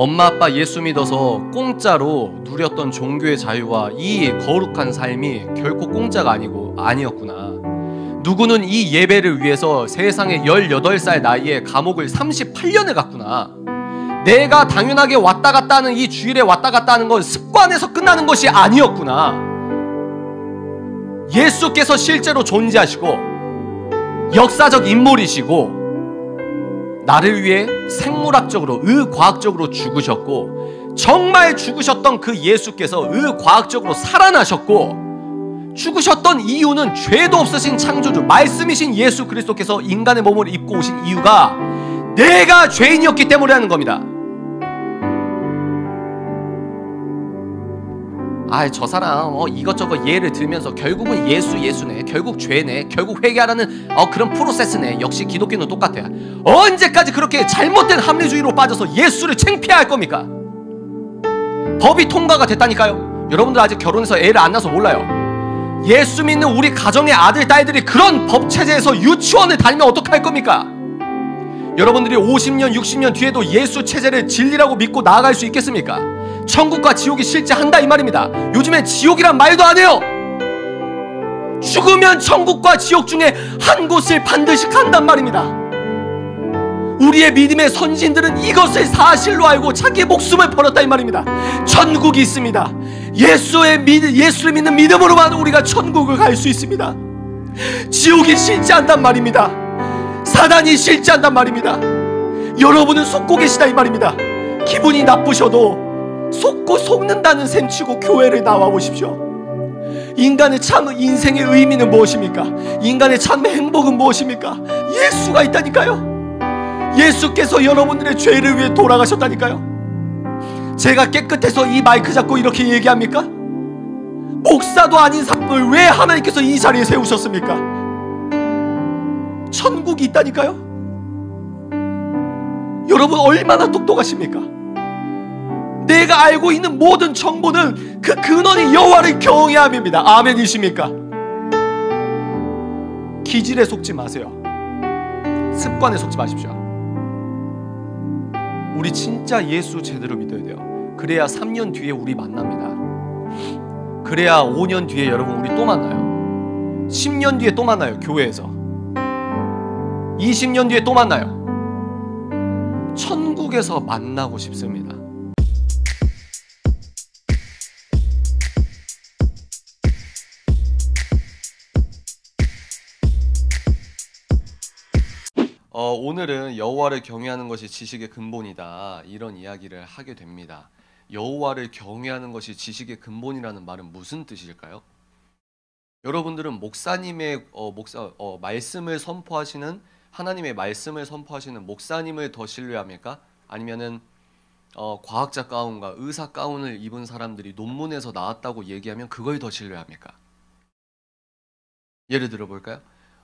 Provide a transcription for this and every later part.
엄마 아빠 예수 믿어서 공짜로 누렸던 종교의 자유와 이 거룩한 삶이 결코 공짜가 아니고 아니었구나. 누구는 이 예배를 위해서 세상에 18살 나이에 감옥을 38년을 갔구나. 내가 당연하게 왔다 갔다 하는 이 주일에 왔다 갔다 하는 건 습관에서 끝나는 것이 아니었구나. 예수께서 실제로 존재하시고 역사적 인물이시고 나를 위해 생물학적으로 의과학적으로 죽으셨고 정말 죽으셨던 그 예수께서 의과학적으로 살아나셨고 죽으셨던 이유는 죄도 없으신 창조주 말씀이신 예수 그리스도께서 인간의 몸을 입고 오신 이유가 내가 죄인이었기 때문이라는 겁니다. 아, 저 사람 어, 이것저것 예를 들면서 결국은 예수 예수네. 결국 죄네. 결국 회개하라는 어, 그런 프로세스네. 역시 기독교는 똑같아요. 언제까지 그렇게 잘못된 합리주의로 빠져서 예수를 창피할 겁니까? 법이 통과가 됐다니까요. 여러분들 아직 결혼해서 애를 안 낳아서 몰라요. 예수 믿는 우리 가정의 아들 딸들이 그런 법 체제에서 유치원을 다니면 어떡할 겁니까? 여러분들이 50년, 60년 뒤에도 예수 체제를 진리라고 믿고 나아갈 수 있겠습니까? 천국과 지옥이 실제 한다 이 말입니다. 요즘에 지옥이란 말도 안 해요. 죽으면 천국과 지옥 중에 한 곳을 반드시 간단 말입니다. 우리의 믿음의 선진들은 이것을 사실로 알고 자기의 목숨을 버렸다 이 말입니다. 천국이 있습니다. 예수의 믿 예수를 믿는 믿음으로만 우리가 천국을 갈 수 있습니다. 지옥이 실제한단 말입니다. 사단이 실제한단 말입니다. 여러분은 속고 계시다 이 말입니다. 기분이 나쁘셔도 속고 속는다는 셈치고 교회를 나와 보십시오. 인간의 참 인생의 의미는 무엇입니까? 인간의 참 행복은 무엇입니까? 예수가 있다니까요. 예수께서 여러분들의 죄를 위해 돌아가셨다니까요. 제가 깨끗해서 이 마이크 잡고 이렇게 얘기합니까? 목사도 아닌 사람을 왜 하나님께서 이 자리에 세우셨습니까? 천국이 있다니까요. 여러분 얼마나 똑똑하십니까? 내가 알고 있는 모든 정보는 그 근원이 여호와를 경외함입니다. 아멘이십니까? 기질에 속지 마세요. 습관에 속지 마십시오. 우리 진짜 예수 제대로 믿어야 돼요. 그래야 3년 뒤에 우리 만납니다. 그래야 5년 뒤에 여러분 우리 또 만나요. 10년 뒤에 또 만나요. 교회에서. 20년 뒤에 또 만나요. 천국에서 만나고 싶습니다. 오늘은 여호와를 경외하는 것이 지식의 근본이다 이런 이야기를 하게 됩니다. 여호와를 경외하는 것이 지식의 근본이라는 말은 무슨 뜻일까요? 여러분들은 목사님의 어, 목사 어, 말씀을 선포하시는 하나님의 말씀을 선포하시는 목사님을 더 신뢰합니까? 아니면은 어, 과학자 가운과 의사 가운을 입은 사람들이 논문에서 나왔다고 얘기하면 그걸 더 신뢰합니까? 예를 들어 볼까요?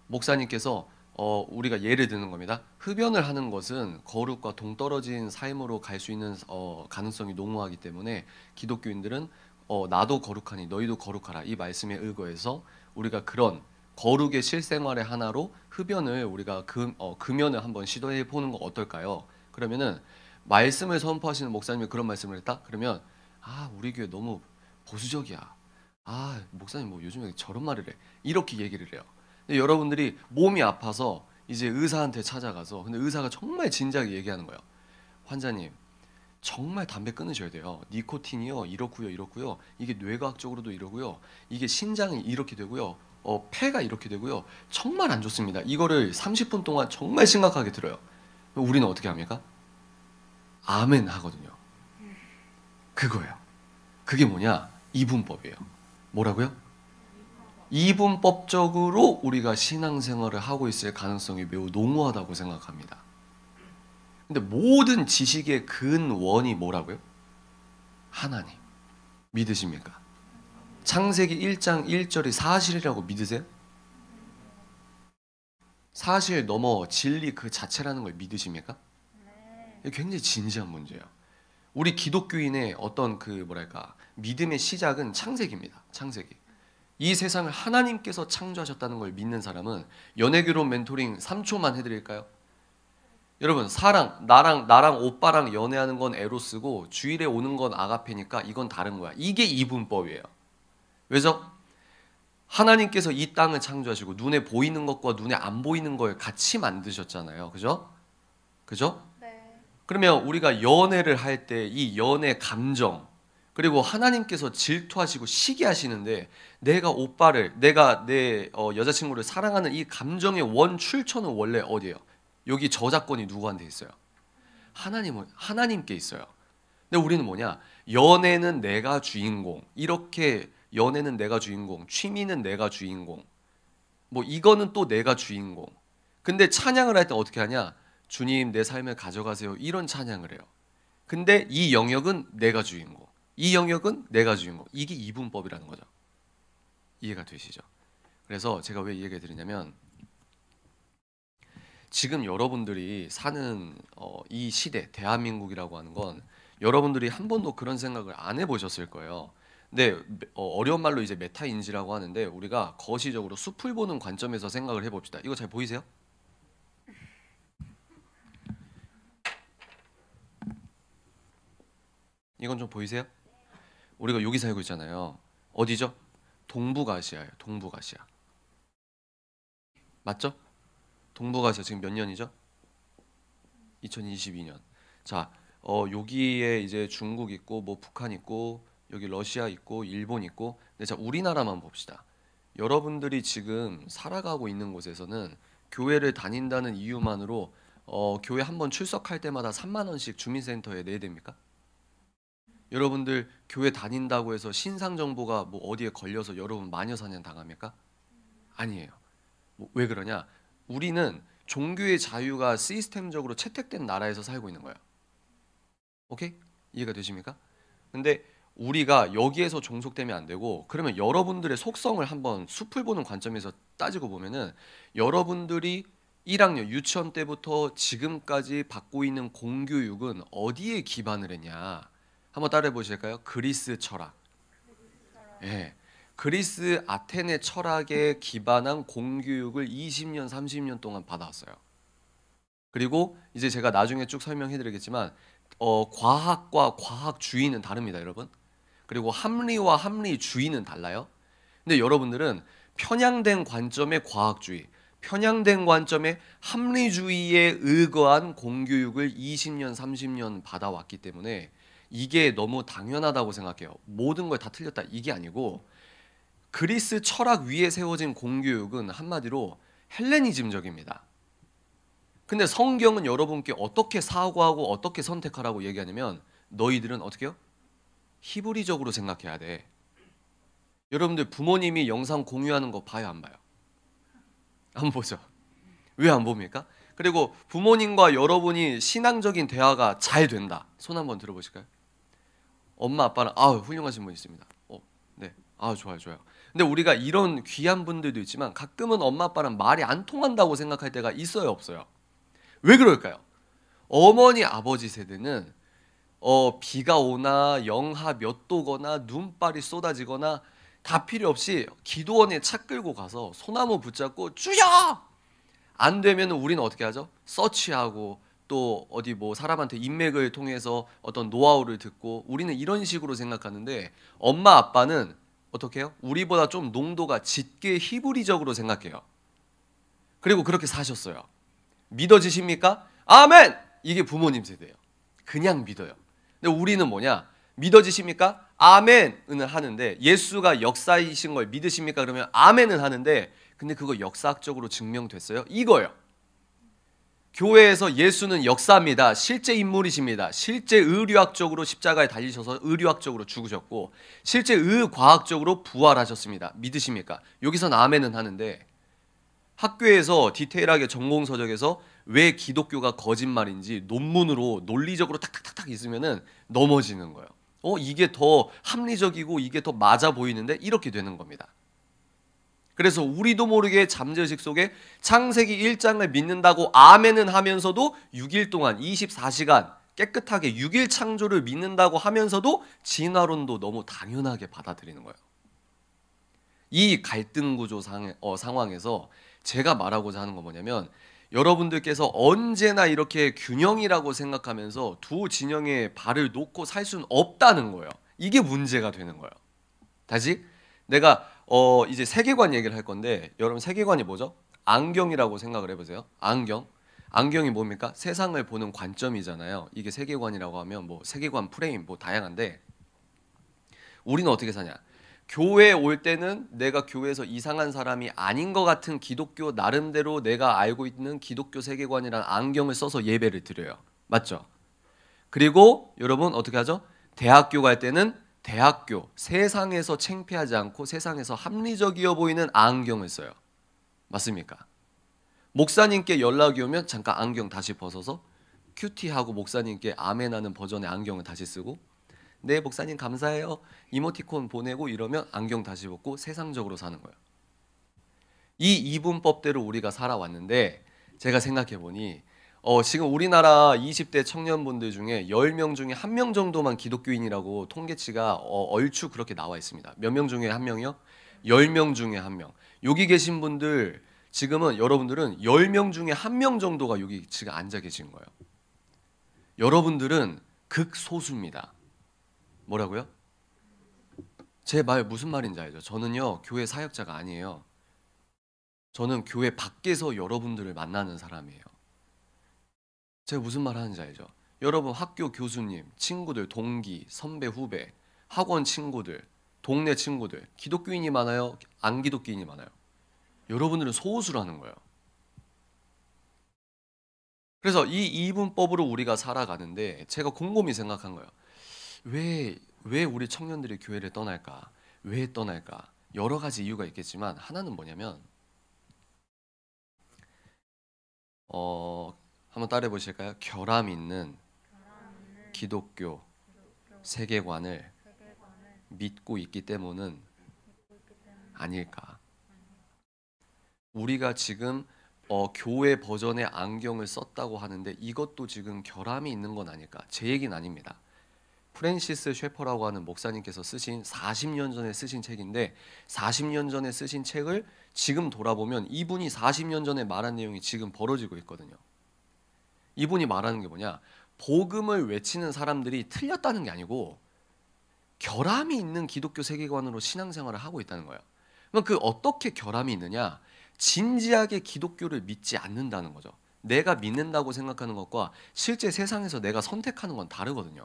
목사님께서 어, 우리가 예를 드는 겁니다. 흡연을 하는 것은 거룩과 동떨어진 삶으로 갈 수 있는 어, 가능성이 농후하기 때문에 기독교인들은 어, 나도 거룩하니 너희도 거룩하라 이 말씀에 의거해서 우리가 그런 거룩의 실생활의 하나로 흡연을 우리가 금, 어, 금연을 한번 시도해 보는 거 어떨까요? 그러면은 말씀을 선포하시는 목사님이 그런 말씀을 했다? 그러면 아 우리 교회 너무 보수적이야. 아 목사님 뭐 요즘에 저런 말을 해 이렇게 얘기를 해요. 여러분들이 몸이 아파서 이제 의사한테 찾아가서 근데 의사가 정말 진지하게 얘기하는 거예요. 환자님 정말 담배 끊으셔야 돼요. 니코틴이요 이렇고요 이렇고요 이게 뇌과학적으로도 이러고요 이게 신장이 이렇게 되고요 어, 폐가 이렇게 되고요 정말 안 좋습니다. 이거를 30분 동안 정말 심각하게 들어요. 우리는 어떻게 합니까? 아멘 하거든요. 그거예요. 그게 뭐냐 이분법이에요. 뭐라고요? 이분법적으로 우리가 신앙생활을 하고 있을 가능성이 매우 농후하다고 생각합니다. 근데 모든 지식의 근원이 뭐라고요? 하나님. 믿으십니까? 창세기 1장 1절이 사실이라고 믿으세요? 사실 넘어 진리 그 자체라는 걸 믿으십니까? 굉장히 진지한 문제예요. 우리 기독교인의 어떤 그 뭐랄까 믿음의 시작은 창세기입니다. 창세기. 이 세상을 하나님께서 창조하셨다는 걸 믿는 사람은 연애 결혼 멘토링 3초만 해드릴까요? 여러분 사랑 나랑 나랑 오빠랑 연애하는 건 에로스고 주일에 오는 건 아가페니까 이건 다른 거야. 이게 이분법이에요. 왜죠? 하나님께서 이 땅을 창조하시고 눈에 보이는 것과 눈에 안 보이는 걸 같이 만드셨잖아요. 그죠? 그죠? 네. 그러면 우리가 연애를 할 때 이 연애 감정 그리고 하나님께서 질투하시고 시기하시는데 내가 오빠를 내가 내 어, 여자친구를 사랑하는 이 감정의 원 출처는 원래 어디예요? 여기 저작권이 누구한테 있어요? 하나님 은 하나님께 있어요. 근데 우리는 뭐냐? 연애는 내가 주인공. 이렇게 연애는 내가 주인공. 취미는 내가 주인공. 뭐 이거는 또 내가 주인공. 근데 찬양을 할 때 어떻게 하냐? 주님 내 삶을 가져가세요. 이런 찬양을 해요. 근데 이 영역은 내가 주인공. 이 영역은 내가 주인공. 이게 이분법이라는 거죠. 이해가 되시죠? 그래서 제가 왜 이 얘기 드리냐면 지금 여러분들이 사는 어, 이 시대 대한민국이라고 하는 건 여러분들이 한 번도 그런 생각을 안 해보셨을 거예요. 근데 어, 려운 말로 이제 메타인지라고 하는데 우리가 거시적으로 숲을 보는 관점에서 생각을 해봅시다. 이거 잘 보이세요? 이건 좀 보이세요? 우리가 여기 살고 있잖아요. 어디죠? 동북아시아예요. 동북아시아. 맞죠? 동북아시아 지금 몇 년이죠? 2022년. 자, 어, 여기에 이제 중국 있고 뭐 북한 있고 여기 러시아 있고 일본 있고. 근데 네, 자, 우리나라만 봅시다. 여러분들이 지금 살아가고 있는 곳에서는 교회를 다닌다는 이유만으로 어, 교회 한 번 출석할 때마다 3만 원씩 주민센터에 내야 됩니까? 여러분들 교회 다닌다고 해서 신상 정보가 뭐 어디에 걸려서 여러분 마녀사냥 당합니까? 아니에요. 뭐왜 그러냐? 우리는 종교의 자유가 시스템적으로 채택된 나라에서 살고 있는 거예요. 오케이? 이해가 되십니까? 근데 우리가 여기에서 종속되면 안 되고 그러면 여러분들의 속성을 한번 숲을 보는 관점에서 따지고 보면은 여러분들이 1학년 유치원 때부터 지금까지 받고 있는 공교육은 어디에 기반을 했냐? 한번 따라해 보실까요? 그리스 철학. 예. 네. 그리스 아테네 철학에 기반한 공교육을 20년, 30년 동안 받아왔어요. 그리고 이제 제가 나중에 쭉 설명해 드리겠지만 어, 과학과 과학주의는 다릅니다, 여러분. 그리고 합리와 합리주의는 달라요. 근데 여러분들은 편향된 관점의 과학주의, 편향된 관점의 합리주의에 의거한 공교육을 20년, 30년 받아왔기 때문에 이게 너무 당연하다고 생각해요. 모든 걸 다 틀렸다 이게 아니고 그리스 철학 위에 세워진 공교육은 한마디로 헬레니즘적입니다. 근데 성경은 여러분께 어떻게 사고하고 어떻게 선택하라고 얘기하냐면 너희들은 어떻게요? 히브리적으로 생각해야 돼. 여러분들 부모님이 영상 공유하는 거 봐요 안 봐요? 안 보죠. 왜 안 봅니까? 그리고 부모님과 여러분이 신앙적인 대화가 잘 된다. 손 한번 들어보실까요? 엄마 아빠랑아 훌륭하신 분 있습니다. 어, 네, 아 좋아요 좋아요. 근데 우리가 이런 귀한 분들도 있지만 가끔은 엄마 아빠랑 말이 안 통한다고 생각할 때가 있어요 없어요. 왜 그럴까요? 어머니 아버지 세대는 어, 비가 오나 영하 몇 도거나 눈발이 쏟아지거나 다 필요 없이 기도원에 차 끌고 가서 소나무 붙잡고 주여 안 되면 우리는 어떻게 하죠? 서치하고 또 어디 뭐 사람한테 인맥을 통해서 어떤 노하우를 듣고 우리는 이런 식으로 생각하는데 엄마 아빠는 어떻게 해요? 우리보다 좀 농도가 짙게 히브리적으로 생각해요. 그리고 그렇게 사셨어요. 믿어지십니까? 아멘! 이게 부모님 세대예요. 그냥 믿어요. 근데 우리는 뭐냐? 믿어지십니까? 아멘은 하는데 예수가 역사이신 걸 믿으십니까? 그러면 아멘은 하는데 근데 그거 역사학적으로 증명됐어요? 이거요. 예 교회에서 예수는 역사입니다. 실제 인물이십니다. 실제 의류학적으로 십자가에 달리셔서 의류학적으로 죽으셨고 실제 의과학적으로 부활하셨습니다. 믿으십니까? 여기서 아멘은 하는데 학교에서 디테일하게 전공 서적에서 왜 기독교가 거짓말인지 논문으로 논리적으로 탁탁탁탁 있으면은 넘어지는 거예요. 어 이게 더 합리적이고 이게 더 맞아 보이는데 이렇게 되는 겁니다. 그래서 우리도 모르게 잠재의식 속에 창세기 1장을 믿는다고 아멘은 하면서도 6일 동안 24시간 깨끗하게 6일 창조를 믿는다고 하면서도 진화론도 너무 당연하게 받아들이는 거예요. 이 갈등 구조 상, 어, 상황에서 제가 말하고자 하는 건 뭐냐면 여러분들께서 언제나 이렇게 균형이라고 생각하면서 두 진영에 발을 놓고 살 수는 없다는 거예요. 이게 문제가 되는 거예요. 다시 내가 어 이제 세계관 얘기를 할 건데 여러분 세계관이 뭐죠? 안경이라고 생각을 해보세요. 안경. 안경이 뭡니까? 세상을 보는 관점이잖아요. 이게 세계관이라고 하면 뭐 세계관 프레임 뭐 다양한데 우리는 어떻게 사냐? 교회 에올 때는 내가 교회에서 이상한 사람이 아닌 것 같은 기독교 나름대로 내가 알고 있는 기독교 세계관이란 안경을 써서 예배를 드려요. 맞죠? 그리고 여러분 어떻게 하죠? 대학교 갈 때는 대학교 세상에서 챙피하지 않고 세상에서 합리적이어 보이는 안경을 써요. 맞습니까? 목사님께 연락이 오면 잠깐 안경 다시 벗어서 큐티하고 목사님께 아멘하는 버전의 안경을 다시 쓰고 네 목사님 감사해요 이모티콘 보내고 이러면 안경 다시 벗고 세상적으로 사는 거예요. 이 이분법대로 우리가 살아왔는데 제가 생각해 보니 어, 지금 우리나라 20대 청년분들 중에 10명 중에 1명 정도만 기독교인이라고 통계치가 어, 얼추 그렇게 나와 있습니다. 몇 명 중에 1명이요? 10명 중에 1명. 여기 계신 분들 지금은 여러분들은 10명 중에 1명 정도가 여기 지금 앉아 계신 거예요. 여러분들은 극소수입니다. 뭐라고요? 제 말 무슨 말인지 알죠? 저는요, 교회 사역자가 아니에요. 저는 교회 밖에서 여러분들을 만나는 사람이에요. 제가 무슨 말 하는지 알죠? 여러분 학교 교수님, 친구들, 동기, 선배, 후배, 학원 친구들, 동네 친구들 기독교인이 많아요? 안 기독교인이 많아요? 여러분들은 소수라는 거예요. 그래서 이 이분법으로 우리가 살아가는데 제가 곰곰이 생각한 거예요. 왜, 왜 우리 청년들이 교회를 떠날까? 왜 떠날까? 여러 가지 이유가 있겠지만 하나는 뭐냐면 어, 한번 따라해 보실까요? 결함 있는 기독교 세계관을 믿고 있기 때문은 아닐까. 우리가 지금 어, 교회 버전의 안경을 썼다고 하는데 이것도 지금 결함이 있는 건 아닐까? 제 얘기는 아닙니다. 프랜시스 셰퍼라고 하는 목사님께서 쓰신 40년 전에 쓰신 책인데 40년 전에 쓰신 책을 지금 돌아보면 이분이 40년 전에 말한 내용이 지금 벌어지고 있거든요. 이분이 말하는 게 뭐냐? 복음을 외치는 사람들이 틀렸다는 게 아니고 결함이 있는 기독교 세계관으로 신앙생활을 하고 있다는 거예요. 그럼 그 어떻게 결함이 있느냐? 진지하게 기독교를 믿지 않는다는 거죠. 내가 믿는다고 생각하는 것과 실제 세상에서 내가 선택하는 건 다르거든요.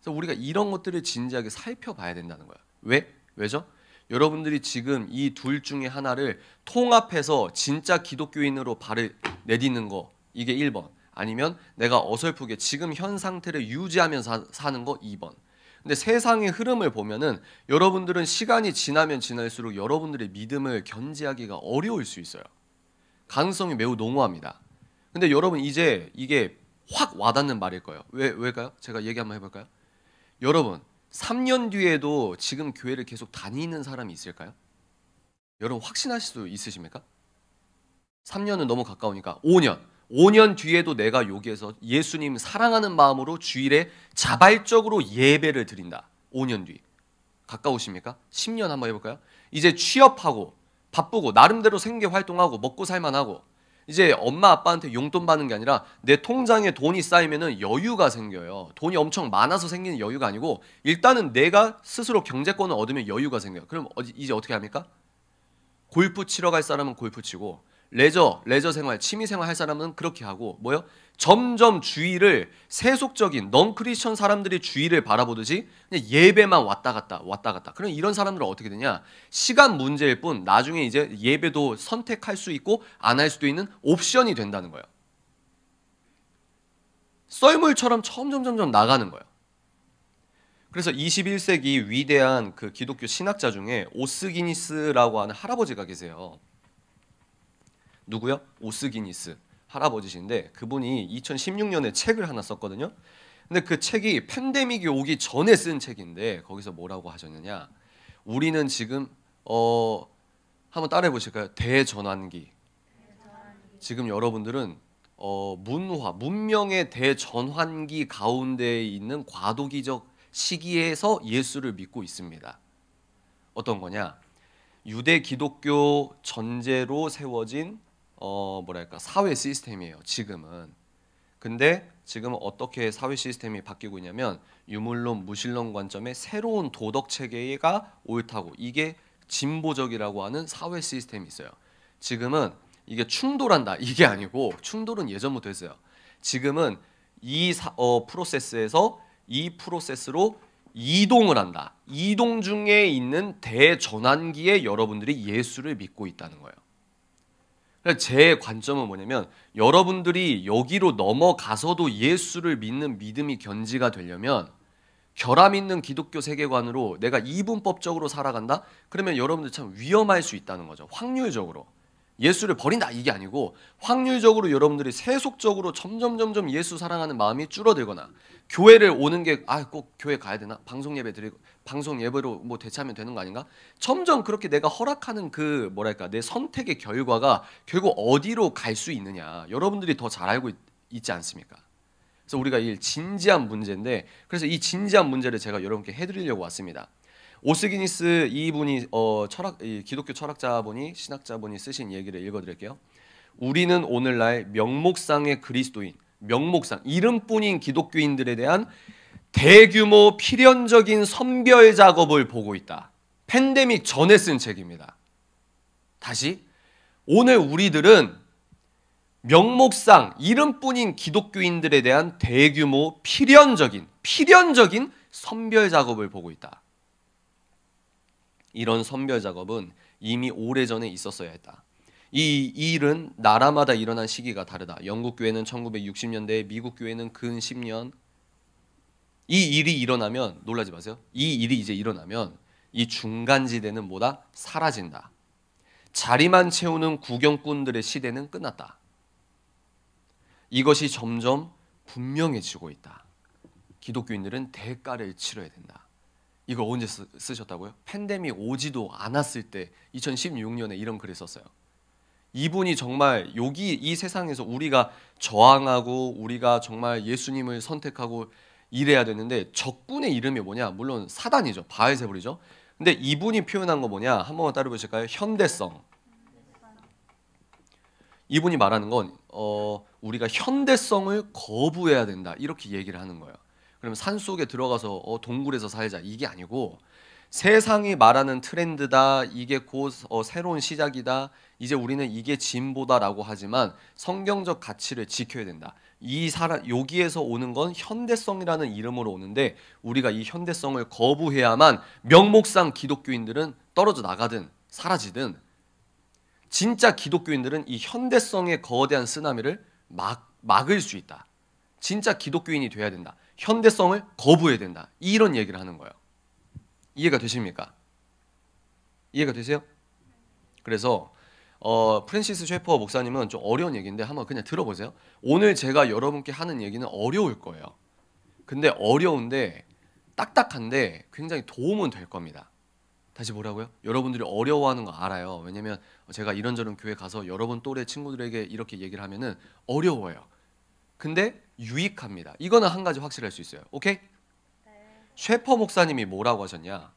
그래서 우리가 이런 것들을 진지하게 살펴봐야 된다는 거야. 왜? 왜죠? 여러분들이 지금 이 둘 중에 하나를 통합해서 진짜 기독교인으로 발을 내딛는 거 이게 1번. 아니면 내가 어설프게 지금 현 상태를 유지하면서 사는 거 2번. 근데 세상의 흐름을 보면은 여러분들은 시간이 지나면 지날수록 여러분들의 믿음을 견지하기가 어려울 수 있어요. 가능성이 매우 농후합니다. 근데 여러분 이제 이게 확 와닿는 말일 거예요. 왜 왜일까요? 제가 얘기 한번 해볼까요? 여러분 3년 뒤에도 지금 교회를 계속 다니는 사람이 있을까요? 여러분 확신하실 수 있으십니까? 3년은 너무 가까우니까 5년. 5년 뒤에도 내가 여기에서 예수님 사랑하는 마음으로 주일에 자발적으로 예배를 드린다. 5년 뒤. 가까우십니까? 10년 한번 해볼까요? 이제 취업하고 바쁘고 나름대로 생계 활동하고 먹고 살만하고 이제 엄마 아빠한테 용돈 받는 게 아니라 내 통장에 돈이 쌓이면 여유가 생겨요. 돈이 엄청 많아서 생기는 여유가 아니고 일단은 내가 스스로 경제권을 얻으면 여유가 생겨요. 그럼 이제 어떻게 합니까? 골프 치러 갈 사람은 골프 치고 레저, 레저 생활, 취미 생활 할 사람은 그렇게 하고 뭐요? 점점 주의를 세속적인 넌크리스천 사람들이 주의를 바라보듯이 그냥 예배만 왔다 갔다 왔다 갔다. 그럼 이런 사람들은 어떻게 되냐? 시간 문제일 뿐 나중에 이제 예배도 선택할 수 있고 안 할 수도 있는 옵션이 된다는 거예요. 썰물처럼 점점 점점 나가는 거예요. 그래서 21세기 위대한 그 기독교 신학자 중에 오스기니스라고 하는 할아버지가 계세요. 누구요? 오스기니스 할아버지신데 그분이 2016년에 책을 하나 썼거든요. 근데 그 책이 팬데믹이 오기 전에 쓴 책인데 거기서 뭐라고 하셨느냐? 우리는 지금 어 한번 따라해 보실까요? 대전환기. 지금 여러분들은 어 문화 문명의 대전환기 가운데 있는 과도기적 시기에서 예수를 믿고 있습니다. 어떤 거냐? 유대 기독교 전제로 세워진 어 뭐랄까 사회 시스템이에요. 지금은. 근데 지금 어떻게 사회 시스템이 바뀌고 있냐면 유물론 무신론 관점의 새로운 도덕 체계가 옳다고 이게 진보적이라고 하는 사회 시스템이 있어요. 지금은 이게 충돌한다 이게 아니고 충돌은 예전부터 했어요. 지금은 이 사, 어, 프로세스에서 이 프로세스로 이동을 한다. 이동 중에 있는 대전환기에 여러분들이 예수를 믿고 있다는 거예요. 그러니까 제 관점은 뭐냐면 여러분들이 여기로 넘어가서도 예수를 믿는 믿음이 견지가 되려면 결함 있는 기독교 세계관으로 내가 이분법적으로 살아간다? 그러면 여러분들 참 위험할 수 있다는 거죠. 확률적으로. 예수를 버린다 이게 아니고 확률적으로 여러분들이 세속적으로 점점 점점 예수 사랑하는 마음이 줄어들거나 교회를 오는 게 아 꼭 교회 가야 되나 방송 예배 드리고 방송 예배로 뭐 대체하면 되는 거 아닌가? 점점 그렇게 내가 허락하는 그 뭐랄까 내 선택의 결과가 결국 어디로 갈 수 있느냐 여러분들이 더 잘 알고 있, 있지 않습니까? 그래서 우리가 이 진지한 문제인데 그래서 이 진지한 문제를 제가 여러분께 해드리려고 왔습니다. 오스기니스 이분이 어, 철학 이 기독교 철학자분이 신학자분이 쓰신 얘기를 읽어드릴게요. 우리는 오늘날 명목상의 그리스도인 명목상 이름뿐인 기독교인들에 대한 대규모 필연적인 선별 작업을 보고 있다. 팬데믹 전에 쓴 책입니다. 다시 오늘 우리들은 명목상 이름뿐인 기독교인들에 대한 대규모 필연적인 필연적인 선별 작업을 보고 있다. 이런 선별 작업은 이미 오래전에 있었어야 했다. 이, 일은 나라마다 일어난 시기가 다르다. 영국 교회는 1960년대, 미국 교회는 근 10년, 이 일이 일어나면 놀라지 마세요. 이 일이 이제 일어나면 이 중간지대는 뭐다? 사라진다. 자리만 채우는 구경꾼들의 시대는 끝났다. 이것이 점점 분명해지고 있다. 기독교인들은 대가를 치러야 된다. 이거 언제 쓰, 셨다고요 팬데믹 오지도 않았을 때 2016년에 이런 글을 썼어요. 이분이 정말 여기 이 세상에서 우리가 저항하고 우리가 정말 예수님을 선택하고 일해야 되는데 적군의 이름이 뭐냐? 물론 사단이죠. 바알세불이죠. 근데 이분이 표현한 거 뭐냐? 한번 따라 보실까요? 현대성. 이분이 말하는 건 어, 우리가 현대성을 거부해야 된다. 이렇게 얘기를 하는 거예요. 그럼 산 속에 들어가서 어, 동굴에서 살자. 이게 아니고 세상이 말하는 트렌드다. 이게 곧 어, 새로운 시작이다. 이제 우리는 이게 진보다라고 하지만 성경적 가치를 지켜야 된다. 이 사람 여기에서 오는 건 현대성이라는 이름으로 오는데 우리가 이 현대성을 거부해야만 명목상 기독교인들은 떨어져 나가든 사라지든 진짜 기독교인들은 이 현대성의 거대한 쓰나미를 막, 막을 수 있다. 진짜 기독교인이 돼야 된다. 현대성을 거부해야 된다. 이런 얘기를 하는 거예요. 이해가 되십니까? 이해가 되세요? 그래서 어, 프랜시스 셰퍼 목사님은 좀 어려운 얘기인데 한번 그냥 들어보세요. 오늘 제가 여러분께 하는 얘기는 어려울 거예요. 근데 어려운데 딱딱한데 굉장히 도움은 될 겁니다. 다시 뭐라고요? 여러분들이 어려워하는 거 알아요. 왜냐면 제가 이런저런 교회 가서 여러분 또래 친구들에게 이렇게 얘기를 하면은 어려워요. 근데 유익합니다. 이거는 한 가지 확실할 수 있어요. 오케이? 네. 셰퍼 목사님이 뭐라고 하셨냐?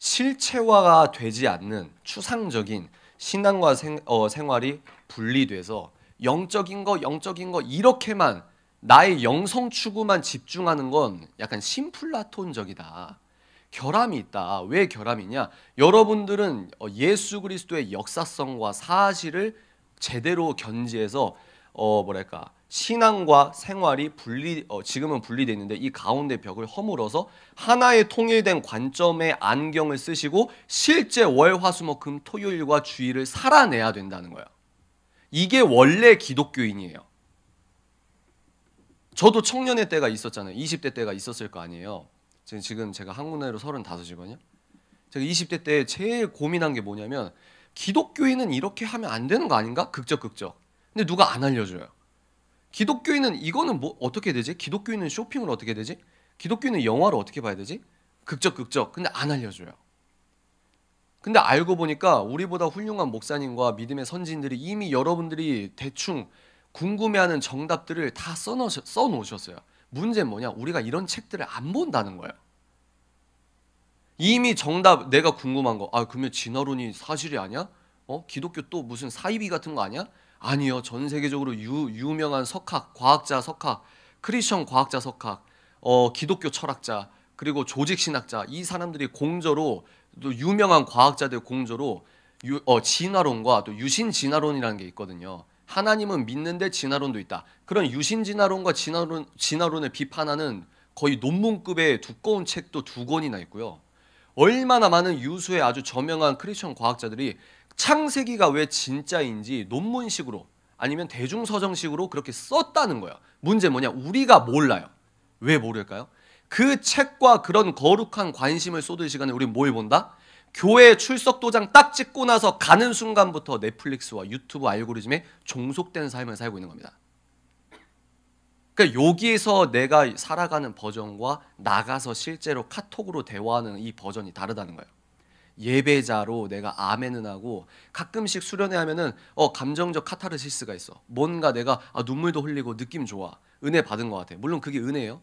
실체화가 되지 않는 추상적인 신앙과 생, 어, 생활이 분리돼서 영적인 거 영적인 거 이렇게만 나의 영성 추구만 집중하는 건 약간 심플라톤적이다 결함이 있다. 왜 결함이냐? 여러분들은 어, 예수 그리스도의 역사성과 사실을 제대로 견지해서 어 뭐랄까 신앙과 생활이 분리 어, 지금은 분리돼 있는데 이 가운데 벽을 허물어서 하나의 통일된 관점의 안경을 쓰시고 실제 월화수목금 토요일과 주일을 살아내야 된다는 거야. 이게 원래 기독교인이에요. 저도 청년의 때가 있었잖아요. 20대 때가 있었을 거 아니에요. 지금 제가 한국 나이로 35이거든요. 제가 20대 때 제일 고민한 게 뭐냐면 기독교인은 이렇게 하면 안 되는 거 아닌가? 극적 극적. 근데 누가 안 알려줘요. 기독교인은 이거는 뭐 어떻게 되지? 기독교인은 쇼핑을 어떻게 되지? 기독교인은 영화를 어떻게 봐야 되지? 극적 극적. 근데 안 알려줘요. 근데 알고 보니까 우리보다 훌륭한 목사님과 믿음의 선진들이 이미 여러분들이 대충 궁금해하는 정답들을 다 써놓으셨, 써놓으셨어요. 문제는 뭐냐? 우리가 이런 책들을 안 본다는 거예요. 이미 정답 내가 궁금한 거. 아 그러면 진화론이 사실이 아니야? 어 기독교 또 무슨 사이비 같은 거 아니야? 아니요. 전 세계적으로 유, 유명한 석학, 과학자 석학, 크리스천 과학자 석학, 어, 기독교 철학자, 그리고 조직 신학자 이 사람들이 공저로 또 유명한 과학자들 공저로 유, 어, 진화론과 또 유신 진화론이라는 게 있거든요. 하나님은 믿는데 진화론도 있다. 그런 유신 진화론과 진화론 진화론을 비판하는 거의 논문급의 두꺼운 책도 두 권이나 있고요. 얼마나 많은 유수의 아주 저명한 크리스천 과학자들이 창세기가 왜 진짜인지 논문식으로 아니면 대중서정식으로 그렇게 썼다는 거예요. 문제 뭐냐? 우리가 몰라요. 왜 모를까요? 그 책과 그런 거룩한 관심을 쏟을 시간에 우리 뭘 본다? 교회 출석 도장 딱 찍고 나서 가는 순간부터 넷플릭스와 유튜브 알고리즘에 종속된 삶을 살고 있는 겁니다. 그러니까 여기에서 내가 살아가는 버전과 나가서 실제로 카톡으로 대화하는 이 버전이 다르다는 거예요. 예배자로 내가 아멘은 하고 가끔씩 수련회 하면은 어 감정적 카타르시스가 있어. 뭔가 내가 아, 눈물도 흘리고 느낌 좋아. 은혜 받은 것 같아. 물론 그게 은혜예요.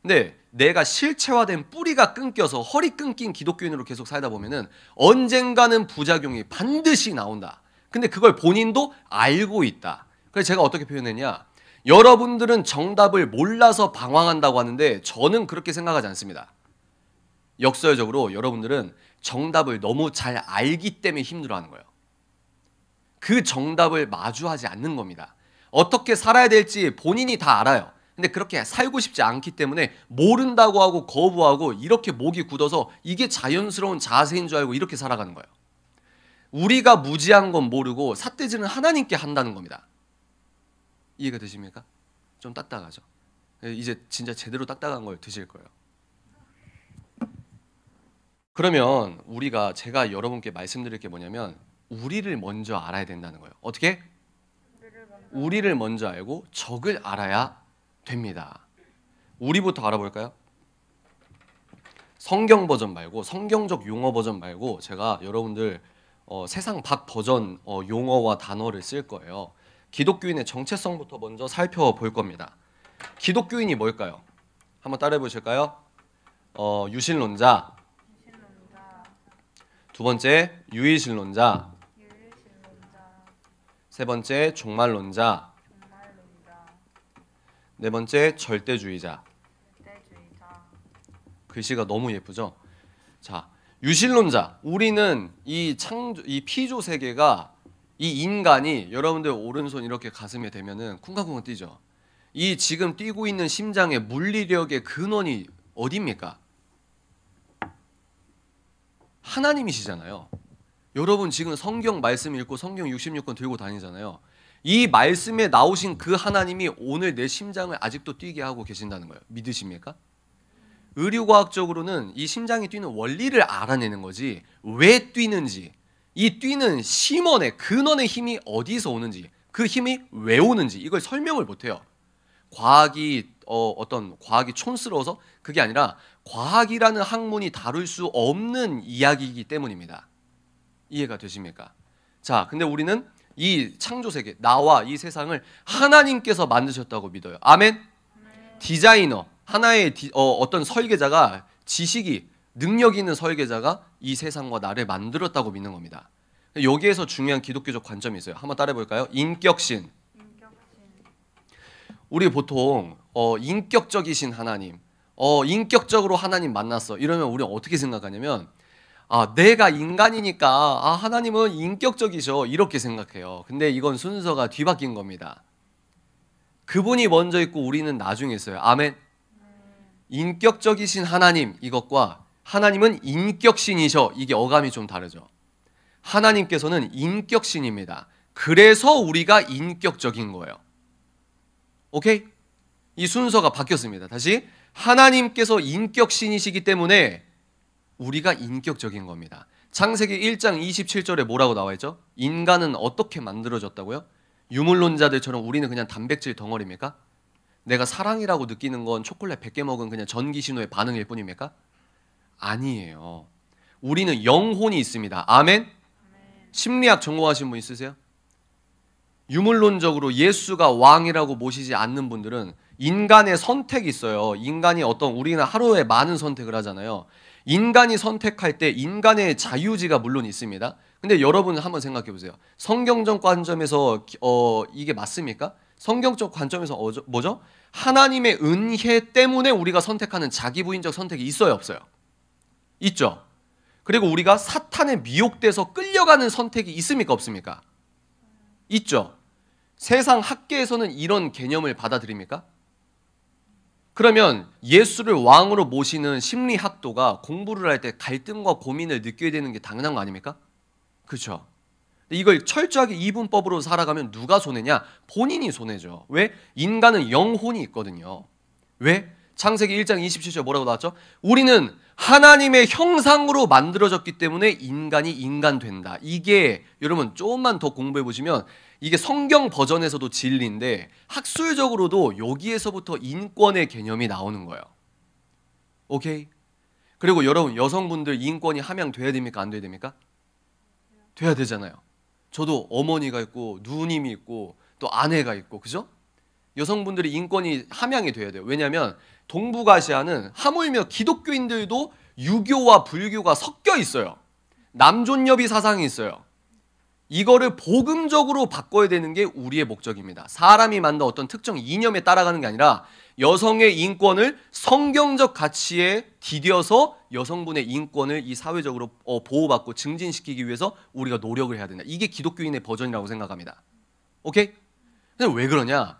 근데 내가 실체화된 뿌리가 끊겨서 허리 끊긴 기독교인으로 계속 살다 보면은 언젠가는 부작용이 반드시 나온다. 근데 그걸 본인도 알고 있다. 그래서 제가 어떻게 표현했냐? 여러분들은 정답을 몰라서 방황한다고 하는데 저는 그렇게 생각하지 않습니다. 역설적으로 여러분들은 정답을 너무 잘 알기 때문에 힘들어하는 거예요. 그 정답을 마주하지 않는 겁니다. 어떻게 살아야 될지 본인이 다 알아요. 근데 그렇게 살고 싶지 않기 때문에 모른다고 하고 거부하고 이렇게 목이 굳어서 이게 자연스러운 자세인 줄 알고 이렇게 살아가는 거예요. 우리가 무지한 건 모르고 삿대질은 하나님께 한다는 겁니다. 이해가 되십니까? 좀 딱딱하죠. 이제 진짜 제대로 딱딱한 걸 드실 거예요. 그러면 우리가 제가 여러분께 말씀드릴 게 뭐냐면 우리를 먼저 알아야 된다는 거예요. 어떻게? 우리를 먼저 알고 적을 알아야 됩니다. 우리부터 알아볼까요? 성경 버전 말고 성경적 용어 버전 말고 제가 여러분들 어, 세상 밖 버전 어, 용어와 단어를 쓸 거예요. 기독교인의 정체성부터 먼저 살펴볼 겁니다. 기독교인이 뭘까요? 한번 따라해 보실까요? 어, 유신론자, 두 번째 유일신론자. 유일신론자. 세 번째 종말론자. 종말론자. 네 번째 절대주의자. 절대주의자. 글씨가 너무 예쁘죠? 자, 유실론자. 우리는 이 창조 이 피조 세계가 이 인간이 여러분들 오른손 이렇게 가슴에 대면은 쿵쾅쿵쾅 뛰죠. 이 지금 뛰고 있는 심장의 물리력의 근원이 어디입니까? 하나님이시잖아요. 여러분 지금 성경 말씀 읽고 성경 66권 들고 다니잖아요. 이 말씀에 나오신 그 하나님이 오늘 내 심장을 아직도 뛰게 하고 계신다는 거예요. 믿으십니까? 의료과학적으로는 이 심장이 뛰는 원리를 알아내는 거지 왜 뛰는지 이 뛰는 심원의 근원의 힘이 어디서 오는지 그 힘이 왜 오는지 이걸 설명을 못해요. 과학이 어, 어떤 과학이 촌스러워서 그게 아니라 과학이라는 학문이 다룰 수 없는 이야기이기 때문입니다. 이해가 되십니까? 자, 근데 우리는 이 창조 세계, 나와 이 세상을 하나님께서 만드셨다고 믿어요. 아멘. 디자이너 하나의 디, 어, 어떤 설계자가 지식이 능력 있는 설계자가 이 세상과 나를 만들었다고 믿는 겁니다. 여기에서 중요한 기독교적 관점이 있어요. 한번 따라해 볼까요? 인격신. 인격신. 우리 보통 어, 인격적이신 하나님, 어, 인격적으로 하나님 만났어. 이러면 우리 어떻게 생각하냐면, 아, 내가 인간이니까, 아, 하나님은 인격적이죠. 이렇게 생각해요. 근데 이건 순서가 뒤바뀐 겁니다. 그분이 먼저 있고 우리는 나중에 있어요. 아멘. 인격적이신 하나님 이것과 하나님은 인격신이셔. 이게 어감이 좀 다르죠. 하나님께서는 인격신입니다. 그래서 우리가 인격적인 거예요. 오케이? 이 순서가 바뀌었습니다. 다시 하나님께서 인격신이시기 때문에 우리가 인격적인 겁니다. 창세기 1장 27절에 뭐라고 나와 있죠? 인간은 어떻게 만들어졌다고요? 유물론자들처럼 우리는 그냥 단백질 덩어리입니까? 내가 사랑이라고 느끼는 건 초콜릿 100개 먹은 그냥 전기 신호의 반응일 뿐입니까? 아니에요. 우리는 영혼이 있습니다. 아멘. 심리학 전공하신 분 있으세요? 유물론적으로 예수가 왕이라고 모시지 않는 분들은 인간의 선택이 있어요. 인간이 어떤 우리는 하루에 많은 선택을 하잖아요. 인간이 선택할 때 인간의 자유지가 물론 있습니다. 근데 여러분 한번 생각해 보세요. 성경적 관점에서 어 이게 맞습니까? 성경적 관점에서 어저, 뭐죠? 하나님의 은혜 때문에 우리가 선택하는 자기 부인적 선택이 있어요, 없어요? 있죠. 그리고 우리가 사탄의 미혹돼서 끌려가는 선택이 있습니까, 없습니까? 있죠. 세상 학계에서는 이런 개념을 받아들입니까? 그러면 예수를 왕으로 모시는 심리학도가 공부를 할 때 갈등과 고민을 느껴야 되는 게 당연한 거 아닙니까? 그렇죠. 이걸 철저하게 이분법으로 살아가면 누가 손해냐? 본인이 손해죠. 왜? 인간은 영혼이 있거든요. 왜? 창세기 1장 27절 뭐라고 나왔죠? 우리는 하나님의 형상으로 만들어졌기 때문에 인간이 인간 된다. 이게 여러분 조금만 더 공부해 보시면 이게 성경 버전에서도 진리인데 학술적으로도 여기에서부터 인권의 개념이 나오는 거예요. 오케이? 그리고 여러분 여성분들 인권이 함양돼야 됩니까? 안 돼야 됩니까? 돼야 되잖아요. 저도 어머니가 있고 누님이 있고 또 아내가 있고 그죠? 여성분들이 인권이 함양이 돼야 돼요. 왜냐하면 동북아시아는 하물며 기독교인들도 유교와 불교가 섞여 있어요. 남존여비 사상이 있어요. 이거를 복음적으로 바꿔야 되는 게 우리의 목적입니다. 사람이 만든 어떤 특정 이념에 따라가는 게 아니라 여성의 인권을 성경적 가치에 디뎌서 여성분의 인권을 이 사회적으로 어, 보호받고 증진시키기 위해서 우리가 노력을 해야 된다. 이게 기독교인의 버전이라고 생각합니다. 오케이? 왜 그러냐?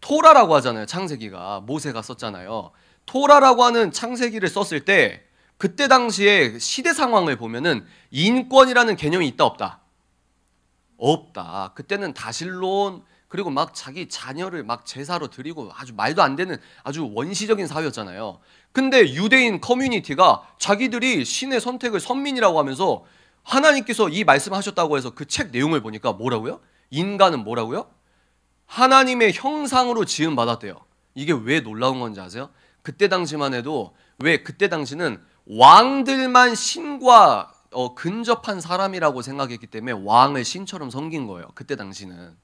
토라라고 하잖아요. 창세기가 모세가 썼잖아요. 토라라고 하는 창세기를 썼을 때 그때 당시에 시대 상황을 보면은 인권이라는 개념이 있다 없다. 없다. 그때는 다실론 그리고 막 자기 자녀를 막 제사로 드리고 아주 말도 안 되는 아주 원시적인 사회였잖아요. 근데 유대인 커뮤니티가 자기들이 신의 선택을 선민이라고 하면서 하나님께서 이 말씀하셨다고 해서 그 책 내용을 보니까 뭐라고요? 인간은 뭐라고요? 하나님의 형상으로 지음 받았대요. 이게 왜 놀라운 건지 아세요? 그때 당시만 해도 왜 그때 당시는 왕들만 신과 어, 근접한 사람이라고 생각했기 때문에 왕을 신처럼 섬긴 거예요. 그때 당시는.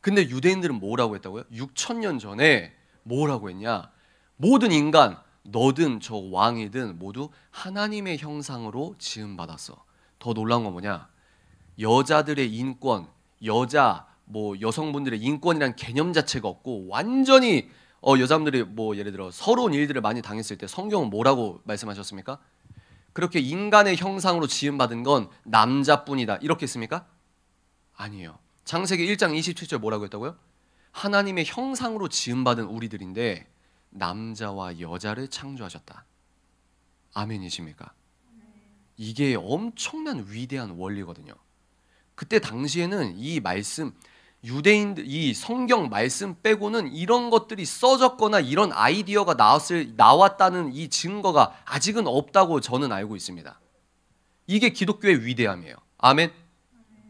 근데 유대인들은 뭐라고 했다고요? 6천 년 전에 뭐라고 했냐? 모든 인간 너든 저 왕이든 모두 하나님의 형상으로 지음 받았어. 더 놀라운 건 뭐냐? 여자들의 인권, 여자 뭐 여성분들의 인권이란 개념 자체가 없고 완전히 어, 여자분들이 뭐 예를 들어 서러운 일들을 많이 당했을 때 성경은 뭐라고 말씀하셨습니까? 그렇게 인간의 형상으로 지음받은 건 남자뿐이다. 이렇게 했습니까? 아니에요. 창세기 1장 27절 뭐라고 했다고요? 하나님의 형상으로 지음받은 우리들인데 남자와 여자를 창조하셨다. 아멘이십니까? 이게 엄청난 위대한 원리거든요. 그때 당시에는 이 말씀 유대인들 이 성경 말씀 빼고는 이런 것들이 써졌거나 이런 아이디어가 나왔을 나왔다는 이 증거가 아직은 없다고 저는 알고 있습니다. 이게 기독교의 위대함이에요. 아멘.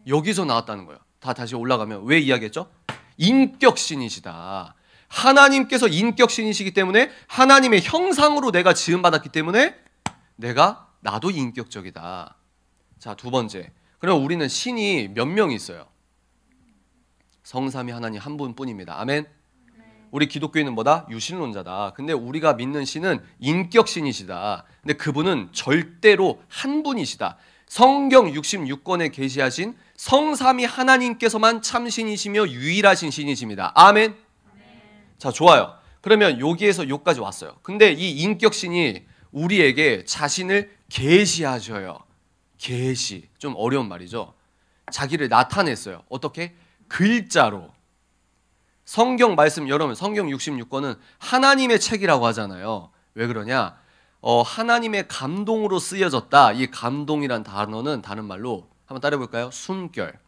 여기서 나왔다는 거예요. 다 다시 올라가면 왜 이야기했죠? 인격신이시다. 하나님께서 인격신이시기 때문에 하나님의 형상으로 내가 지음 받았기 때문에 내가 나도 인격적이다. 자, 두 번째. 그럼 우리는 신이 몇 명 있어요? 성삼위 하나님 한 분뿐입니다. 아멘. 네. 우리 기독교인은 뭐다? 유신론자다. 근데 우리가 믿는 신은 인격신이시다. 근데 그분은 절대로 한 분이시다. 성경 66권에 게시하신 성삼위 하나님께서만 참신이시며 유일하신 신이십니다. 아멘. 자, 좋아요. 그러면 여기에서 여기까지 왔어요. 근데 이 인격신이 우리에게 자신을 계시하셔요. 계시. 좀 어려운 말이죠. 자기를 나타냈어요. 어떻게? 글자로 성경 말씀 여러분 성경 66권은 하나님의 책이라고 하잖아요. 왜 그러냐? 어, 하나님의 감동으로 쓰여졌다. 이 감동이란 단어는 다른 말로 한번 따라 볼까요? 숨결.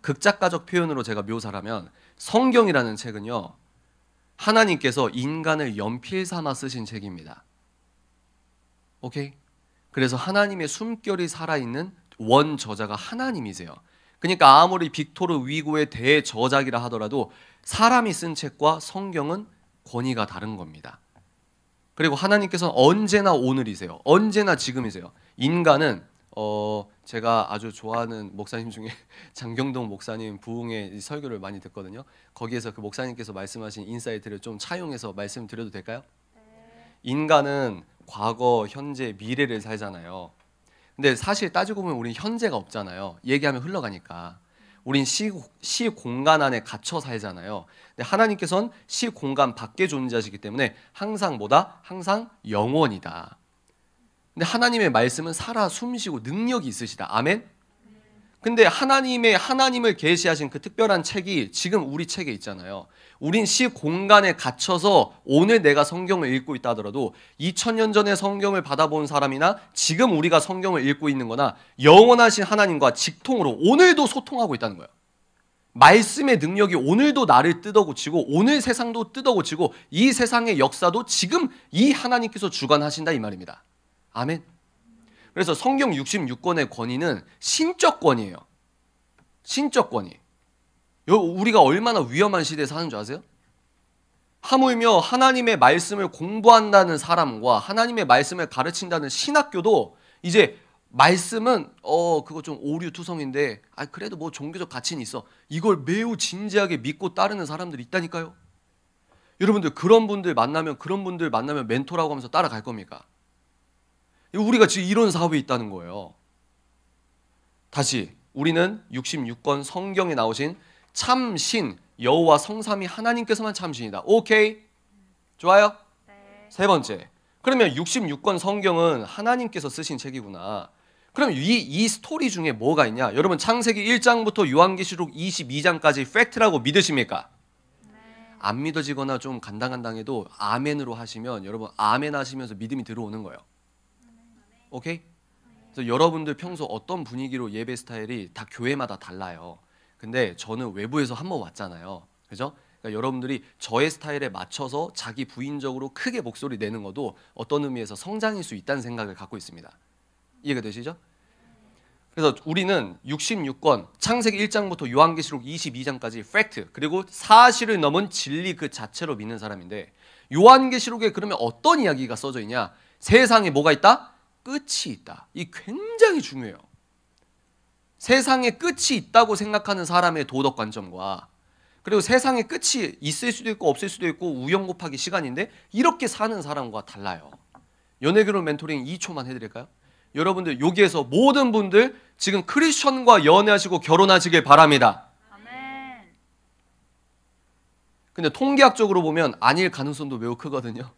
극작가적 표현으로 제가 묘사하면 성경이라는 책은요. 하나님께서 인간을 연필 삼아 쓰신 책입니다. 오케이? 그래서 하나님의 숨결이 살아있는 원 저자가 하나님이세요. 그러니까 아무리 빅토르 위고의 대저작이라 하더라도 사람이 쓴 책과 성경은 권위가 다른 겁니다. 그리고 하나님께서 언제나 오늘이세요. 언제나 지금이세요. 인간은 어 제가 아주 좋아하는 목사님 중에 장경동 목사님 부흥의 설교를 많이 듣거든요. 거기에서 그 목사님께서 말씀하신 인사이트를 좀 차용해서 말씀드려도 될까요? 네. 인간은 과거, 현재, 미래를 살잖아요. 근데 사실 따지고 보면 우린 현재가 없잖아요. 얘기하면 흘러가니까. 우린 시, 시 공간 안에 갇혀 살잖아요. 근데 하나님께서는 시 공간 밖에 존재하시기 때문에 항상 뭐다? 항상 영원이다. 근데 하나님의 말씀은 살아 숨쉬고 능력이 있으시다. 아멘. 근데 하나님의 하나님을 계시하신 그 특별한 책이 지금 우리 책에 있잖아요. 우린 시 공간에 갇혀서 오늘 내가 성경을 읽고 있다 하더라도 2000년 전에 성경을 받아본 사람이나 지금 우리가 성경을 읽고 있는 거나 영원하신 하나님과 직통으로 오늘도 소통하고 있다는 거예요. 말씀의 능력이 오늘도 나를 뜯어고치고 오늘 세상도 뜯어고치고 이 세상의 역사도 지금 이 하나님께서 주관하신다 이 말입니다. 아멘. 그래서 성경 66권의 권위는 신적 권위예요. 신적 권위. 우리가 얼마나 위험한 시대에 사는 줄 아세요? 하물며 하나님의 말씀을 공부한다는 사람과 하나님의 말씀을 가르친다는 신학교도 이제 말씀은 어 그거 좀 오류 투성인데 아 그래도 뭐 종교적 가치는 있어 이걸 매우 진지하게 믿고 따르는 사람들이 있다니까요. 여러분들 그런 분들 만나면 그런 분들 만나면 멘토라고 하면서 따라갈 겁니까? 우리가 지금 이런 사업에 있다는 거예요. 다시 우리는 66권 성경에 나오신 참신 여호와 성삼이 하나님께서만 참신이다. 오케이. 좋아요? 네. 세 번째. 그러면 66권 성경은 하나님께서 쓰신 책이구나. 그럼 이, 이 스토리 중에 뭐가 있냐? 여러분 창세기 1장부터 요한계시록 22장까지 팩트라고 믿으십니까? 네. 안 믿어지거나 좀 간당간당해도 아멘으로 하시면 여러분 아멘 하시면서 믿음이 들어오는 거예요. 오케이? 그래서 여러분들 평소 어떤 분위기로 예배 스타일이 다 교회마다 달라요. 근데 저는 외부에서 한 번 왔잖아요. 그죠? 그러니까 여러분들이 저의 스타일에 맞춰서 자기 부인적으로 크게 목소리 내는 것도 어떤 의미에서 성장일 수 있다는 생각을 갖고 있습니다. 이해가 되시죠? 그래서 우리는 66권 창세기 1장부터 요한계시록 22장까지 팩트 그리고 사실을 넘은 진리 그 자체로 믿는 사람인데 요한계시록에 그러면 어떤 이야기가 써져 있냐? 세상에 뭐가 있다? 끝이 있다. 이 굉장히 중요해요. 세상에 끝이 있다고 생각하는 사람의 도덕 관점과 그리고 세상에 끝이 있을 수도 있고 없을 수도 있고 우연 곱하기 시간인데 이렇게 사는 사람과 달라요. 연애결혼 멘토링 2초만 해드릴까요? 여러분들 여기에서 모든 분들 지금 크리스천과 연애하시고 결혼하시길 바랍니다. 아멘. 근데 통계학적으로 보면 아닐 가능성도 매우 크거든요.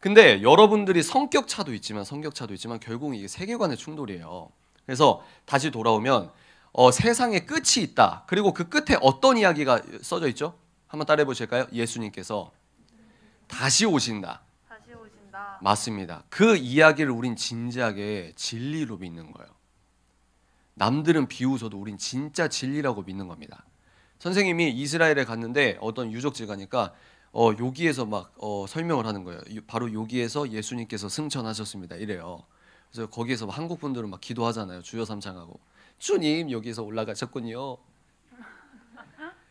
근데 여러분들이 성격 차도 있지만 성격 차도 있지만 결국 이게 세계관의 충돌이에요. 그래서 다시 돌아오면 어, 세상에 끝이 있다. 그리고 그 끝에 어떤 이야기가 써져 있죠? 한번 따라해 보실까요? 예수님께서 다시 오신다. 다시 오신다. 맞습니다. 그 이야기를 우린 진지하게 진리로 믿는 거예요. 남들은 비웃어도 우린 진짜 진리라고 믿는 겁니다. 선생님이 이스라엘에 갔는데 어떤 유적지 가니까 어, 여기에서 막 어, 설명을 하는 거예요. 바로 여기에서 예수님께서 승천하셨습니다. 이래요. 그래서 거기에서 한국 분들은 막 기도하잖아요. 주여 삼창하고 주님 여기에서 올라가셨군요.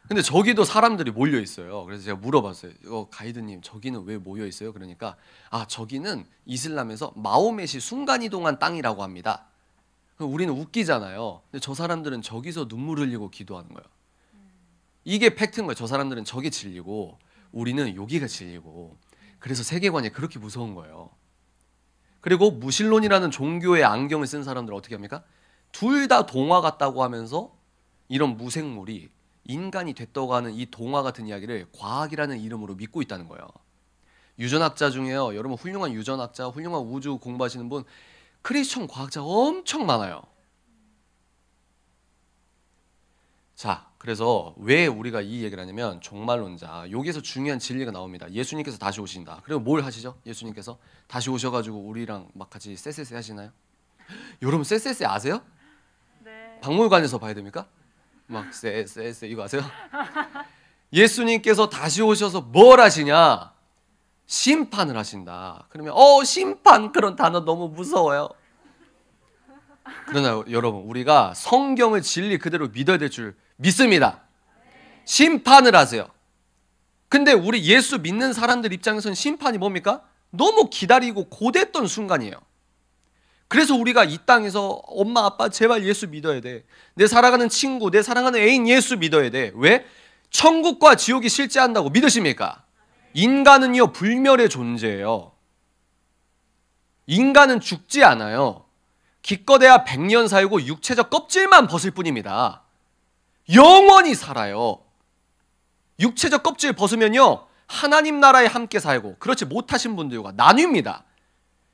근데 저기도 사람들이 몰려 있어요. 그래서 제가 물어봤어요. 어, 가이드님 저기는 왜 모여 있어요? 그러니까 아 저기는 이슬람에서 마오멧시 순간 이동한 땅이라고 합니다. 우리는 웃기잖아요. 근데 저 사람들은 저기서 눈물 흘리고 기도하는 거예요. 이게 팩트인 거예요. 저 사람들은 저게 질리고 우리는 여기가 진리고 그래서 세계관이 그렇게 무서운 거예요. 그리고 무신론이라는 종교의 안경을 쓴 사람들 어떻게 합니까? 둘 다 동화 같다고 하면서 이런 무생물이 인간이 됐다고 하는 이 동화 같은 이야기를 과학이라는 이름으로 믿고 있다는 거예요. 유전학자 중에요. 여러분 훌륭한 유전학자, 훌륭한 우주 공부하시는 분 크리스천 과학자 엄청 많아요. 자, 그래서 왜 우리가 이 얘기를 하냐면 종말론자 여기에서 중요한 진리가 나옵니다. 예수님께서 다시 오신다. 그리고 뭘 하시죠? 예수님께서 다시 오셔가지고 우리랑 막 같이 쎄쎄쎄 하시나요? 여러분 쎄쎄쎄 아세요? 네. 박물관에서 봐야 됩니까? 막 쎄쎄쎄 이거 아세요? 예수님께서 다시 오셔서 뭘 하시냐? 심판을 하신다. 그러면 어 심판 그런 단어 너무 무서워요. 그러나 여러분 우리가 성경을 진리 그대로 믿어야 될줄 믿습니다. 심판을 하세요. 근데 우리 예수 믿는 사람들 입장에서는 심판이 뭡니까? 너무 기다리고 고됐던 순간이에요. 그래서 우리가 이 땅에서 엄마 아빠 제발 예수 믿어야 돼. 내 사랑하는 친구, 내 사랑하는 애인 예수 믿어야 돼. 왜? 천국과 지옥이 실제한다고 믿으십니까? 인간은요 불멸의 존재예요. 인간은 죽지 않아요. 기껏해야 100년 살고 육체적 껍질만 벗을 뿐입니다. 영원히 살아요. 육체적 껍질 벗으면요. 하나님 나라에 함께 살고 그렇지 못하신 분들과 나뉩니다.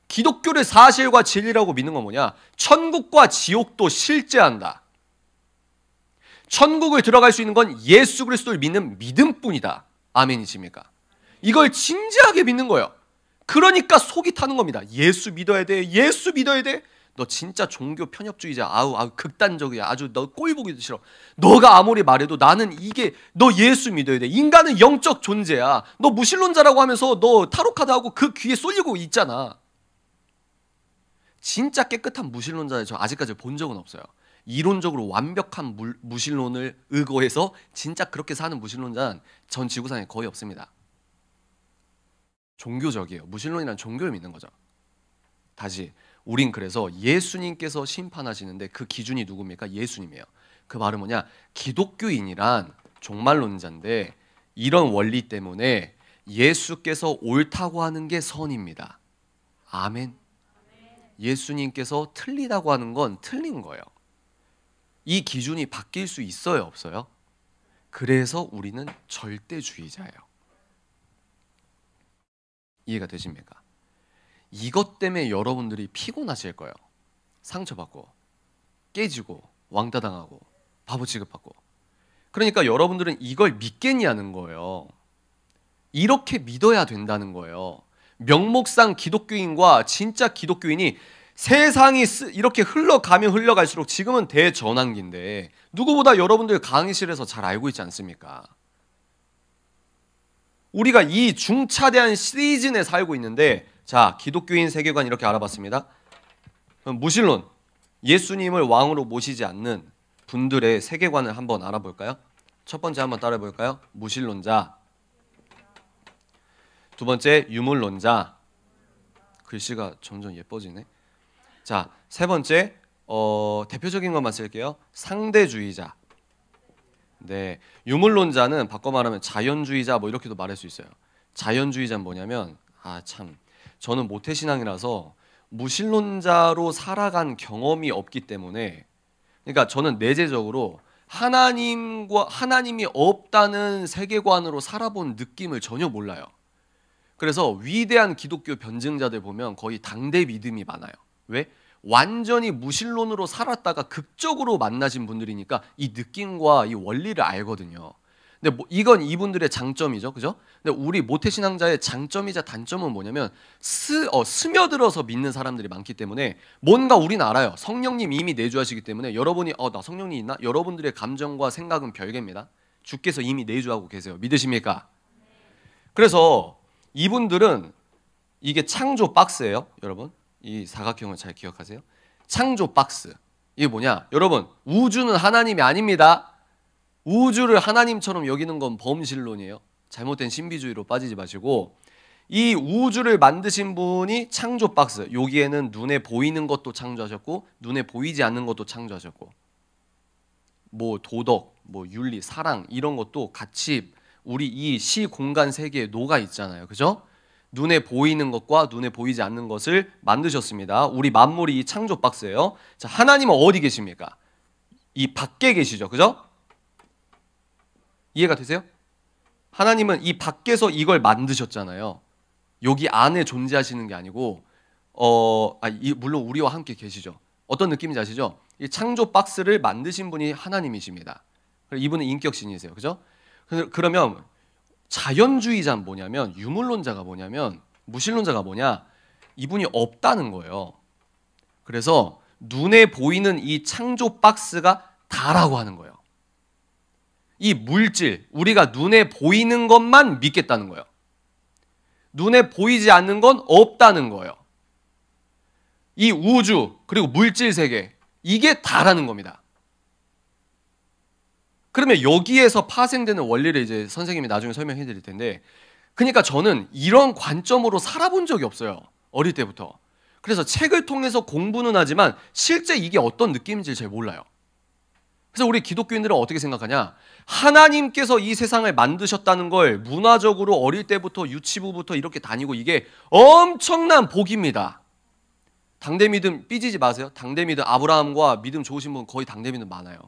기독교를 사실과 진리라고 믿는 건 뭐냐? 천국과 지옥도 실제한다. 천국을 들어갈 수 있는 건 예수 그리스도를 믿는 믿음뿐이다. 아멘이십니까? 이걸 진지하게 믿는 거예요. 그러니까 속이 타는 겁니다. 예수 믿어야 돼. 예수 믿어야 돼. 너 진짜 종교 편협주의자 아우 아우 극단적이야 아주 너꼴 보기도 싫어 너가 아무리 말해도 나는 이게 너 예수 믿어야 돼 인간은 영적 존재야 너 무신론자라고 하면서 너 타로카드 하고 그 귀에 쏠리고 있잖아 진짜 깨끗한 무신론자를 저 아직까지 본 적은 없어요 이론적으로 완벽한 무, 무신론을 의거해서 진짜 그렇게 사는 무신론자는 전 지구상에 거의 없습니다 종교적이에요 무신론이란 종교를 믿는 거죠 다시 우린 그래서 예수님께서 심판하시는데 그 기준이 누굽니까? 예수님이에요. 그 말은 뭐냐? 기독교인이란 종말론자인데 이런 원리 때문에 예수께서 옳다고 하는 게 선입니다. 아멘. 예수님께서 틀리다고 하는 건 틀린 거예요. 이 기준이 바뀔 수 있어요, 없어요? 그래서 우리는 절대주의자예요. 이해가 되십니까? 이것 때문에 여러분들이 피곤하실 거예요. 상처받고 깨지고 왕따당하고 바보 취급받고. 그러니까 여러분들은 이걸 믿겠냐는 거예요. 이렇게 믿어야 된다는 거예요. 명목상 기독교인과 진짜 기독교인이 세상이 이렇게 흘러가면 흘러갈수록 지금은 대전환기인데 누구보다 여러분들 강의실에서 잘 알고 있지 않습니까? 우리가 이 중차대한 시즌에 살고 있는데 자, 기독교인 세계관 이렇게 알아봤습니다. 무신론 예수님을 왕으로 모시지 않는 분들의 세계관을 한번 알아볼까요? 첫 번째 한번 따라해 볼까요? 무신론자. 두 번째 유물론자. 글씨가 점점 예뻐지네. 자, 세 번째 어, 대표적인 것만 쓸게요. 상대주의자. 네, 유물론자는 바꿔 말하면 자연주의자 뭐 이렇게도 말할 수 있어요. 자연주의자는 뭐냐면 아참 저는 모태신앙이라서 무신론자로 살아간 경험이 없기 때문에 그러니까 저는 내재적으로 하나님과 하나님이 없다는 세계관으로 살아본 느낌을 전혀 몰라요. 그래서 위대한 기독교 변증자들 보면 거의 당대 믿음이 많아요. 왜? 완전히 무신론으로 살았다가 극적으로 만나신 분들이니까 이 느낌과 이 원리를 알거든요. 근데 뭐 이건 이분들의 장점이죠, 그죠? 근데 우리 모태 신앙자의 장점이자 단점은 뭐냐면 스, 어, 스며들어서 믿는 사람들이 많기 때문에 뭔가 우리 알아요. 성령님 이미 내주하시기 때문에 여러분이 어 나 성령님 있나? 여러분들의 감정과 생각은 별개입니다. 주께서 이미 내주하고 계세요. 믿으십니까? 그래서 이분들은 이게 창조 박스예요, 여러분. 이 사각형을 잘 기억하세요. 창조 박스. 이게 뭐냐? 여러분, 우주는 하나님이 아닙니다. 우주를 하나님처럼 여기는 건 범신론이에요. 잘못된 신비주의로 빠지지 마시고 이 우주를 만드신 분이 창조 박스 여기에는 눈에 보이는 것도 창조하셨고 눈에 보이지 않는 것도 창조하셨고 뭐 도덕, 뭐 윤리, 사랑 이런 것도 같이 우리 이시 공간 세계에 녹아 있잖아요. 그죠? 눈에 보이는 것과 눈에 보이지 않는 것을 만드셨습니다. 우리 만물이 이 창조 박스예요. 자, 하나님은 어디 계십니까? 이 밖에 계시죠. 그죠? 이해가 되세요? 하나님은 이 밖에서 이걸 만드셨잖아요. 여기 안에 존재하시는 게 아니고 어, 아, 이, 물론 우리와 함께 계시죠. 어떤 느낌인지 아시죠? 이 창조 박스를 만드신 분이 하나님이십니다. 이분은 인격신이세요. 그죠? 그, 그러면 자연주의자는 뭐냐면 유물론자가 뭐냐면 무신론자가 뭐냐? 이분이 없다는 거예요. 그래서 눈에 보이는 이 창조 박스가 다라고 하는 거예요. 이 물질, 우리가 눈에 보이는 것만 믿겠다는 거예요. 눈에 보이지 않는 건 없다는 거예요. 이 우주, 그리고 물질 세계, 이게 다라는 겁니다. 그러면 여기에서 파생되는 원리를 이제 선생님이 나중에 설명해 드릴 텐데, 그러니까 저는 이런 관점으로 살아본 적이 없어요. 어릴 때부터. 그래서 책을 통해서 공부는 하지만 실제 이게 어떤 느낌인지 잘 몰라요. 그래서 우리 기독교인들은 어떻게 생각하냐? 하나님께서 이 세상을 만드셨다는 걸 문화적으로 어릴 때부터 유치부부터 이렇게 다니고 이게 엄청난 복입니다. 당대 믿음 삐지지 마세요. 당대 믿음 아브라함과 믿음 좋으신 분 거의 당대 믿음 많아요.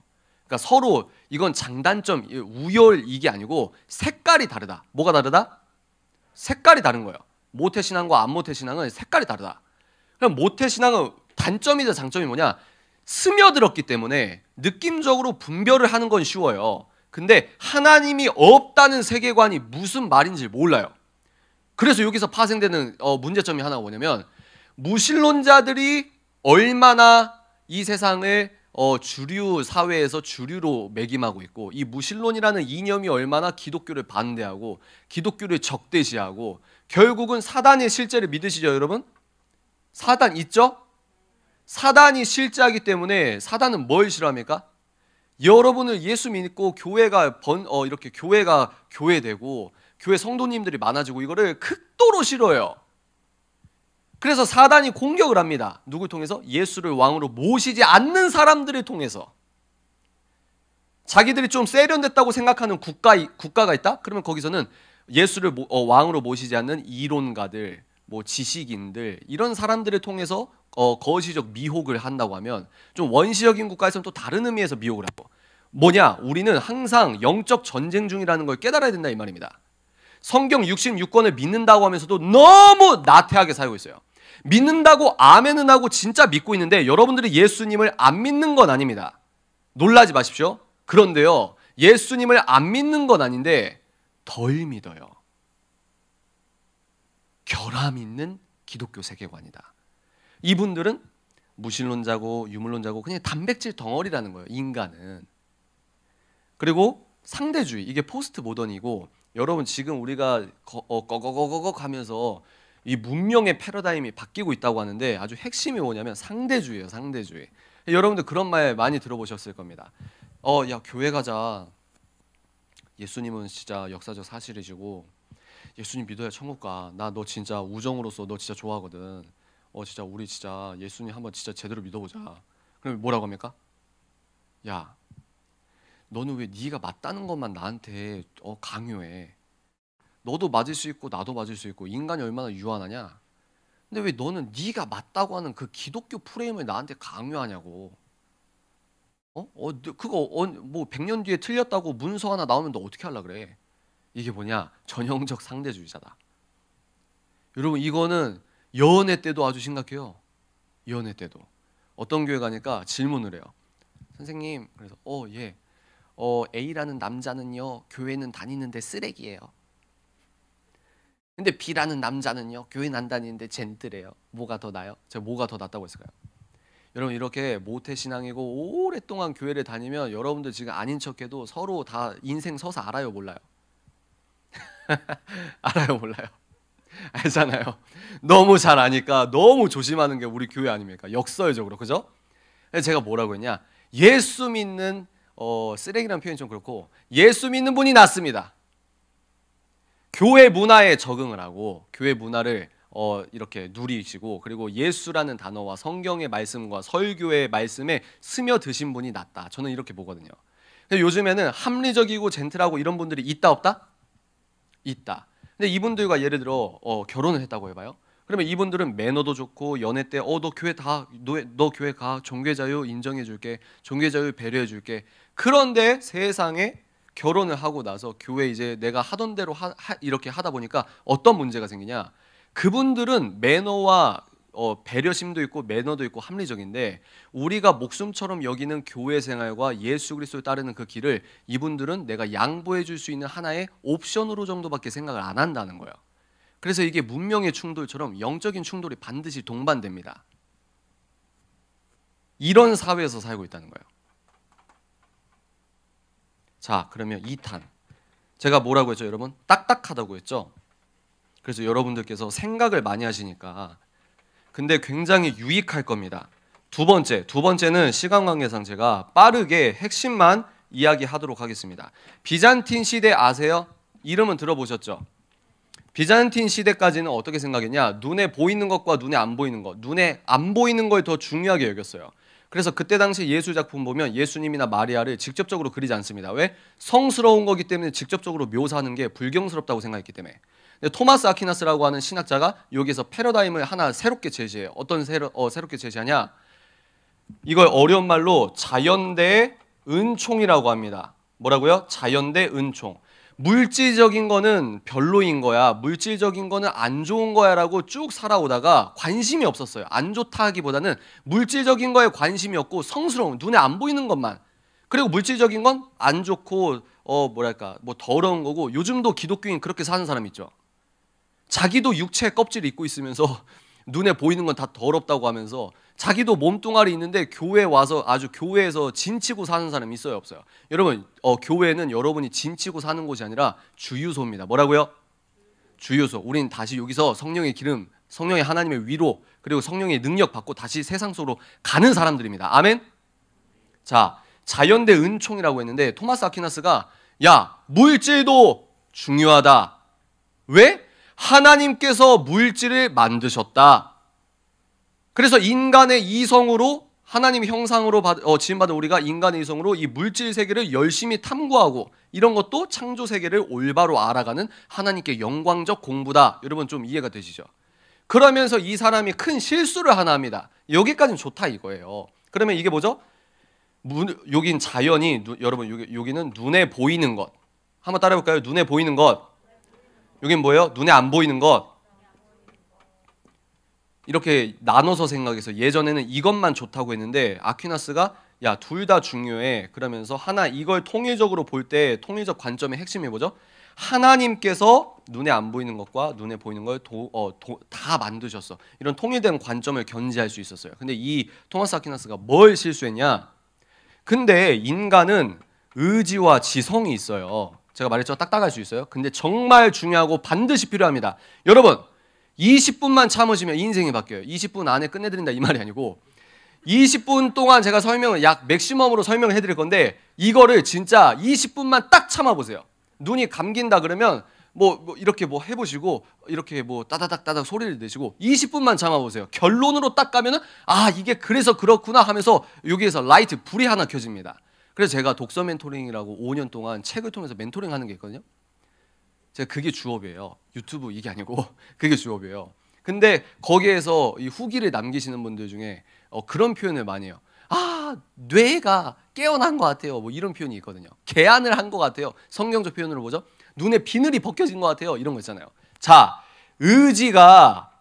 그러니까 서로 이건 장단점 우열 이게 아니고 색깔이 다르다. 뭐가 다르다? 색깔이 다른 거예요. 모태 신앙과 안 모태 신앙은 색깔이 다르다. 그럼 모태 신앙은 단점이자 장점이 뭐냐? 스며들었기 때문에 느낌적으로 분별을 하는 건 쉬워요. 근데 하나님이 없다는 세계관이 무슨 말인지 몰라요. 그래서 여기서 파생되는 어, 문제점이 하나가 뭐냐면 무신론자들이 얼마나 이 세상을 어, 주류 사회에서 주류로 매김하고 있고 이 무신론이라는 이념이 얼마나 기독교를 반대하고 기독교를 적대시하고 결국은 사단의 실제를 믿으시죠 여러분? 사단 있죠? 사단이 실제하기 때문에 사단은 뭘 싫어합니까? 여러분을 예수 믿고 교회가 번, 어, 이렇게 교회가 교회되고 교회 성도님들이 많아지고 이거를 극도로 싫어요. 그래서 사단이 공격을 합니다. 누굴 통해서? 예수를 왕으로 모시지 않는 사람들을 통해서. 자기들이 좀 세련됐다고 생각하는 국가, 국가가 있다? 그러면 거기서는 예수를 어, 왕으로 모시지 않는 이론가들, 뭐 지식인들 이런 사람들을 통해서 어, 거시적 미혹을 한다고 하면 좀 원시적인 국가에서는 또 다른 의미에서 미혹을 하고 뭐냐 우리는 항상 영적 전쟁 중이라는 걸 깨달아야 된다 이 말입니다. 성경 66권을 믿는다고 하면서도 너무 나태하게 살고 있어요. 믿는다고 아멘은 하고 진짜 믿고 있는데 여러분들이 예수님을 안 믿는 건 아닙니다. 놀라지 마십시오. 그런데요, 예수님을 안 믿는 건 아닌데 덜 믿어요. 결함 있는 기독교 세계관이다. 이분들은 무신론자고 유물론자고 그냥 단백질 덩어리라는 거예요. 인간은. 그리고 상대주의 이게 포스트 모던이고 여러분 지금 우리가 거거거거거 어, 가면서 이 문명의 패러다임이 바뀌고 있다고 하는데 아주 핵심이 뭐냐면 상대주의예요. 상대주의. 여러분들 그런 말 많이 들어보셨을 겁니다. 어, 야 교회 가자. 예수님은 진짜 역사적 사실이시고 예수님 믿어야 천국 가. 나 너 진짜 우정으로서 너 진짜 좋아하거든. 어 진짜 우리 진짜 예수님 한번 진짜 제대로 믿어보자. 그럼 뭐라고 합니까? 야, 너는 왜 네가 맞다는 것만 나한테 어, 강요해? 너도 맞을 수 있고 나도 맞을 수 있고 인간이 얼마나 유한하냐? 근데 왜 너는 네가 맞다고 하는 그 기독교 프레임을 나한테 강요하냐고? 어? 어 그거 어, 뭐 100년 뒤에 틀렸다고 문서 하나 나오면 너 어떻게 하려 그래? 이게 뭐냐? 전형적 상대주의자다. 여러분 이거는 여원 때도 아주 심각해요. 여원 때도 어떤 교회 가니까 질문을 해요. 선생님 그래서 어 예. 어 A라는 남자는요 교회는 다니는데 쓰레기예요. 근데 B라는 남자는요 교회안 다니는데 젠틀해요. 뭐가 더 나요? 제가 뭐가 더 낫다고 했을까요? 여러분 이렇게 모태 신앙이고 오랫동안 교회를 다니면 여러분들 지금 아닌 척해도 서로 다 인생 서사 알아요 몰라요. 알아요, 몰라요? 알잖아요. 너무 잘 아니까 너무 조심하는 게 우리 교회 아닙니까? 역설적으로 그죠? 제가 뭐라고 했냐? 예수 믿는 어, 쓰레기란 표현 이좀 그렇고 예수 믿는 분이 낫습니다. 교회 문화에 적응을 하고 교회 문화를 어, 이렇게 누리시고 그리고 예수라는 단어와 성경의 말씀과 설교의 말씀에 스며드신 분이 낫다. 저는 이렇게 보거든요. 요즘에는 합리적이고 젠틀하고 이런 분들이 있다 없다? 있다. 근데 이분들과 예를 들어 어, 결혼을 했다고 해봐요. 그러면 이분들은 매너도 좋고 연애 때 어 너 교회 다너 너 교회 가 종교 자유 인정해 줄게 종교 자유 배려해 줄게 그런데 세상에 결혼을 하고 나서 교회 이제 내가 하던 대로 하, 하, 이렇게 하다 보니까 어떤 문제가 생기냐 그분들은 매너와 어, 배려심도 있고 매너도 있고 합리적인데 우리가 목숨처럼 여기는 교회 생활과 예수 그리스도를 따르는 그 길을 이분들은 내가 양보해 줄 수 있는 하나의 옵션으로 정도밖에 생각을 안 한다는 거예요. 그래서 이게 문명의 충돌처럼 영적인 충돌이 반드시 동반됩니다. 이런 사회에서 살고 있다는 거예요. 자, 그러면 2탄. 제가 뭐라고 했죠, 여러분? 딱딱하다고 했죠? 그래서 여러분들께서 생각을 많이 하시니까 근데 굉장히 유익할 겁니다. 두 번째, 두 번째는 시간 관계상 제가 빠르게 핵심만 이야기하도록 하겠습니다. 비잔틴 시대 아세요? 이름은 들어보셨죠? 비잔틴 시대까지는 어떻게 생각했냐? 눈에 보이는 것과 눈에 안 보이는 것, 눈에 안 보이는 걸 더 중요하게 여겼어요. 그래서 그때 당시 예술 작품 보면 예수님이나 마리아를 직접적으로 그리지 않습니다. 왜? 성스러운 거기 때문에 직접적으로 묘사하는 게 불경스럽다고 생각했기 때문에. 토마스 아퀴나스라고 하는 신학자가 여기서 패러다임을 하나 새롭게 제시해요. 어떤 새로, 어, 새롭게 제시하냐? 이걸 어려운 말로 자연대 은총이라고 합니다. 뭐라고요? 자연대 은총. 물질적인 거는 별로인 거야. 물질적인 거는 안 좋은 거야라고 쭉 살아오다가 관심이 없었어요. 안 좋다 하기보다는 물질적인 거에 관심이 없고 성스러움, 눈에 안 보이는 것만. 그리고 물질적인 건 안 좋고 어 뭐랄까 뭐 더러운 거고 요즘도 기독교인 그렇게 사는 사람 있죠. 자기도 육체 의 껍질 을 입고 있으면서 눈에 보이는 건 다 더럽다고 하면서 자기도 몸뚱아리 있는데 교회 와서 아주 교회에서 진치고 사는 사람이 있어요 없어요 여러분 어, 교회는 여러분이 진치고 사는 곳이 아니라 주유소입니다 뭐라고요 주유소 우린 다시 여기서 성령의 기름 성령의 하나님의 위로 그리고 성령의 능력 받고 다시 세상 속으로 가는 사람들입니다 아멘 자 자연대 은총이라고 했는데 토마스 아퀴나스가 야 물질도 중요하다 왜 하나님께서 물질을 만드셨다. 그래서 인간의 이성으로 하나님 형상으로 받, 어, 지음받은 우리가 인간의 이성으로 이 물질 세계를 열심히 탐구하고 이런 것도 창조 세계를 올바로 알아가는 하나님께 영광적 공부다. 여러분 좀 이해가 되시죠? 그러면서 이 사람이 큰 실수를 하나 합니다. 여기까지는 좋다 이거예요. 그러면 이게 뭐죠? 여긴 자연이 누, 여러분 여기, 여기는 눈에 보이는 것. 한번 따라해볼까요? 눈에 보이는 것. 이게 뭐예요? 눈에 안 보이는 것. 이렇게 나눠서 생각해서 예전에는 이것만 좋다고 했는데 아퀴나스가 야둘 다 중요해 그러면서 하나 이걸 통일적으로 볼 때 통일적 관점의 핵심이 뭐죠? 하나님께서 눈에 안 보이는 것과 눈에 보이는 걸다 어, 만드셨어 이런 통일된 관점을 견지할 수 있었어요 근데 이 토마스 아퀴나스가 뭘 실수했냐 근데 인간은 의지와 지성이 있어요 제가 말했죠. 딱딱할 수 있어요. 근데 정말 중요하고 반드시 필요합니다. 여러분, 20분만 참으시면 인생이 바뀌어요. 20분 안에 끝내드린다 이 말이 아니고 20분 동안 제가 설명을 약 맥시멈으로 설명을 해드릴 건데 이거를 진짜 20분만 딱 참아보세요. 눈이 감긴다 그러면 뭐, 뭐 이렇게 뭐 해보시고 이렇게 뭐 따다닥 따닥 소리를 내시고 20분만 참아보세요. 결론으로 딱 가면은 아 이게 그래서 그렇구나 하면서 여기에서 라이트 불이 하나 켜집니다. 그래서 제가 독서 멘토링이라고 5년 동안 책을 통해서 멘토링 하는 게 있거든요. 제가 그게 주업이에요. 유튜브 이게 아니고 그게 주업이에요. 근데 거기에서 이 후기를 남기시는 분들 중에 어, 그런 표현을 많이 해요. 아 뇌가 깨어난 것 같아요. 뭐 이런 표현이 있거든요. 개안을 한 것 같아요. 성경적 표현으로 보죠 눈에 비늘이 벗겨진 것 같아요. 이런 거 있잖아요. 자 의지가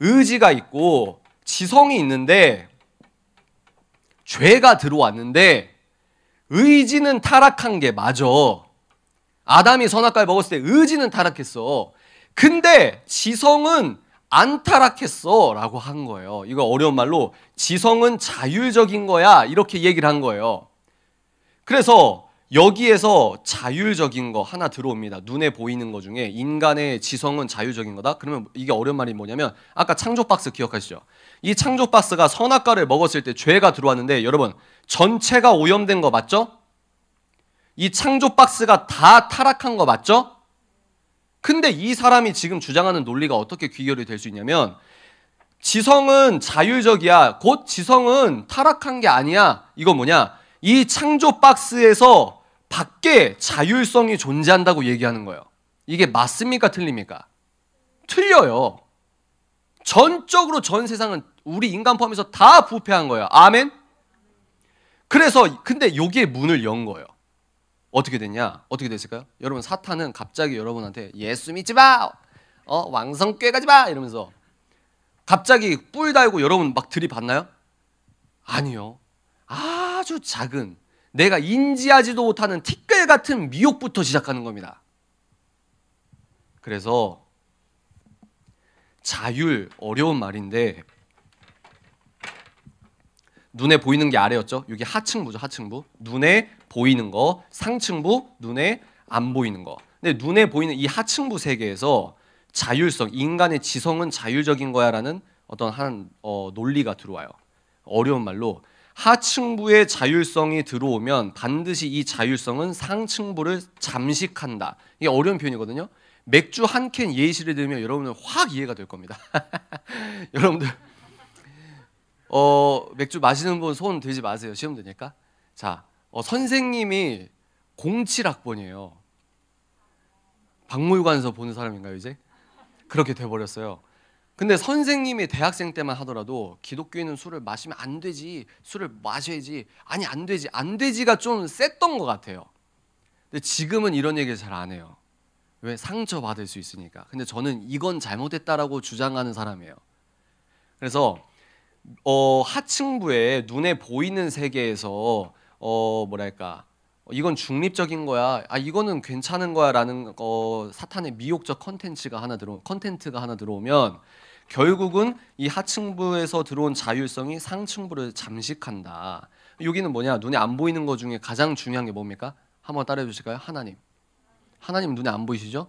의지가 있고 지성이 있는데 죄가 들어왔는데 의지는 타락한 게 맞아. 아담이 선악과를 먹었을 때 의지는 타락했어. 근데 지성은 안 타락했어. 라고 한 거예요. 이거 어려운 말로 지성은 자율적인 거야. 이렇게 얘기를 한 거예요. 그래서 여기에서 자율적인 거 하나 들어옵니다. 눈에 보이는 거 중에 인간의 지성은 자율적인 거다. 그러면 이게 어려운 말이 뭐냐면 아까 창조 박스 기억하시죠? 이 창조 박스가 선악과를 먹었을 때 죄가 들어왔는데 여러분 전체가 오염된 거 맞죠? 이 창조 박스가 다 타락한 거 맞죠? 근데 이 사람이 지금 주장하는 논리가 어떻게 귀결이 될 수 있냐면 지성은 자율적이야. 곧 지성은 타락한 게 아니야. 이거 뭐냐? 이 창조 박스에서 밖에 자율성이 존재한다고 얘기하는 거예요. 이게 맞습니까? 틀립니까? 틀려요. 전적으로 전 세상은 우리 인간 포함해서 다 부패한 거예요. 아멘? 그래서 근데 여기에 문을 연 거예요. 어떻게 됐냐? 어떻게 됐을까요? 여러분 사탄은 갑자기 여러분한테 예수 믿지 마. 어, 왕성 꾀가지 마 이러면서 갑자기 뿔 달고 여러분 막 들이받나요? 아니요. 아주 작은 내가 인지하지도 못하는 티끌 같은 미혹부터 시작하는 겁니다. 그래서 자율 어려운 말인데 눈에 보이는 게 아래였죠. 여기 하층부죠. 하층부. 눈에 보이는 거, 상층부, 눈에 안 보이는 거. 근데 눈에 보이는 이 하층부 세계에서 자율성, 인간의 지성은 자율적인 거야라는 어떤 한 어, 논리가 들어와요. 어려운 말로 하층부의 자율성이 들어오면 반드시 이 자율성은 상층부를 잠식한다. 이게 어려운 표현이거든요. 맥주 한 캔 예시를 들면 여러분은 확 이해가 될 겁니다. 여러분들 어, 맥주 마시는 분 손 들지 마세요. 시험 되니까. 자, 어, 선생님이 07학번이에요. 박물관에서 보는 사람인가요, 이제? 그렇게 돼 버렸어요. 근데 선생님이 대학생 때만 하더라도 기독교인은 술을 마시면 안 되지 술을 마셔야지 아니 안 되지 안 되지가 좀 셌던 것 같아요 근데 지금은 이런 얘기 를잘 안 해요 왜 상처받을 수 있으니까 근데 저는 이건 잘못했다라고 주장하는 사람이에요 그래서 어, 하층부에 눈에 보이는 세계에서 어, 뭐랄까 이건 중립적인 거야. 아 이거는 괜찮은 거야라는 어, 사탄의 미혹적 컨텐츠가 하나 들어 컨텐츠가 하나 들어오면 결국은 이 하층부에서 들어온 자율성이 상층부를 잠식한다. 여기는 뭐냐? 눈에 안 보이는 것 중에 가장 중요한 게 뭡니까? 한번 따라해 주실까요? 하나님. 하나님 눈에 안 보이시죠?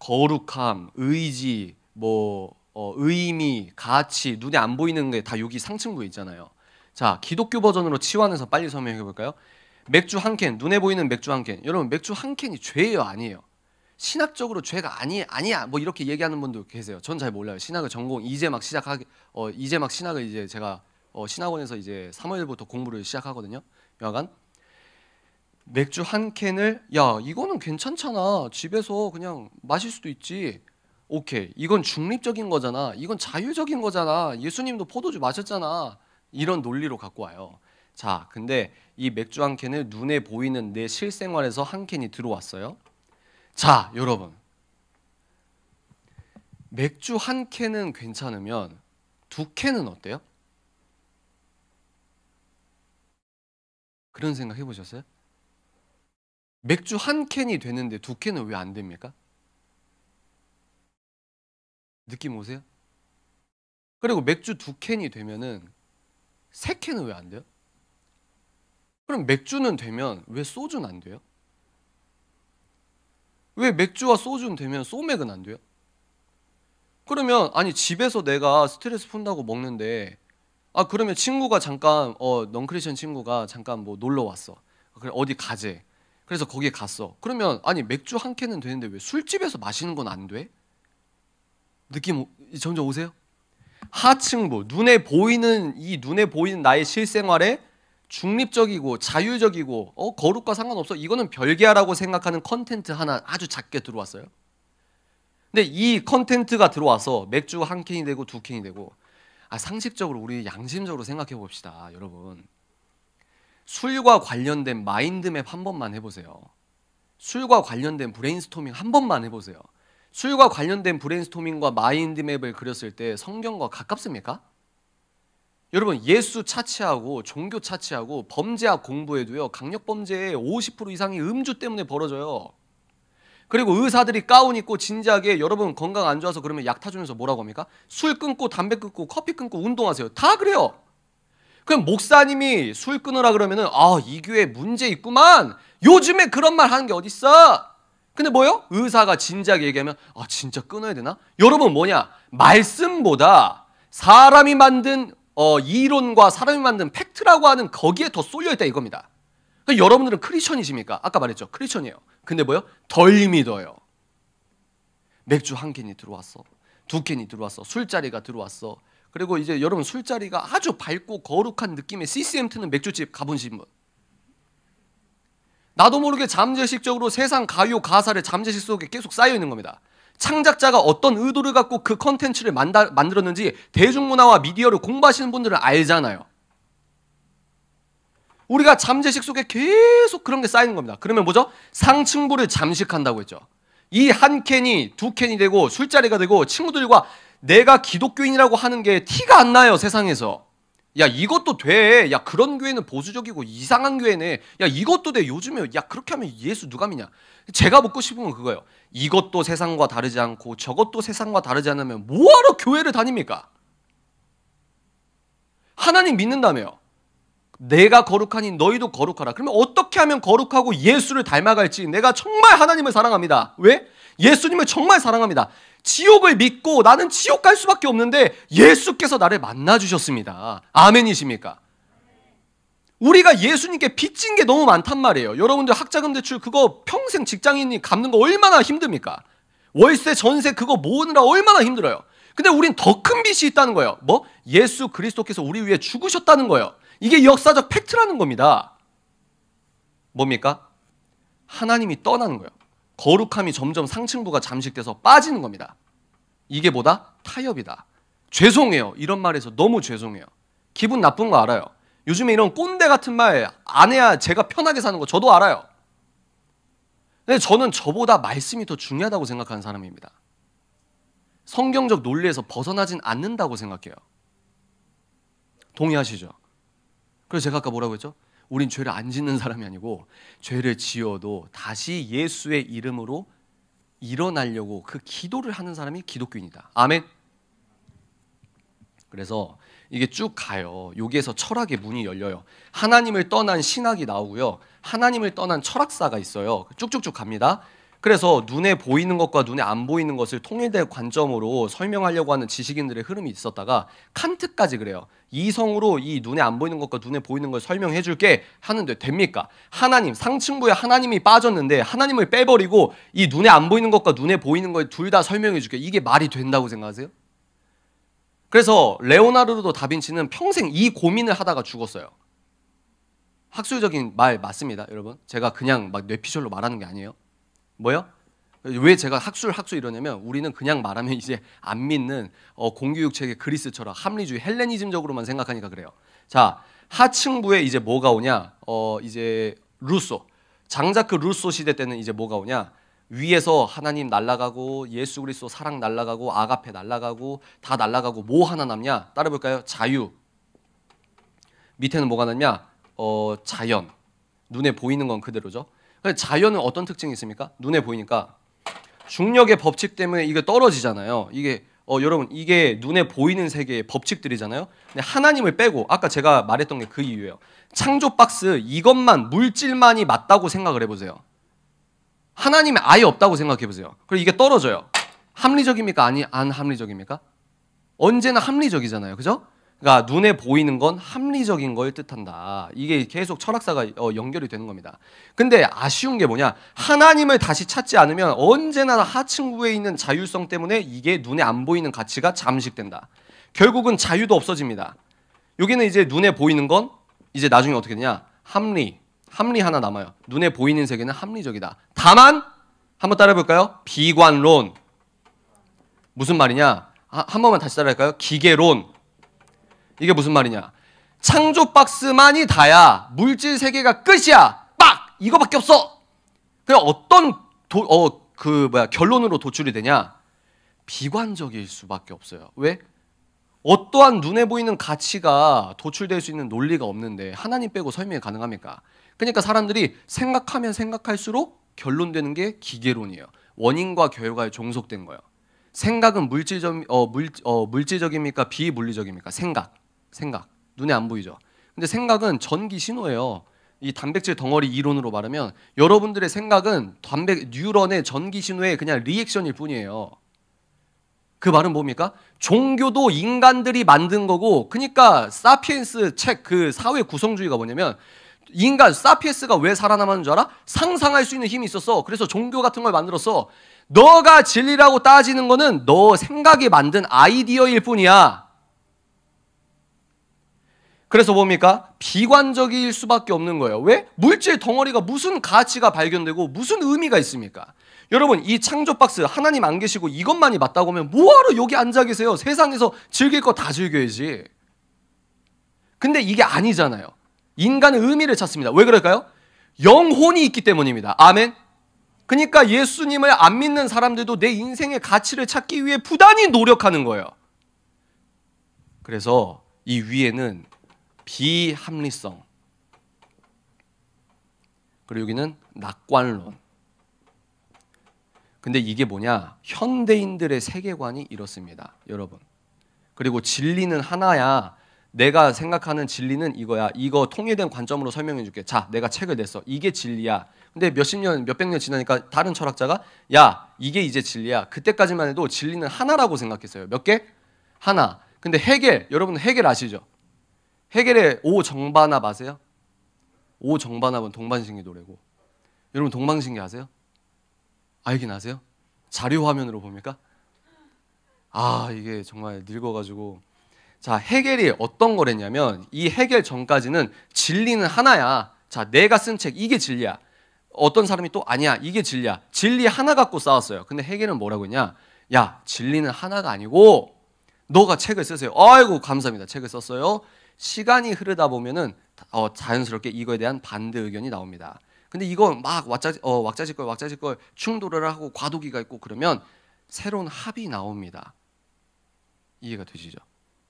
거룩함, 의지, 뭐 어, 의미, 가치 눈에 안 보이는 게 다 여기 상층부에 있잖아요. 자, 기독교 버전으로 치환해서 빨리 설명해 볼까요? 맥주 한 캔, 눈에 보이는 맥주 한 캔. 여러분, 맥주 한 캔이 죄예요, 아니에요? 신학적으로 죄가 아니 아니야 뭐 이렇게 얘기하는 분도 계세요. 전 잘 몰라요. 신학을 전공 이제 막 시작하기 어 이제 막 신학을 이제 제가 어 신학원에서 이제 3월부터 공부를 시작하거든요. 여간 맥주 한 캔을 야 이거는 괜찮잖아 집에서 그냥 마실 수도 있지 오케이 이건 중립적인 거잖아 이건 자유적인 거잖아 예수님도 포도주 마셨잖아 이런 논리로 갖고 와요 자 근데 이 맥주 한 캔을 눈에 보이는 내 실생활에서 한 캔이 들어왔어요 자, 여러분. 맥주 한 캔은 괜찮으면 두 캔은 어때요? 그런 생각 해보셨어요? 맥주 한 캔이 되는데 두 캔은 왜 안 됩니까? 느낌 오세요? 그리고 맥주 두 캔이 되면은 세 캔은 왜 안 돼요? 그럼 맥주는 되면 왜 소주는 안 돼요? 왜 맥주와 소주는 되면 소맥은 안 돼요? 그러면 아니 집에서 내가 스트레스 푼다고 먹는데 아 그러면 친구가 잠깐 어 넌크리션 친구가 잠깐 뭐 놀러 왔어 그래 어디 가재 그래서 거기에 갔어 그러면 아니 맥주 한 캔은 되는데 왜 술집에서 마시는 건 안 돼? 느낌 점점 오세요? 하층부 눈에 보이는 이 눈에 보이는 나의 실생활에 중립적이고 자유적이고 어, 거룩과 상관없어 이거는 별개야라고 생각하는 컨텐츠 하나 아주 작게 들어왔어요. 근데 이 컨텐트가 들어와서 맥주 한 캔이 되고 두 캔이 되고 아, 상식적으로 우리 양심적으로 생각해 봅시다, 여러분. 술과 관련된 마인드맵 한 번만 해보세요. 술과 관련된 브레인스토밍 한 번만 해보세요. 술과 관련된 브레인스토밍과 마인드맵을 그렸을 때 성경과 가깝습니까? 여러분 예수 차치하고 종교 차치하고 범죄학 공부해도요 강력 범죄의 50% 이상이 음주 때문에 벌어져요. 그리고 의사들이 가운 입고 진지하게 여러분 건강 안 좋아서 그러면 약 타주면서 뭐라고 합니까? 술 끊고 담배 끊고 커피 끊고 운동하세요. 다 그래요. 그럼 목사님이 술 끊으라 그러면은 아이 교회 문제 있구만. 요즘에 그런 말 하는 게 어딨어? 근데 뭐요? 의사가 진지하게 얘기하면 아 진짜 끊어야 되나? 여러분 뭐냐? 말씀보다 사람이 만든 어, 이론과 사람이 만든 팩트라고 하는 거기에 더 쏠려 있다 이겁니다. 그러니까 여러분들은 크리스천이십니까? 아까 말했죠. 크리스천이에요. 근데 뭐요? 덜 믿어요. 맥주 한 캔이 들어왔어. 두 캔이 들어왔어. 술자리가 들어왔어. 그리고 이제 여러분 술자리가 아주 밝고 거룩한 느낌의 CCM 트는 맥주집 가본신 분. 나도 모르게 잠재식적으로 세상 가요 가사를 잠재식 속에 계속 쌓여 있는 겁니다. 창작자가 어떤 의도를 갖고 그 컨텐츠를 만들었는지 대중문화와 미디어를 공부하시는 분들은 알잖아요. 우리가 잠재식 속에 계속 그런 게 쌓이는 겁니다. 그러면 뭐죠? 상층부를 잠식한다고 했죠. 이 한 캔이 두 캔이 되고 술자리가 되고 친구들과 내가 기독교인이라고 하는 게 티가 안 나요, 세상에서. 야 이것도 돼. 야 그런 교회는 보수적이고 이상한 교회네. 야 이것도 돼. 요즘에 야 그렇게 하면 예수 누가 믿냐? 제가 묻고 싶은 건 그거예요. 이것도 세상과 다르지 않고 저것도 세상과 다르지 않으면 뭐하러 교회를 다닙니까? 하나님 믿는다며요. 내가 거룩하니 너희도 거룩하라. 그러면 어떻게 하면 거룩하고 예수를 닮아갈지 내가 정말 하나님을 사랑합니다. 왜? 예수님을 정말 사랑합니다. 지옥을 믿고 나는 지옥 갈 수밖에 없는데 예수께서 나를 만나 주셨습니다. 아멘이십니까? 우리가 예수님께 빚진 게 너무 많단 말이에요. 여러분들 학자금 대출 그거 평생 직장인이 갚는 거 얼마나 힘듭니까? 월세 전세 그거 모으느라 얼마나 힘들어요. 근데 우린 더 큰 빚이 있다는 거예요. 뭐? 예수 그리스도께서 우리 위해 죽으셨다는 거예요. 이게 역사적 팩트라는 겁니다. 뭡니까? 하나님이 떠나는 거예요. 거룩함이 점점 상층부가 잠식돼서 빠지는 겁니다. 이게 뭐다? 타협이다. 죄송해요. 이런 말에서 너무 죄송해요. 기분 나쁜 거 알아요. 요즘에 이런 꼰대 같은 말 안 해야 제가 편하게 사는 거 저도 알아요. 근데 저는 저보다 말씀이 더 중요하다고 생각하는 사람입니다. 성경적 논리에서 벗어나진 않는다고 생각해요. 동의하시죠? 그래서 제가 아까 뭐라고 했죠? 우린 죄를 안 짓는 사람이 아니고 죄를 지어도 다시 예수의 이름으로 일어나려고 그 기도를 하는 사람이 기독교인이다. 아멘. 그래서 이게 쭉 가요. 여기에서 철학의 문이 열려요. 하나님을 떠난 신학이 나오고요. 하나님을 떠난 철학사가 있어요. 쭉쭉쭉 갑니다. 그래서 눈에 보이는 것과 눈에 안 보이는 것을 통일된 관점으로 설명하려고 하는 지식인들의 흐름이 있었다가 칸트까지 그래요. 이성으로 이 눈에 안 보이는 것과 눈에 보이는 걸 설명해 줄게 하는데 됩니까? 하나님 상층부에 하나님이 빠졌는데 하나님을 빼버리고 이 눈에 안 보이는 것과 눈에 보이는 걸 둘 다 설명해 줄게 이게 말이 된다고 생각하세요? 그래서 레오나르도 다빈치는 평생 이 고민을 하다가 죽었어요. 학술적인 말 맞습니다, 여러분. 제가 그냥 막 뇌피셜로 말하는 게 아니에요. 뭐요? 왜 제가 학술 학술 이러냐면 우리는 그냥 말하면 이제 안 믿는 어, 공교육 체계 그리스 처럼 합리주의 헬레니즘적으로만 생각하니까 그래요. 자 하층부에 이제 뭐가 오냐? 어 이제 루소 장자크 루소 시대 때는 이제 뭐가 오냐? 위에서 하나님 날라가고 예수 그리스도 사랑 날라가고 아가페 날라가고 다 날라가고 뭐 하나 남냐? 따라볼까요? 자유. 밑에는 뭐가 남냐? 어 자연. 눈에 보이는 건 그대로죠. 그러니까 자연은 어떤 특징이 있습니까? 눈에 보이니까 중력의 법칙 때문에 이게 떨어지잖아요. 이게 어, 여러분 이게 눈에 보이는 세계의 법칙들이잖아요. 근데 하나님을 빼고 아까 제가 말했던 게 그 이유예요. 창조 박스 이것만 물질만이 맞다고 생각을 해보세요. 하나님이 아예 없다고 생각해보세요. 그리고 이게 떨어져요. 합리적입니까? 아니 안 합리적입니까? 언제나 합리적이잖아요. 그죠? 그러니까 눈에 보이는 건 합리적인 걸 뜻한다. 이게 계속 철학사가 어, 연결이 되는 겁니다. 근데 아쉬운 게 뭐냐? 하나님을 다시 찾지 않으면 언제나 하층부에 있는 자율성 때문에 이게 눈에 안 보이는 가치가 잠식된다. 결국은 자유도 없어집니다. 여기는 이제 눈에 보이는 건 이제 나중에 어떻게 되냐? 합리. 합리 하나 남아요. 눈에 보이는 세계는 합리적이다. 다만 한번 따라해 볼까요? 비관론. 무슨 말이냐? 아, 한 번만 다시 따라할까요? 기계론. 이게 무슨 말이냐? 창조 박스만이 다야 물질 세계가 끝이야. 빡 이거밖에 없어. 그럼 어떤 어 그 뭐야 결론으로 도출이 되냐? 비관적일 수밖에 없어요. 왜? 어떠한 눈에 보이는 가치가 도출될 수 있는 논리가 없는데 하나님 빼고 설명이 가능합니까? 그러니까 사람들이 생각하면 생각할수록 결론되는 게 기계론이에요. 원인과 결과에 종속된 거예요. 생각은 물질적, 어, 물, 어, 물질적입니까? 비물리적입니까? 생각. 생각. 눈에 안 보이죠. 근데 생각은 전기 신호예요. 이 단백질 덩어리 이론으로 말하면 여러분들의 생각은 단백 뉴런의 전기 신호의 그냥 리액션일 뿐이에요. 그 말은 뭡니까? 종교도 인간들이 만든 거고 그러니까 사피엔스 책 그 사회 구성주의가 뭐냐면 인간 사피엔스가 왜 살아남았는 줄 알아? 상상할 수 있는 힘이 있었어. 그래서 종교 같은 걸 만들었어. 너가 진리라고 따지는 거는 너 생각이 만든 아이디어일 뿐이야. 그래서 뭡니까? 비관적일 수밖에 없는 거예요. 왜? 물질 덩어리가 무슨 가치가 발견되고 무슨 의미가 있습니까? 여러분 이 창조 박스 하나님 안 계시고 이것만이 맞다고 하면 뭐하러 여기 앉아 계세요? 세상에서 즐길 거 다 즐겨야지. 근데 이게 아니잖아요. 인간의 의미를 찾습니다. 왜 그럴까요? 영혼이 있기 때문입니다. 아멘. 그러니까 예수님을 안 믿는 사람들도 내 인생의 가치를 찾기 위해 부단히 노력하는 거예요. 그래서 이 위에는 비합리성 그리고 여기는 낙관론 근데 이게 뭐냐 현대인들의 세계관이 이렇습니다 여러분 그리고 진리는 하나야 내가 생각하는 진리는 이거야 이거 통일된 관점으로 설명해 줄게 자 내가 책을 냈어 이게 진리야 근데 몇십 년 몇백 년 지나니까 다른 철학자가 야 이게 이제 진리야 그때까지만 해도 진리는 하나라고 생각했어요 몇 개? 하나 근데 해겔 여러분 해겔 아시죠? 해겔의 오정반합 아세요? 오정반합은 동방신기 노래고 여러분 동방신기 아세요? 알긴 아세요? 자료 화면으로 봅니까? 아 이게 정말 늙어가지고 자 해겔이 어떤 거랬냐면 이 해겔 전까지는 진리는 하나야 자 내가 쓴 책 이게 진리야 어떤 사람이 또 아니야 이게 진리야 진리 하나 갖고 싸웠어요 근데 해겔은 뭐라고 했냐 야 진리는 하나가 아니고 너가 책을 쓰세요 아이고 감사합니다 책을 썼어요 시간이 흐르다 보면은 어, 자연스럽게 이거에 대한 반대 의견이 나옵니다. 근데 이건 막 왁자, 어, 왁자지껄 왁자지껄 충돌을 하고 과도기가 있고 그러면 새로운 합이 나옵니다. 이해가 되시죠?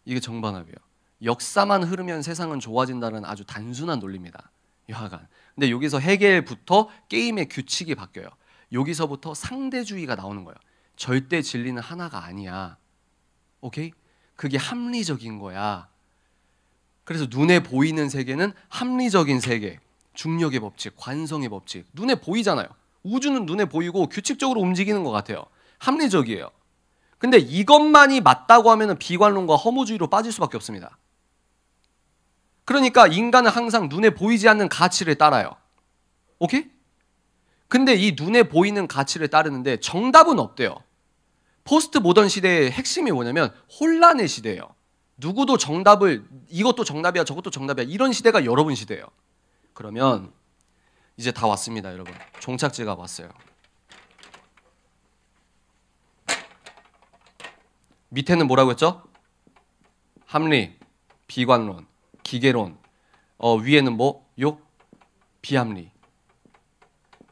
이게 정반합이에요. 역사만 흐르면 세상은 좋아진다는 아주 단순한 논리입니다. 여하간. 근데 여기서 해겔부터 게임의 규칙이 바뀌어요. 여기서부터 상대주의가 나오는 거예요. 절대 진리는 하나가 아니야. 오케이? 그게 합리적인 거야. 그래서 눈에 보이는 세계는 합리적인 세계, 중력의 법칙, 관성의 법칙. 눈에 보이잖아요. 우주는 눈에 보이고 규칙적으로 움직이는 것 같아요. 합리적이에요. 근데 이것만이 맞다고 하면 비관론과 허무주의로 빠질 수밖에 없습니다. 그러니까 인간은 항상 눈에 보이지 않는 가치를 따라요. 오케이? 근데 이 눈에 보이는 가치를 따르는데 정답은 없대요. 포스트 모던 시대의 핵심이 뭐냐면 혼란의 시대예요. 누구도 정답을 이것도 정답이야 저것도 정답이야 이런 시대가 여러분 시대예요. 그러면 이제 다 왔습니다, 여러분. 종착지가 왔어요. 밑에는 뭐라고 했죠? 합리, 비관론, 기계론. 어, 위에는 뭐 욕, 비합리.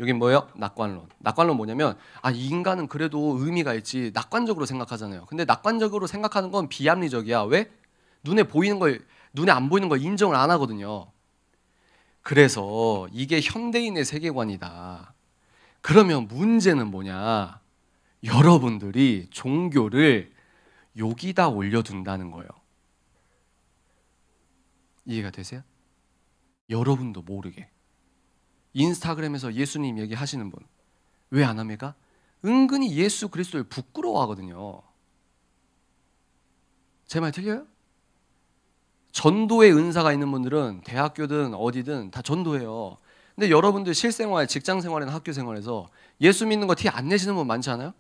여기 뭐예요? 낙관론. 낙관론 뭐냐면 아 인간은 그래도 의미가 있지 낙관적으로 생각하잖아요. 근데 낙관적으로 생각하는 건 비합리적이야. 왜? 눈에 보이는 걸 눈에 안 보이는 걸 인정을 안 하거든요. 그래서 이게 현대인의 세계관이다. 그러면 문제는 뭐냐? 여러분들이 종교를 여기다 올려둔다는 거예요. 이해가 되세요? 여러분도 모르게. 인스타그램에서 예수님 얘기 하시는 분 왜 안 합니까? 은근히 예수 그리스도를 부끄러워하거든요. 제 말 틀려요? 전도의 은사가 있는 분들은 대학교든 어디든 다 전도해요. 근데 여러분들 실생활, 직장 생활이나 학교 생활에서 예수 믿는 거 티 안 내시는 분 많지 않아요?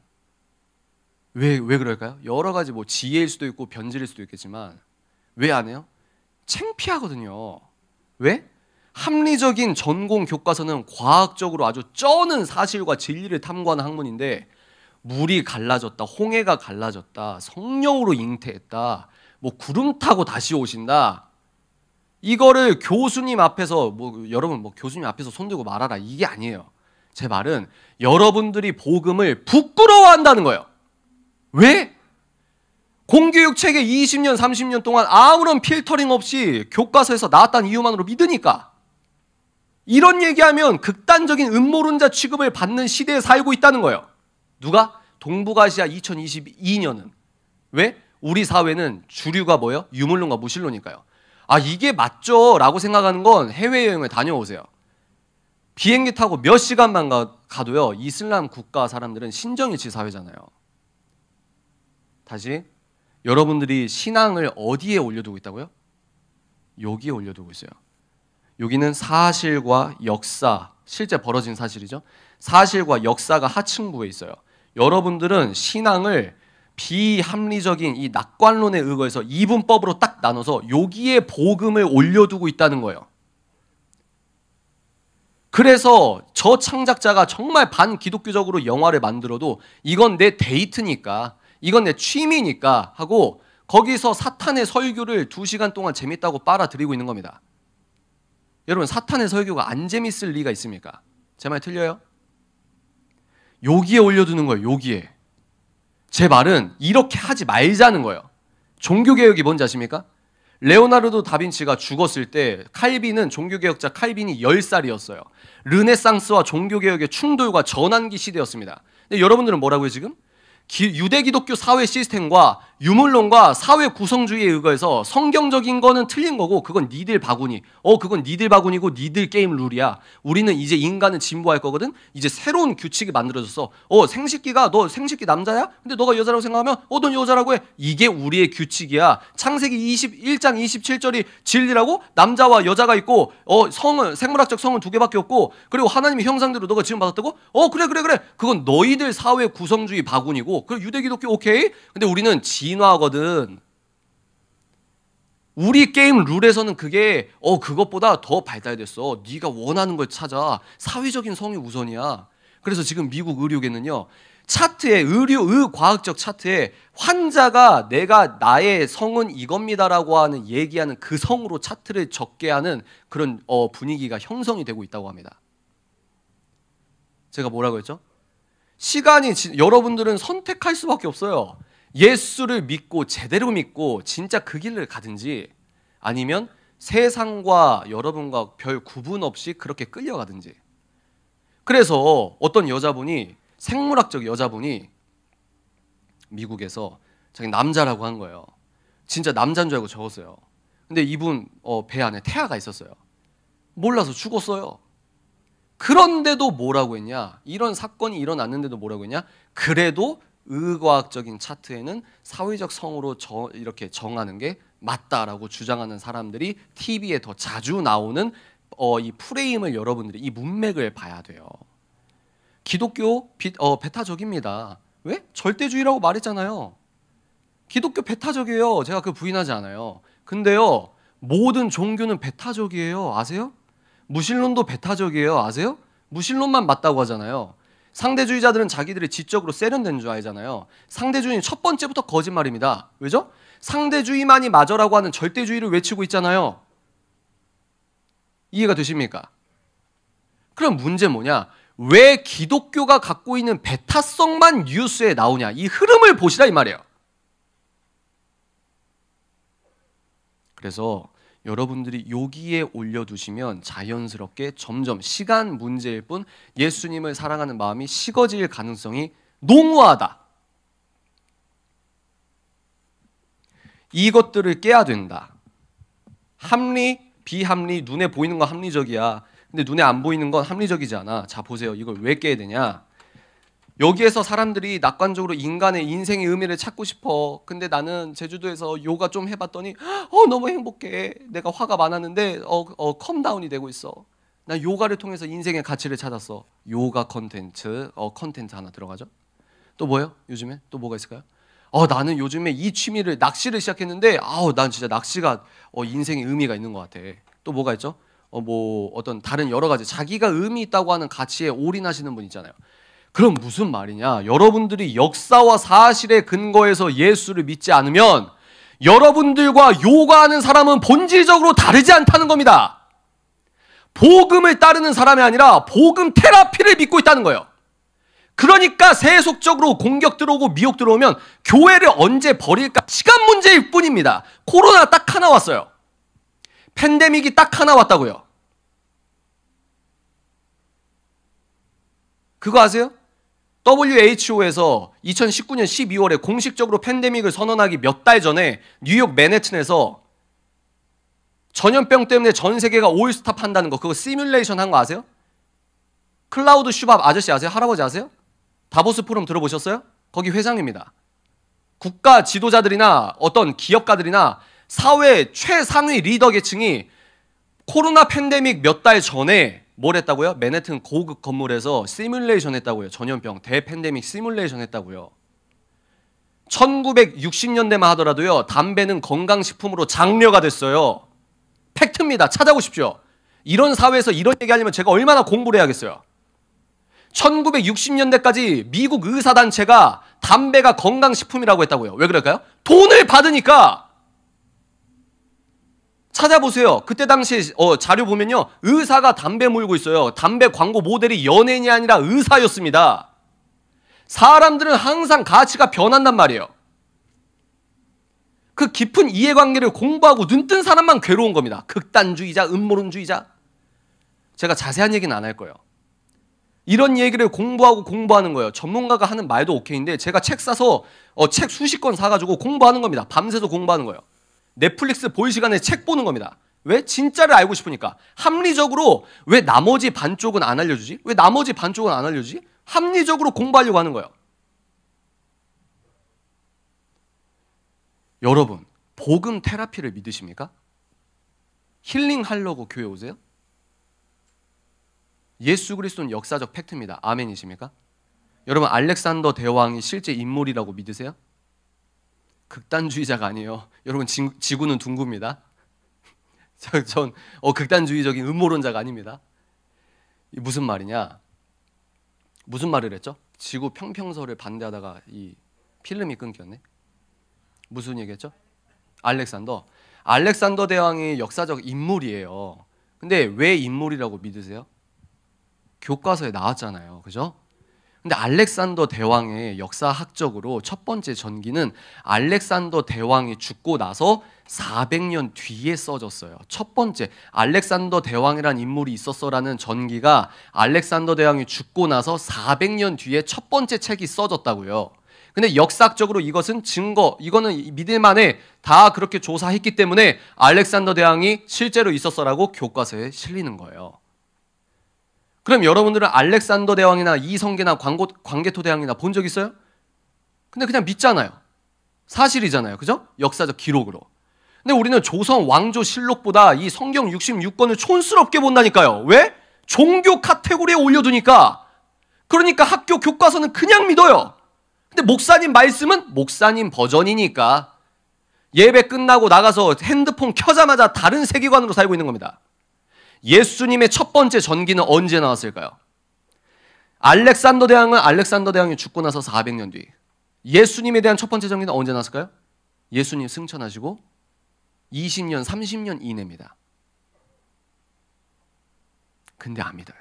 왜, 왜 그럴까요? 여러 가지 뭐 지혜일 수도 있고 변질일 수도 있겠지만 왜 안 해요? 창피하거든요. 왜? 합리적인 전공 교과서는 과학적으로 아주 쩌는 사실과 진리를 탐구하는 학문인데 물이 갈라졌다, 홍해가 갈라졌다, 성령으로 잉태했다, 뭐 구름 타고 다시 오신다. 이거를 교수님 앞에서 뭐 여러분 뭐 교수님 앞에서 손 들고 말하라 이게 아니에요. 제 말은 여러분들이 복음을 부끄러워한다는 거예요. 왜? 공교육 체계 20년, 30년 동안 아무런 필터링 없이 교과서에서 나왔다는 이유만으로 믿으니까. 이런 얘기하면 극단적인 음모론자 취급을 받는 시대에 살고 있다는 거예요. 누가? 동북아시아 2022년은. 왜? 우리 사회는 주류가 뭐예요? 유물론과 무신론이니까요. 아, 이게 맞죠? 라고 생각하는 건 해외여행을 다녀오세요. 비행기 타고 몇 시간만 가, 가도요, 이슬람 국가 사람들은 신정일치 사회잖아요. 다시, 여러분들이 신앙을 어디에 올려두고 있다고요? 여기에 올려두고 있어요. 여기는 사실과 역사, 실제 벌어진 사실이죠. 사실과 역사가 하층부에 있어요. 여러분들은 신앙을 비합리적인 이 낙관론에 의거해서 이분법으로 딱 나눠서 여기에 복음을 올려두고 있다는 거예요. 그래서 저 창작자가 정말 반기독교적으로 영화를 만들어도 이건 내 데이트니까 이건 내 취미니까 하고 거기서 사탄의 설교를 두시간 동안 재밌다고 빨아들이고 있는 겁니다. 여러분 사탄의 설교가 안 재밌을 리가 있습니까? 제 말 틀려요? 여기에 올려두는 거예요. 여기에. 제 말은 이렇게 하지 말자는 거예요. 종교개혁이 뭔지 아십니까? 레오나르도 다빈치가 죽었을 때 칼빈은 종교개혁자 칼빈이 1살이었어요 르네상스와 종교개혁의 충돌과 전환기 시대였습니다. 근데 여러분들은 뭐라고요 지금? 기, 유대 기독교 사회 시스템과 유물론과 사회 구성주의에 의거해서 성경적인 거는 틀린 거고 그건 니들 바구니. 어, 그건 니들 바구니고 니들 게임 룰이야. 우리는 이제 인간은 진보할 거거든. 이제 새로운 규칙이 만들어졌어. 어, 생식기가 너 생식기 남자야? 근데 너가 여자라고 생각하면 어, 넌 여자라고 해. 이게 우리의 규칙이야. 창세기 21장 27절이 진리라고 남자와 여자가 있고 어, 성은 생물학적 성은 두 개밖에 없고 그리고 하나님의 형상대로 너가 지금 받았다고? 어, 그래 그래 그래. 그건 너희들 사회 구성주의 바구니고. 그 유대 기독교 오케이. 근데 우리는 지 비인화하거든. 우리 게임 룰에서는 그게 어 그것보다 더 발달됐어. 네가 원하는 걸 찾아. 사회적인 성이 우선이야. 그래서 지금 미국 의료계는요. 차트에 의료 의과학적 차트에 환자가 내가 나의 성은 이겁니다라고 하는 얘기하는 그 성으로 차트를 적게 하는 그런 어, 분위기가 형성이 되고 있다고 합니다. 제가 뭐라고 했죠? 시간이 지, 여러분들은 선택할 수밖에 없어요. 예수를 믿고 제대로 믿고 진짜 그 길을 가든지 아니면 세상과 여러분과 별 구분 없이 그렇게 끌려가든지. 그래서 어떤 여자분이 생물학적 여자분이 미국에서 자기 남자라고 한 거예요. 진짜 남자인 줄 알고 적었어요. 근데 이분 어, 배 안에 태아가 있었어요. 몰라서 죽었어요. 그런데도 뭐라고 했냐? 이런 사건이 일어났는데도 뭐라고 했냐? 그래도 의과학적인 차트에는 사회적 성으로 저, 이렇게 정하는 게 맞다라고 주장하는 사람들이 TV에 더 자주 나오는 어, 이 프레임을 여러분들이 이 문맥을 봐야 돼요. 기독교 비, 어, 배타적입니다. 왜? 절대주의라고 말했잖아요. 기독교 배타적이에요. 제가 그 부인하지 않아요. 근데요, 모든 종교는 배타적이에요. 아세요? 무신론도 배타적이에요. 아세요? 무신론만 맞다고 하잖아요. 상대주의자들은 자기들의 지적으로 세련된 줄 알잖아요. 상대주의는 첫 번째부터 거짓말입니다. 왜죠? 상대주의만이 맞아라고 하는 절대주의를 외치고 있잖아요. 이해가 되십니까? 그럼 문제 뭐냐? 왜 기독교가 갖고 있는 배타성만 뉴스에 나오냐? 이 흐름을 보시라 이 말이에요. 그래서 여러분들이 여기에 올려두시면 자연스럽게 점점 시간 문제일 뿐 예수님을 사랑하는 마음이 식어질 가능성이 농후하다. 이것들을 깨야 된다. 합리, 비합리, 눈에 보이는 건 합리적이야. 근데 눈에 안 보이는 건 합리적이지 않아. 자, 보세요. 이걸 왜 깨야 되냐? 여기에서 사람들이 낙관적으로 인간의 인생의 의미를 찾고 싶어. 근데 나는 제주도에서 요가 좀 해봤더니 어 너무 행복해. 내가 화가 많았는데 어, 어 컴다운이 되고 있어. 나 요가를 통해서 인생의 가치를 찾았어. 요가 컨텐츠, 어 컨텐츠 하나 들어가죠. 또 뭐예요? 요즘에 또 뭐가 있을까요? 어 나는 요즘에 이 취미를 낚시를 시작했는데 아우 난 진짜 낚시가 어 인생의 의미가 있는 것 같아. 또 뭐가 있죠? 어 뭐 어떤 다른 여러 가지 자기가 의미 있다고 하는 가치에 올인하시는 분 있잖아요. 그럼 무슨 말이냐? 여러분들이 역사와 사실의 근거에서 예수를 믿지 않으면 여러분들과 요가하는 사람은 본질적으로 다르지 않다는 겁니다. 복음을 따르는 사람이 아니라 복음 테라피를 믿고 있다는 거예요. 그러니까 세속적으로 공격 들어오고 미혹 들어오면 교회를 언제 버릴까? 시간 문제일 뿐입니다. 코로나 딱 하나 왔어요. 팬데믹이 딱 하나 왔다고요. 그거 아세요? WHO에서 2019년 12월에 공식적으로 팬데믹을 선언하기 몇 달 전에 뉴욕 맨해튼에서 전염병 때문에 전 세계가 올스탑 한다는 거 그거 시뮬레이션 한 거 아세요? 클라우드 슈밥 아저씨 아세요? 할아버지 아세요? 다보스 포럼 들어보셨어요? 거기 회장입니다. 국가 지도자들이나 어떤 기업가들이나 사회 최상위 리더 계층이 코로나 팬데믹 몇 달 전에 뭘 했다고요? 맨해튼 고급 건물에서 시뮬레이션 했다고요. 전염병 대팬데믹 시뮬레이션 했다고요. 1960년대만 하더라도요. 담배는 건강식품으로 장려가 됐어요. 팩트입니다. 찾아보십시오. 이런 사회에서 이런 얘기하려면 제가 얼마나 공부를 해야겠어요. 1960년대까지 미국 의사단체가 담배가 건강식품이라고 했다고요. 왜 그럴까요? 돈을 받으니까 찾아보세요. 그때 당시 어, 자료 보면요. 의사가 담배 물고 있어요. 담배 광고 모델이 연예인이 아니라 의사였습니다. 사람들은 항상 가치가 변한단 말이에요. 그 깊은 이해관계를 공부하고 눈뜬 사람만 괴로운 겁니다. 극단주의자, 음모론주의자. 제가 자세한 얘기는 안 할 거예요. 이런 얘기를 공부하고 공부하는 거예요. 전문가가 하는 말도 오케이인데 제가 책 사서 어, 책 수십 권 사가지고 공부하는 겁니다. 밤새서 공부하는 거예요. 넷플릭스 보볼 시간에 책 보는 겁니다. 왜? 진짜를 알고 싶으니까. 합리적으로 왜 나머지 반쪽은 안 알려주지? 왜 나머지 반쪽은 안 알려주지? 합리적으로 공부하려고 하는 거예요. 여러분, 복음 테라피를 믿으십니까? 힐링 하려고 교회 오세요? 예수 그리스도는 역사적 팩트입니다. 아멘이십니까? 여러분, 알렉산더 대왕이 실제 인물이라고 믿으세요? 극단주의자가 아니에요. 여러분 지, 구는 둥굽니다. 전 어, 극단주의적인 음모론자가 아닙니다. 무슨 말이냐? 무슨 말을 했죠? 지구 평평설을 반대하다가 이 필름이 끊겼네. 무슨 얘기했죠? 알렉산더. 알렉산더 대왕이 역사적 인물이에요. 근데 왜 인물이라고 믿으세요? 교과서에 나왔잖아요. 그죠? 근데 알렉산더 대왕의 역사학적으로 첫 번째 전기는 알렉산더 대왕이 죽고 나서 400년 뒤에 써졌어요. 첫 번째 알렉산더 대왕이란 인물이 있었어라는 전기가 알렉산더 대왕이 죽고 나서 400년 뒤에 첫 번째 책이 써졌다고요. 근데 역사적으로 이것은 증거, 이거는 믿을 만해 다 그렇게 조사했기 때문에 알렉산더 대왕이 실제로 있었어라고 교과서에 실리는 거예요. 그럼 여러분들은 알렉산더 대왕이나 이성계나 광고, 광개토 대왕이나 본 적 있어요? 근데 그냥 믿잖아요. 사실이잖아요. 그죠? 역사적 기록으로. 근데 우리는 조선 왕조 실록보다 이 성경 66권을 촌스럽게 본다니까요. 왜? 종교 카테고리에 올려두니까. 그러니까 학교 교과서는 그냥 믿어요. 근데 목사님 말씀은 목사님 버전이니까. 예배 끝나고 나가서 핸드폰 켜자마자 다른 세계관으로 살고 있는 겁니다. 예수님의 첫 번째 전기는 언제 나왔을까요? 알렉산더 대왕은 알렉산더 대왕이 죽고 나서 400년 뒤. 예수님에 대한 첫 번째 전기는 언제 나왔을까요? 예수님 승천하시고 20년, 30년 이내입니다. 근데 안 믿어요.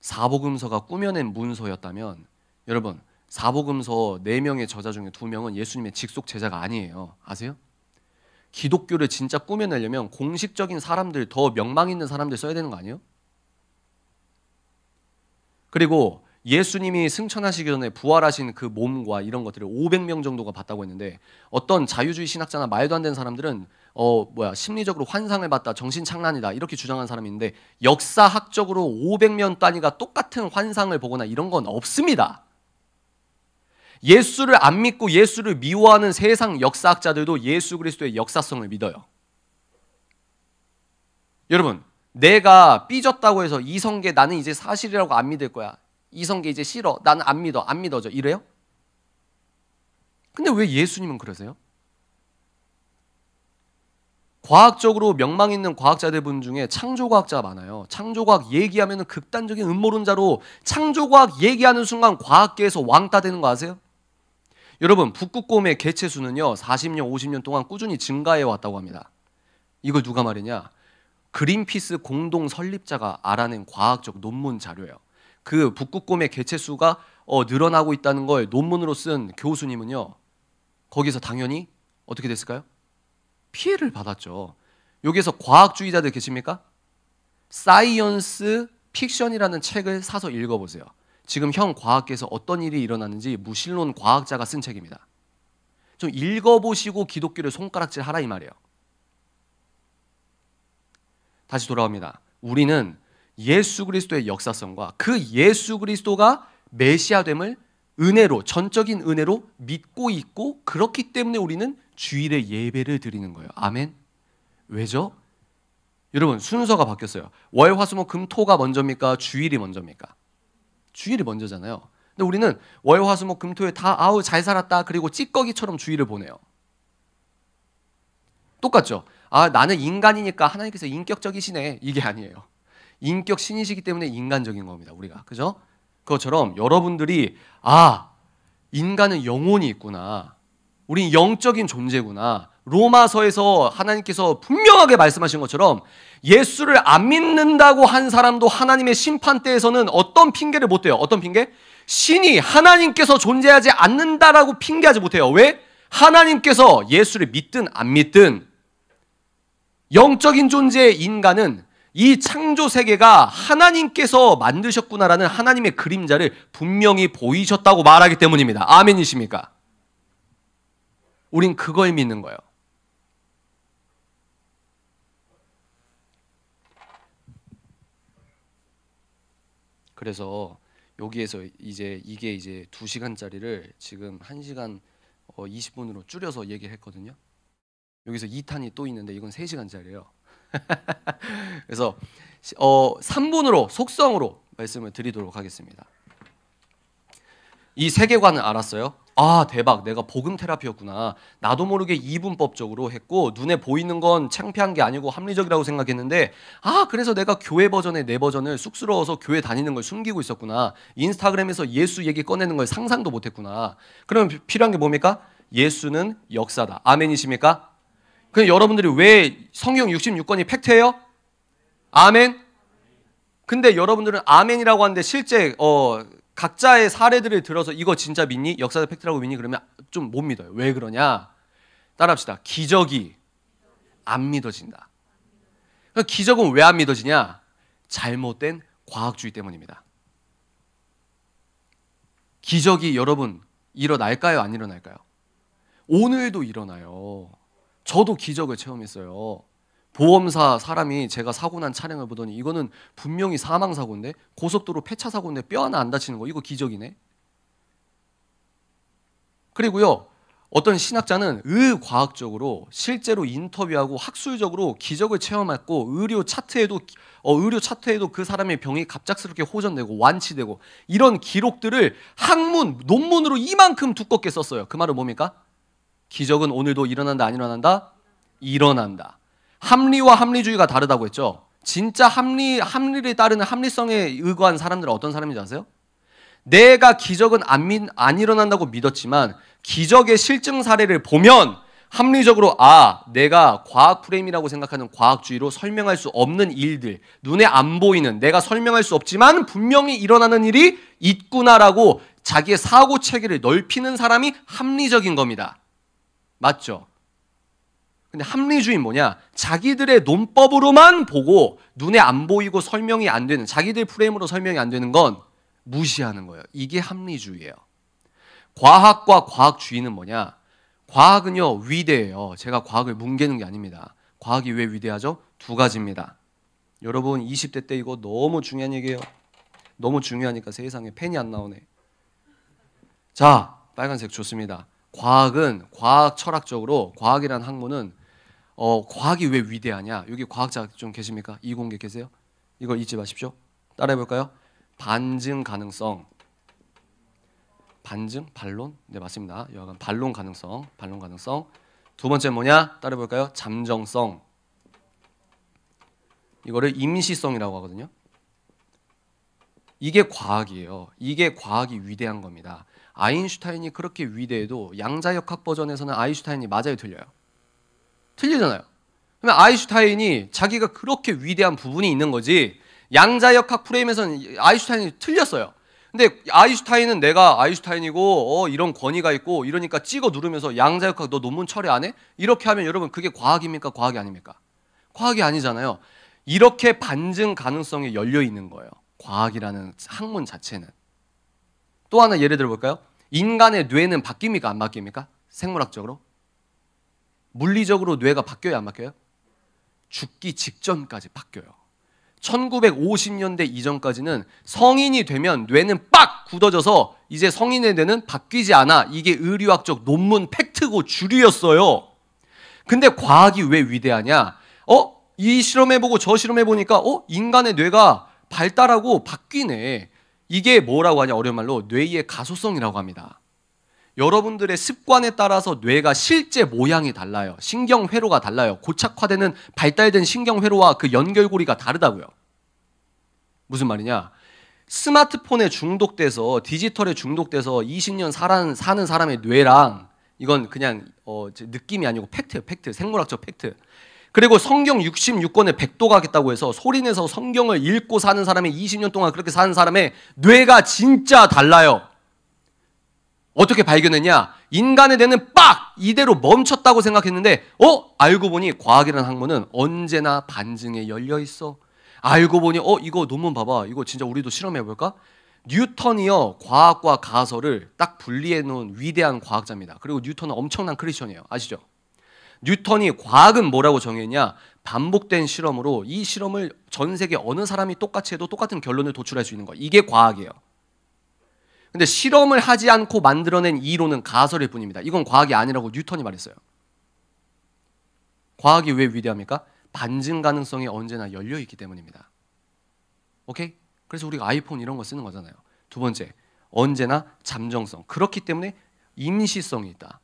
사복음서가 꾸며낸 문서였다면 여러분 사복음서 4명의 저자 중에 2명은 예수님의 직속 제자가 아니에요. 아세요? 기독교를 진짜 꾸며내려면 공식적인 사람들 더 명망 있는 사람들 써야 되는 거 아니에요? 그리고 예수님이 승천하시기 전에 부활하신 그 몸과 이런 것들을 500명 정도가 봤다고 했는데 어떤 자유주의 신학자나 말도 안 되는 사람들은 어 뭐야 심리적으로 환상을 봤다 정신 착란이다 이렇게 주장한 사람인데 역사학적으로 500명 단위가 똑같은 환상을 보거나 이런 건 없습니다. 예수를 안 믿고 예수를 미워하는 세상 역사학자들도 예수 그리스도의 역사성을 믿어요. 여러분, 내가 삐졌다고 해서 이성계 나는 이제 사실이라고 안 믿을 거야. 이성계 이제 싫어. 나는 안 믿어. 안 믿어져. 이래요? 근데 왜 예수님은 그러세요? 과학적으로 명망 있는 과학자들 분 중에 창조과학자가 많아요. 창조과학 얘기하면 극단적인 음모론자로 창조과학 얘기하는 순간 과학계에서 왕따 되는 거 아세요? 여러분 북극곰의 개체 수는요 40년 50년 동안 꾸준히 증가해 왔다고 합니다. 이걸 누가 말이냐? 그린피스 공동 설립자가 알아낸 과학적 논문 자료예요. 그 북극곰의 개체 수가 어, 늘어나고 있다는 걸 논문으로 쓴 교수님은요 거기서 당연히 어떻게 됐을까요? 피해를 받았죠. 여기에서 과학주의자들 계십니까? 사이언스 픽션이라는 책을 사서 읽어보세요. 지금 형 과학계에서 어떤 일이 일어나는지 무신론 과학자가 쓴 책입니다. 좀 읽어보시고 기독교를 손가락질 하라 이 말이에요. 다시 돌아옵니다. 우리는 예수 그리스도의 역사성과 그 예수 그리스도가 메시아됨을 은혜로 전적인 은혜로 믿고 있고 그렇기 때문에 우리는 주일에 예배를 드리는 거예요. 아멘. 왜죠? 여러분 순서가 바뀌었어요. 월, 화, 수, 목, 금, 토가 먼저입니까? 주일이 먼저입니까? 주일이 먼저잖아요. 근데 우리는 월, 화, 수, 목, 금, 토에 다 아우 잘 살았다 그리고 찌꺼기처럼 주일을 보내요. 똑같죠. 아 나는 인간이니까 하나님께서 인격적이시네 이게 아니에요. 인격 신이시기 때문에 인간적인 겁니다. 우리가 그죠? 그것처럼 여러분들이 아 인간은 영혼이 있구나. 우린 영적인 존재구나. 로마서에서 하나님께서 분명하게 말씀하신 것처럼 예수를 안 믿는다고 한 사람도 하나님의 심판 때에서는 어떤 핑계를 못 대요. 어떤 핑계? 신이 하나님께서 존재하지 않는다라고 핑계하지 못해요. 왜? 하나님께서 예수를 믿든 안 믿든 영적인 존재의 인간은 이 창조 세계가 하나님께서 만드셨구나라는 하나님의 그림자를 분명히 보이셨다고 말하기 때문입니다. 아멘이십니까? 우린 그걸 믿는 거예요. 그래서 여기에서 이제 이게 이제 두시간짜리를 지금 한시간 어, 20분으로 줄여서 얘기했거든요. 여기서 2탄이 또 있는데 이건 3시간짜리예요. 그래서 어 3분으로 속성으로 말씀을 드리도록 하겠습니다. 이 세계관을 알았어요? 아 대박 내가 복음 테라피였구나 나도 모르게 이분법적으로 했고 눈에 보이는 건 창피한 게 아니고 합리적이라고 생각했는데 아 그래서 내가 교회 버전의 내 버전을 쑥스러워서 교회 다니는 걸 숨기고 있었구나 인스타그램에서 예수 얘기 꺼내는 걸 상상도 못했구나 그러면 필요한 게 뭡니까 예수는 역사다 아멘이십니까 그럼 여러분들이 왜 성경 66권이 팩트예요 아멘 근데 여러분들은 아멘이라고 하는데 실제 어 각자의 사례들을 들어서 이거 진짜 믿니? 역사적 팩트라고 믿니? 그러면 좀 못 믿어요. 왜 그러냐? 따라합시다. 기적이 안 믿어진다. 그러니까 기적은 왜 안 믿어지냐? 잘못된 과학주의 때문입니다. 기적이 여러분 일어날까요? 안 일어날까요? 오늘도 일어나요. 저도 기적을 체험했어요. 보험사 사람이 제가 사고 난 차량을 보더니 이거는 분명히 사망 사고인데 고속도로 폐차 사고인데 뼈 하나 안 다치는 거 이거 기적이네. 그리고요 어떤 신학자는 의과학적으로 실제로 인터뷰하고 학술적으로 기적을 체험했고 의료 차트에도 어, 의료 차트에도 그 사람의 병이 갑작스럽게 호전되고 완치되고 이런 기록들을 학문 논문으로 이만큼 두껍게 썼어요. 그 말은 뭡니까? 기적은 오늘도 일어난다 안 일어난다? 일어난다. 합리와 합리주의가 다르다고 했죠. 진짜 합리 합리를 따르는 합리성에 의거한 사람들은 어떤 사람인지 아세요? 내가 기적은 안, 믿, 안 일어난다고 믿었지만 기적의 실증 사례를 보면 합리적으로 아 내가 과학 프레임이라고 생각하는 과학주의로 설명할 수 없는 일들 눈에 안 보이는 내가 설명할 수 없지만 분명히 일어나는 일이 있구나라고 자기의 사고 체계를 넓히는 사람이 합리적인 겁니다. 맞죠? 근데 합리주의 뭐냐? 자기들의 논법으로만 보고 눈에 안 보이고 설명이 안 되는 자기들 프레임으로 설명이 안 되는 건 무시하는 거예요. 이게 합리주의예요. 과학과 과학주의는 뭐냐? 과학은요 위대해요. 제가 과학을 뭉개는 게 아닙니다. 과학이 왜 위대하죠? 두 가지입니다. 여러분 20대 때 이거 너무 중요한 얘기예요. 너무 중요하니까 세상에 펜이 안 나오네. 자, 빨간색 좋습니다. 과학은 과학 철학적으로 과학이란 학문은 어, 과학이 왜 위대하냐? 여기 과학자 좀 계십니까? 이공계 계세요? 이걸 잊지 마십시오. 따라해 볼까요? 반증 가능성. 반증 반론? 네, 맞습니다. 여하간 반론 가능성. 반론 가능성. 두 번째 뭐냐? 따라해 볼까요? 잠정성. 이거를 임시성이라고 하거든요. 이게 과학이에요. 이게 과학이 위대한 겁니다. 아인슈타인이 그렇게 위대해도 양자역학 버전에서는 아인슈타인이 맞아요, 틀려요. 틀리잖아요. 그러면 아인슈타인이 자기가 그렇게 위대한 부분이 있는 거지 양자역학 프레임에서는 아인슈타인이 틀렸어요. 근데 아인슈타인은 내가 아인슈타인이고 어, 이런 권위가 있고 이러니까 찍어 누르면서 양자역학 너 논문 처리 안 해? 이렇게 하면 여러분 그게 과학입니까? 과학이 아닙니까? 과학이 아니잖아요. 이렇게 반증 가능성이 열려 있는 거예요. 과학이라는 학문 자체는. 또 하나 예를 들어볼까요? 인간의 뇌는 바뀝니까? 안 바뀝니까? 생물학적으로? 물리적으로 뇌가 바뀌어요, 안 바뀌어요? 죽기 직전까지 바뀌어요. 1950년대 이전까지는 성인이 되면 뇌는 빡 굳어져서 이제 성인의 뇌는 바뀌지 않아. 이게 의료학적 논문 팩트고 주류였어요. 근데 과학이 왜 위대하냐? 어? 이 실험해보고 저 실험해보니까 어? 인간의 뇌가 발달하고 바뀌네. 이게 뭐라고 하냐? 어려운 말로 뇌의 가소성이라고 합니다. 여러분들의 습관에 따라서 뇌가 실제 모양이 달라요. 신경 회로가 달라요. 고착화되는 발달된 신경 회로와 그 연결고리가 다르다고요. 무슨 말이냐? 스마트폰에 중독돼서 디지털에 중독돼서 20년 살아, 사는 사람의 뇌랑 이건 그냥 어, 느낌이 아니고 팩트요 팩트. 생물학적 팩트. 그리고 성경 66권에 백도가겠다고 해서 소리 내서 성경을 읽고 사는 사람의 20년 동안 그렇게 사는 사람의 뇌가 진짜 달라요. 어떻게 발견했냐? 인간의 뇌는 빡! 이대로 멈췄다고 생각했는데, 어? 알고 보니 과학이라는 학문은 언제나 반증에 열려 있어. 알고 보니, 어? 이거 논문 봐봐. 이거 진짜 우리도 실험해볼까? 뉴턴이요. 과학과 가설을 딱 분리해놓은 위대한 과학자입니다. 그리고 뉴턴은 엄청난 크리스천이에요. 아시죠? 뉴턴이 과학은 뭐라고 정했냐? 반복된 실험으로 이 실험을 전 세계 어느 사람이 똑같이 해도 똑같은 결론을 도출할 수 있는 거 이게 과학이에요. 근데 실험을 하지 않고 만들어낸 이론은 가설일 뿐입니다. 이건 과학이 아니라고 뉴턴이 말했어요. 과학이 왜 위대합니까? 반증 가능성이 언제나 열려 있기 때문입니다. 오케이? 그래서 우리가 아이폰 이런 거 쓰는 거잖아요. 두 번째, 언제나 잠정성. 그렇기 때문에 임시성이 있다.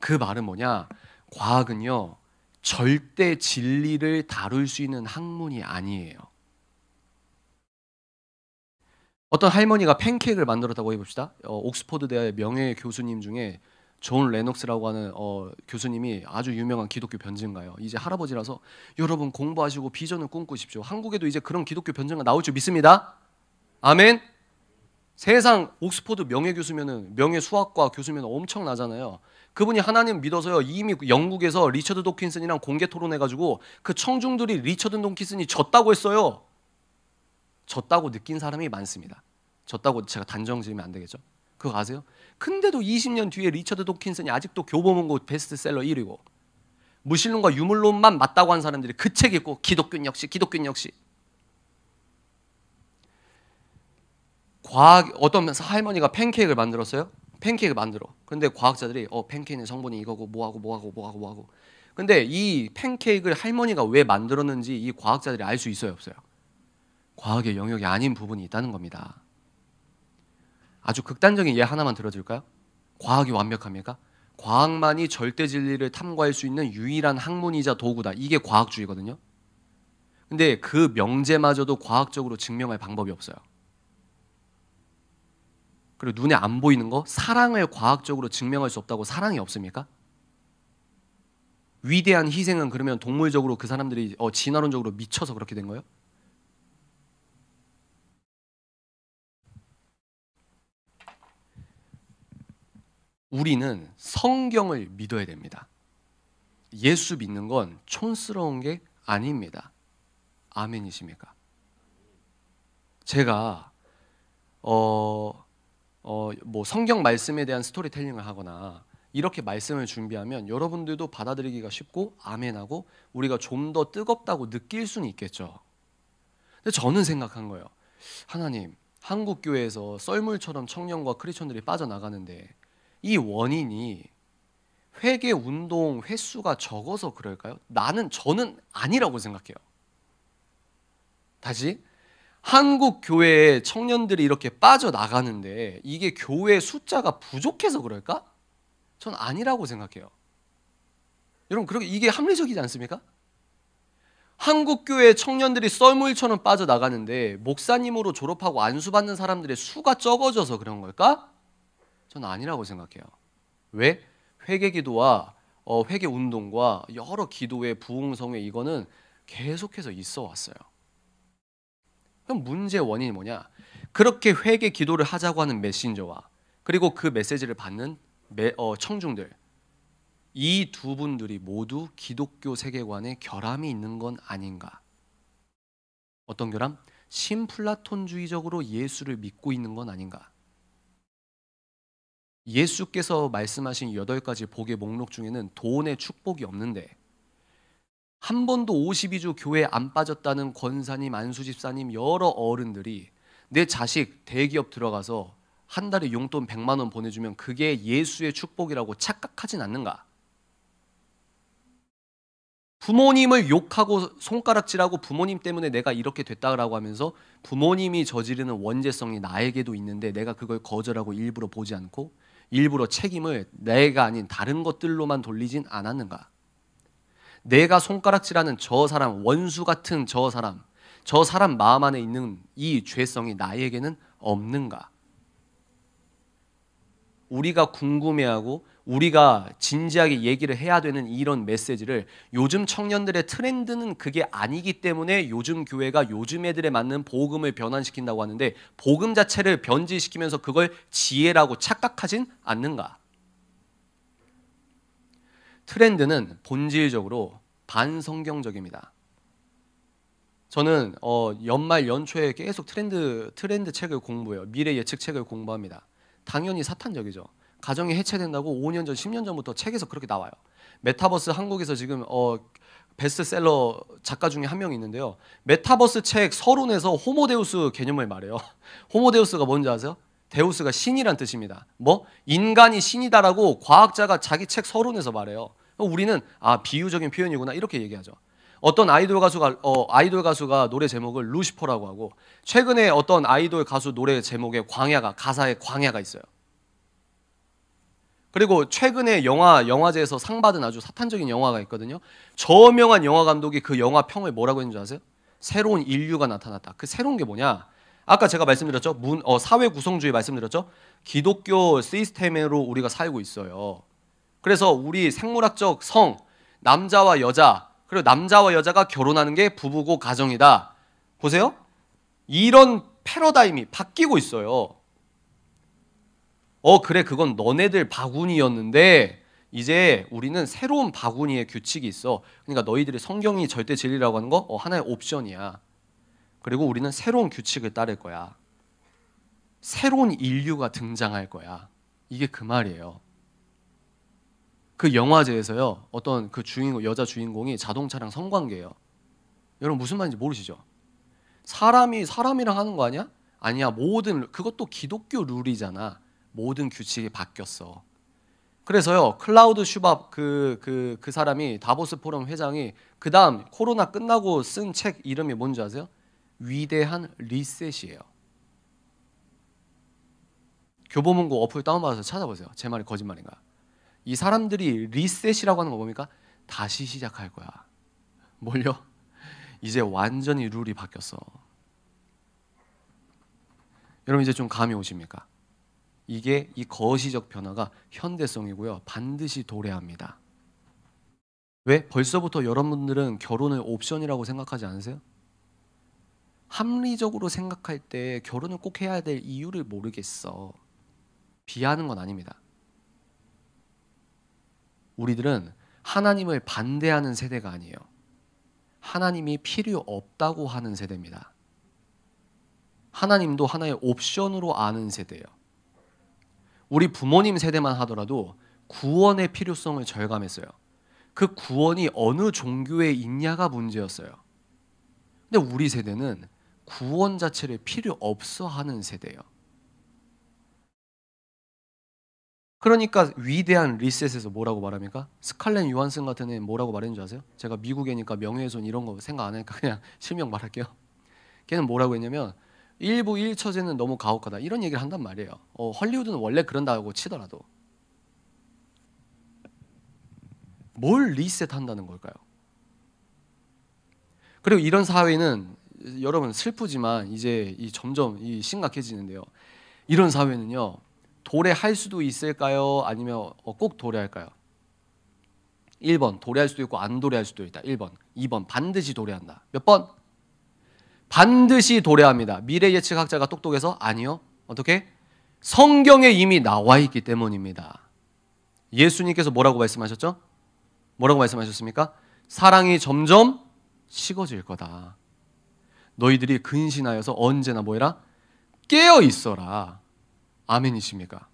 그 말은 뭐냐? 과학은요. 절대 진리를 다룰 수 있는 학문이 아니에요. 어떤 할머니가 팬케이크를 만들었다고 해봅시다. 어, 옥스퍼드 대학의 명예 교수님 중에 존 레녹스라고 하는 어, 교수님이 아주 유명한 기독교 변증가요 이제 할아버지라서 여러분 공부하시고 비전을 꿈꾸십시오. 한국에도 이제 그런 기독교 변증가 나올 줄 믿습니다. 아멘. 세상 옥스퍼드 명예 교수면은 명예 수학과 교수면 엄청나잖아요. 그분이 하나님 믿어서요. 이미 영국에서 리처드 도킨슨이랑 공개 토론해가지고 그 청중들이 리처드 도킨슨이 졌다고 했어요. 졌다고 느낀 사람이 많습니다. 졌다고 제가 단정 지으면 안 되겠죠. 그거 아세요? 근데도 20년 뒤에 리처드 도킨슨이 아직도 교보문고 베스트셀러 1위고 무신론과 유물론만 맞다고 한 사람들이 그 책 읽고 기독교 역시 기독교 역시 과학 어떤 할머니가 팬케이크를 만들었어요. 팬케이크 만들어. 근데 과학자들이 어 팬케이크의 성분이 이거고 뭐하고 뭐하고 뭐하고 뭐하고. 근데 이 팬케이크를 할머니가 왜 만들었는지 이 과학자들이 알 수 있어요 없어요? 과학의 영역이 아닌 부분이 있다는 겁니다. 아주 극단적인 예 하나만 들어줄까요? 과학이 완벽합니까? 과학만이 절대 진리를 탐구할 수 있는 유일한 학문이자 도구다. 이게 과학주의거든요. 근데 그 명제마저도 과학적으로 증명할 방법이 없어요. 그리고 눈에 안 보이는 거 사랑을 과학적으로 증명할 수 없다고 사랑이 없습니까? 위대한 희생은 그러면 동물적으로 그 사람들이 어, 진화론적으로 미쳐서 그렇게 된 거예요? 우리는 성경을 믿어야 됩니다. 예수 믿는 건 촌스러운 게 아닙니다. 아멘이십니까? 제가 어, 어, 뭐 성경 말씀에 대한 스토리텔링을 하거나 이렇게 말씀을 준비하면 여러분들도 받아들이기가 쉽고 아멘하고 우리가 좀 더 뜨겁다고 느낄 수는 있겠죠. 근데 저는 생각한 거예요. 하나님, 한국 교회에서 썰물처럼 청년과 크리스천들이 빠져나가는데 이 원인이 회계 운동 횟수가 적어서 그럴까요? 나는 저는 아니라고 생각해요. 다시 한국 교회에 청년들이 이렇게 빠져나가는데 이게 교회 숫자가 부족해서 그럴까? 전 아니라고 생각해요. 여러분 그렇게 이게 합리적이지 않습니까? 한국 교회 청년들이 썰물처럼 빠져나가는데 목사님으로 졸업하고 안수 받는 사람들의 수가 적어져서 그런 걸까? 저는 아니라고 생각해요. 왜? 회개 기도와 어, 회개 운동과 여러 기도의 부흥성회 이거는 계속해서 있어 왔어요. 그럼 문제 원인이 뭐냐? 그렇게 회개 기도를 하자고 하는 메신저와 그리고 그 메시지를 받는 매, 어, 청중들 이 두 분들이 모두 기독교 세계관에 결함이 있는 건 아닌가? 어떤 결함? 신플라톤주의적으로 예수를 믿고 있는 건 아닌가? 예수께서 말씀하신 여덟 가지 복의 목록 중에는 돈의 축복이 없는데 한 번도 52조 교회 에안 빠졌다는 권사님, 안수 집사님 여러 어른들이 내 자식 대기업 들어가서 한 달에 용돈 100만 원 보내주면 그게 예수의 축복이라고 착각하진 않는가? 부모님을 욕하고 손가락질하고 부모님 때문에 내가 이렇게 됐다라고 하면서 부모님이 저지르는 원죄성이 나에게도 있는데 내가 그걸 거절하고 일부러 보지 않고 일부러 책임을 내가 아닌 다른 것들로만 돌리진 않았는가? 내가 손가락질하는 저 사람, 원수 같은 저 사람, 저 사람 마음 안에 있는 이 죄성이 나에게는 없는가? 우리가 궁금해하고 우리가 진지하게 얘기를 해야 되는 이런 메시지를 요즘 청년들의 트렌드는 그게 아니기 때문에 요즘 교회가 요즘 애들에 맞는 복음을 변환시킨다고 하는데 복음 자체를 변질시키면서 그걸 지혜라고 착각하진 않는가? 트렌드는 본질적으로 반성경적입니다. 저는 어, 연말 연초에 계속 트렌드 트렌드 책을 공부해요. 미래 예측 책을 공부합니다. 당연히 사탄적이죠. 가정이 해체된다고 5년 전, 10년 전부터 책에서 그렇게 나와요. 메타버스 한국에서 지금 어, 베스트셀러 작가 중에 한 명이 있는데요. 메타버스 책 서론에서 호모데우스 개념을 말해요. 호모데우스가 뭔지 아세요? 데우스가 신이란 뜻입니다. 뭐 인간이 신이다라고 과학자가 자기 책 서론에서 말해요. 우리는 아 비유적인 표현이구나 이렇게 얘기하죠. 어떤 아이돌 가수가 어, 아이돌 가수가 노래 제목을 루시퍼라고 하고 최근에 어떤 아이돌 가수 노래 제목에 광야가 가사에 광야가 있어요. 그리고 최근에 영화 영화제에서 상 받은 아주 사탄적인 영화가 있거든요. 저명한 영화 감독이 그 영화 평을 뭐라고 했는지 아세요? 새로운 인류가 나타났다. 그 새로운 게 뭐냐? 아까 제가 말씀드렸죠. 문, 어, 사회 구성주의 말씀드렸죠. 기독교 시스템으로 우리가 살고 있어요. 그래서 우리 생물학적 성, 남자와 여자, 그리고 남자와 여자가 결혼하는 게 부부고 가정이다. 보세요. 이런 패러다임이 바뀌고 있어요. 어 그래 그건 너네들 바구니였는데 이제 우리는 새로운 바구니의 규칙이 있어. 그러니까 너희들이 성경이 절대 진리라고 하는 거 어, 하나의 옵션이야. 그리고 우리는 새로운 규칙을 따를 거야. 새로운 인류가 등장할 거야. 이게 그 말이에요. 그 영화제에서요. 어떤 그 주인공 여자 주인공이 자동차랑 성관계예요. 여러분 무슨 말인지 모르시죠? 사람이 사람이랑 하는 거 아니야? 아니야. 모든 그것도 기독교 룰이잖아. 모든 규칙이 바뀌었어. 그래서요 클라우드 슈밥 그그그 그, 그 사람이 다보스 포럼 회장이 그 다음 코로나 끝나고 쓴 책 이름이 뭔지 아세요? 위대한 리셋이에요. 교보문고 어플 다운받아서 찾아보세요. 제 말이 거짓말인가? 이 사람들이 리셋이라고 하는 거 뭡니까? 다시 시작할 거야. 뭘요? 이제 완전히 룰이 바뀌었어. 여러분 이제 좀 감이 오십니까? 이게 이 거시적 변화가 현대성이고요. 반드시 도래합니다. 왜 벌써부터 여러분들은 결혼을 옵션이라고 생각하지 않으세요? 합리적으로 생각할 때 결혼을 꼭 해야 될 이유를 모르겠어. 비하는 건 아닙니다. 우리들은 하나님을 반대하는 세대가 아니에요. 하나님이 필요 없다고 하는 세대입니다. 하나님도 하나의 옵션으로 아는 세대예요. 우리 부모님 세대만 하더라도 구원의 필요성을 절감했어요. 그 구원이 어느 종교에 있냐가 문제였어요. 근데 우리 세대는 구원 자체를 필요 없어 하는 세대예요. 그러니까 위대한 리셋에서 뭐라고 말합니까? 스칼렛 요한슨 같은 애는 뭐라고 말했는지 아세요? 제가 미국이니까 명예훼손 이런 거 생각 안 하니까 그냥 실명 말할게요. 걔는 뭐라고 했냐면 일부 일처제는 너무 가혹하다 이런 얘기를 한단 말이에요. 어, 헐리우드는 원래 그런다고 치더라도 뭘 리셋한다는 걸까요? 그리고 이런 사회는 여러분 슬프지만 이제 이 점점 이 심각해지는데요. 이런 사회는요 도래할 수도 있을까요? 아니면 어, 꼭 도래할까요? 1번 도래할 수도 있고 안 도래할 수도 있다. 1번, 2번 반드시 도래한다. 몇 번? 반드시 도래합니다. 미래 예측학자가 똑똑해서 아니요. 어떻게? 성경에 이미 나와 있기 때문입니다. 예수님께서 뭐라고 말씀하셨죠? 뭐라고 말씀하셨습니까? 사랑이 점점 식어질 거다. 너희들이 근신하여서 언제나 뭐해라? 깨어 있어라. 아멘이십니까?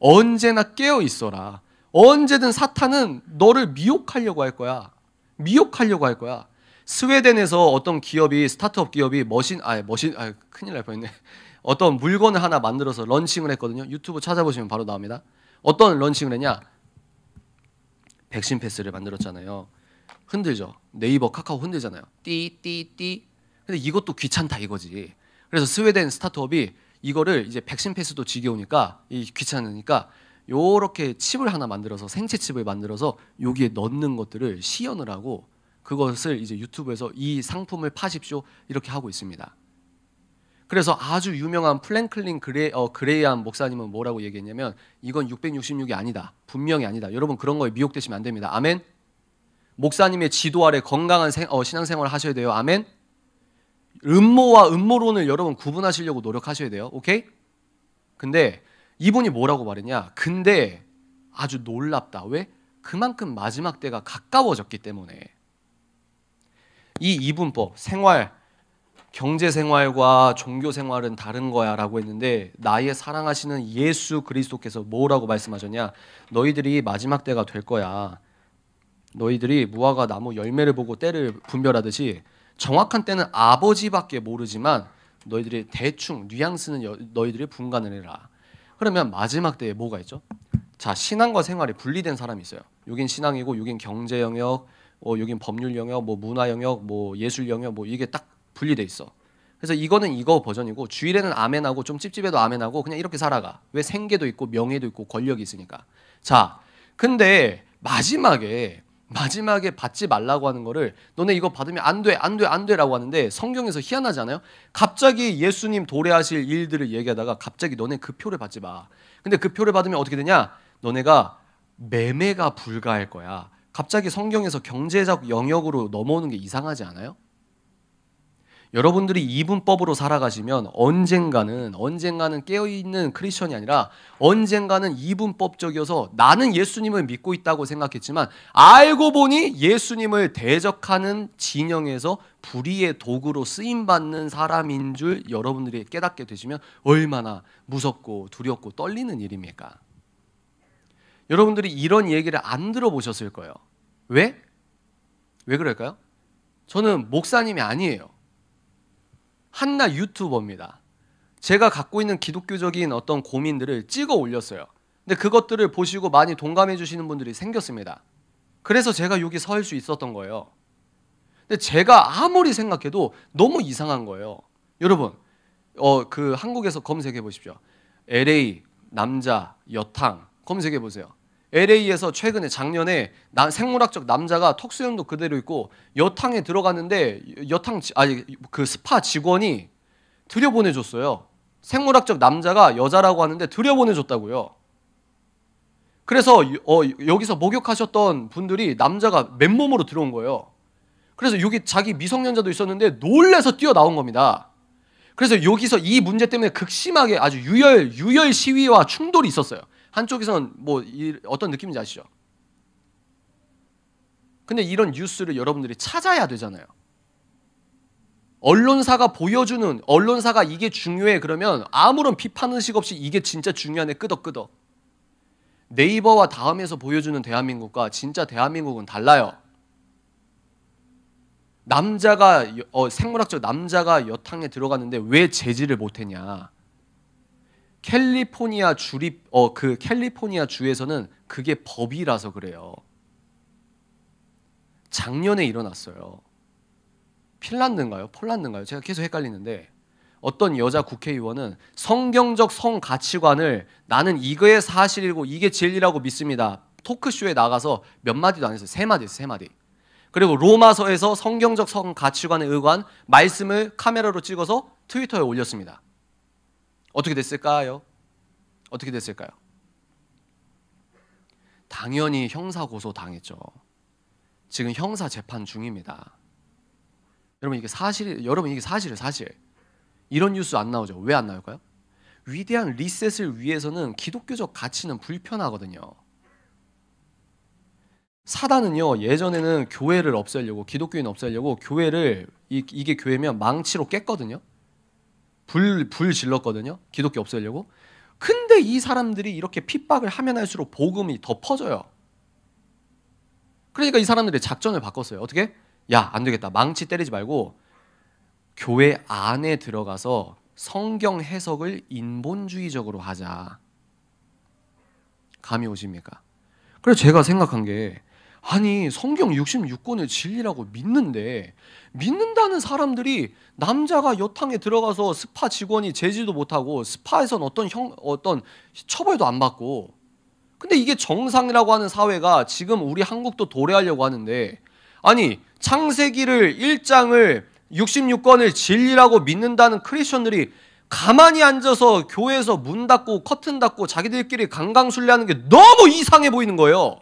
언제나 깨어 있어라. 언제든 사탄은 너를 미혹하려고 할 거야. 미혹하려고 할 거야. 스웨덴에서 어떤 기업이 스타트업 기업이 머신 아 머신 아 큰일 날 뻔했네. 어떤 물건을 하나 만들어서 런칭을 했거든요. 유튜브 찾아보시면 바로 나옵니다. 어떤 런칭을 했냐? 백신 패스를 만들었잖아요. 흔들죠. 네이버, 카카오 흔들잖아요. 띠띠띠. 근데 이것도 귀찮다 이거지. 그래서 스웨덴 스타트업이 이거를 이제 백신 패스도 지겨우니까 이 귀찮으니까 요렇게 칩을 하나 만들어서 생체 칩을 만들어서 여기에 넣는 것들을 시연을 하고 그것을 이제 유튜브에서 이 상품을 파십시오 이렇게 하고 있습니다. 그래서 아주 유명한 플랭클린 그레, 어, 그레이안 목사님은 뭐라고 얘기했냐면 이건 666이 아니다. 분명히 아니다. 여러분 그런 거에 미혹되시면 안 됩니다. 아멘. 목사님의 지도 아래 건강한 생, 어, 신앙생활을 하셔야 돼요. 아멘. 음모와 음모론을 여러분 구분하시려고 노력하셔야 돼요. 오케이? 근데 이분이 뭐라고 말했냐? 근데 아주 놀랍다. 왜? 그만큼 마지막 때가 가까워졌기 때문에. 이 이분법 생활 경제 생활과 종교 생활은 다른 거야라고 했는데 나의 사랑하시는 예수 그리스도께서 뭐라고 말씀하셨냐? 너희들이 마지막 때가 될 거야. 너희들이 무화과 나무 열매를 보고 때를 분별하듯이 정확한 때는 아버지밖에 모르지만 너희들이 대충 뉘앙스는 너희들이 분간을 해라. 그러면 마지막 때에 뭐가 있죠? 자, 신앙과 생활이 분리된 사람이 있어요. 요긴 신앙이고 요긴 경제 영역, 어 여긴 법률 영역, 뭐 문화 영역, 뭐 예술 영역, 뭐 이게 딱 분리돼 있어. 그래서 이거는 이거 버전이고 주일에는 아멘하고 좀 찝찝해도 아멘하고 그냥 이렇게 살아가. 왜 생계도 있고 명예도 있고 권력이 있으니까. 자, 근데 마지막에 마지막에 받지 말라고 하는 거를 너네 이거 받으면 안 돼, 안 돼, 안 돼라고 하는데 성경에서 희한하지 않아요? 갑자기 예수님 도래하실 일들을 얘기하다가 갑자기 너네 그 표를 받지 마. 근데 그 표를 받으면 어떻게 되냐? 너네가 매매가 불가할 거야. 갑자기 성경에서 경제적 영역으로 넘어오는 게 이상하지 않아요? 여러분들이 이분법으로 살아가시면 언젠가는 언젠가는 깨어 있는 크리스천이 아니라 언젠가는 이분법적이어서 나는 예수님을 믿고 있다고 생각했지만 알고 보니 예수님을 대적하는 진영에서 불의의 도구로 쓰임 받는 사람인 줄 여러분들이 깨닫게 되시면 얼마나 무섭고 두렵고 떨리는 일입니까? 여러분들이 이런 얘기를 안 들어보셨을 거예요. 왜? 왜 그럴까요? 저는 목사님이 아니에요. 한나 유튜버입니다. 제가 갖고 있는 기독교적인 어떤 고민들을 찍어 올렸어요. 근데 그것들을 보시고 많이 동감해 주시는 분들이 생겼습니다. 그래서 제가 여기 서수 있었던 거예요. 근데 제가 아무리 생각해도 너무 이상한 거예요. 여러분, 어, 그 한국에서 검색해 보십시오. LA 남자 여탕 검색해 보세요. LA에서 최근에 작년에 나, 생물학적 남자가 턱수염도 그대로 있고 여탕에 들어갔는데 여탕 아니 그 스파 직원이 들여보내줬어요. 생물학적 남자가 여자라고 하는데 들여보내줬다고요. 그래서 어, 여기서 목욕하셨던 분들이 남자가 맨몸으로 들어온 거예요. 그래서 여기 자기 미성년자도 있었는데 놀래서 뛰어나온 겁니다. 그래서 여기서 이 문제 때문에 극심하게 아주 유혈 유혈 시위와 충돌이 있었어요. 한쪽에선 뭐 어떤 느낌인지 아시죠? 근데 이런 뉴스를 여러분들이 찾아야 되잖아요. 언론사가 보여주는 언론사가 이게 중요해 그러면 아무런 비판 의식 없이 이게 진짜 중요한네 끄덕끄덕. 네이버와 다음에서 보여주는 대한민국과 진짜 대한민국은 달라요. 남자가 어, 생물학적 남자가 여탕에 들어갔는데 왜 제지를 못했냐? 캘리포니아 주립 어 그 캘리포니아 주에서는 그게 법이라서 그래요. 작년에 일어났어요. 핀란드인가요? 폴란드인가요? 제가 계속 헷갈리는데 어떤 여자 국회의원은 성경적 성 가치관을 나는 이거의 사실이고 이게 진리라고 믿습니다. 토크쇼에 나가서 몇 마디도 안 했어요. 세 마디 세 마디. 그리고 로마서에서 성경적 성 가치관에 의거 말씀을 카메라로 찍어서 트위터에 올렸습니다. 어떻게 됐을까요? 어떻게 됐을까요? 당연히 형사 고소 당했죠. 지금 형사 재판 중입니다. 여러분 이게 사실 여러분 이게 사실이에요, 사실. 이런 뉴스 안 나오죠. 왜 안 나올까요? 위대한 리셋을 위해서는 기독교적 가치는 불편하거든요. 사단은요 예전에는 교회를 없애려고 기독교인 없애려고 교회를 이, 이게 교회면 망치로 깼거든요. 불, 불 질렀거든요. 기독교 없애려고. 근데 이 사람들이 이렇게 핍박을 하면 할수록 복음이 더 퍼져요. 그러니까 이 사람들이 작전을 바꿨어요. 어떻게? 야, 안 되겠다. 망치 때리지 말고 교회 안에 들어가서 성경 해석을 인본주의적으로 하자. 감이 오십니까? 그래서 제가 생각한 게 아니 성경 6 6권을 진리라고 믿는데 믿는다는 사람들이 남자가 여탕에 들어가서 스파 직원이 재지도 못하고 스파에선 어떤 형 어떤 처벌도 안 받고 근데 이게 정상이라고 하는 사회가 지금 우리 한국도 도래하려고 하는데 아니 창세기를 1장을 66권을 진리라고 믿는다는 크리스천들이 가만히 앉아서 교회에서 문 닫고 커튼 닫고 자기들끼리 강강술래하는 게 너무 이상해 보이는 거예요.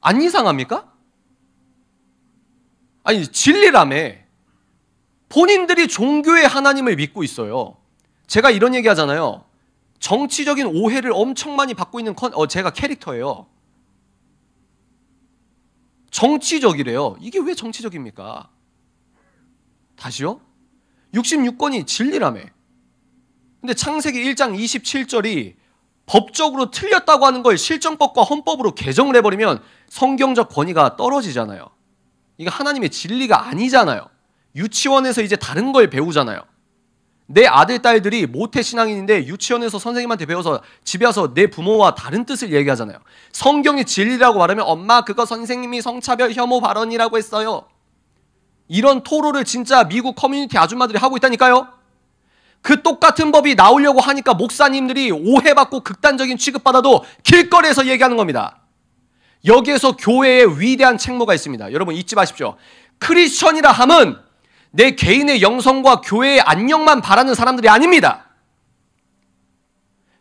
안 이상합니까? 아니, 진리라며. 본인들이 종교의 하나님을 믿고 있어요. 제가 이런 얘기 하잖아요. 정치적인 오해를 엄청 많이 받고 있는 컨, 어, 제가 캐릭터예요. 정치적이래요. 이게 왜 정치적입니까? 다시요? 66권이 진리라며. 근데 창세기 1장 27절이 법적으로 틀렸다고 하는 걸 실정법과 헌법으로 개정을 해버리면 성경적 권위가 떨어지잖아요. 이게 하나님의 진리가 아니잖아요. 유치원에서 이제 다른 걸 배우잖아요. 내 아들, 딸들이 모태 신앙인인데 유치원에서 선생님한테 배워서 집에 와서 내 부모와 다른 뜻을 얘기하잖아요. 성경이 진리라고 말하면 엄마, 그거 선생님이 성차별 혐오 발언이라고 했어요. 이런 토로를 진짜 미국 커뮤니티 아줌마들이 하고 있다니까요. 그 똑같은 법이 나오려고 하니까 목사님들이 오해받고 극단적인 취급받아도 길거리에서 얘기하는 겁니다. 여기에서 교회의 위대한 책무가 있습니다. 여러분 잊지 마십시오. 크리스천이라 함은 내 개인의 영성과 교회의 안녕만 바라는 사람들이 아닙니다.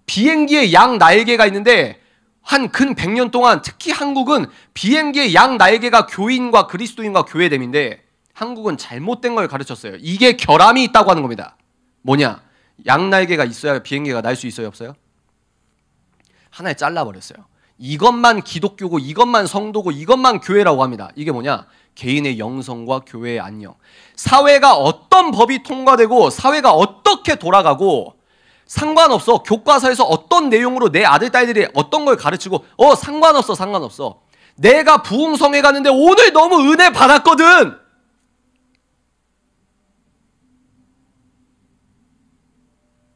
비행기의 양 날개가 있는데 한 근 100년 동안 특히 한국은 비행기의 양 날개가 교인과 그리스도인과 교회됨인데 한국은 잘못된 걸 가르쳤어요. 이게 결함이 있다고 하는 겁니다. 뭐냐? 양날개가 있어야 비행기가 날 수 있어요, 없어요? 하나에 잘라버렸어요. 이것만 기독교고 이것만 성도고 이것만 교회라고 합니다. 이게 뭐냐? 개인의 영성과 교회의 안녕. 사회가 어떤 법이 통과되고 사회가 어떻게 돌아가고 상관없어. 교과서에서 어떤 내용으로 내 아들, 딸들이 어떤 걸 가르치고 어, 상관없어, 상관없어. 내가 부흥성에 갔는데 오늘 너무 은혜 받았거든.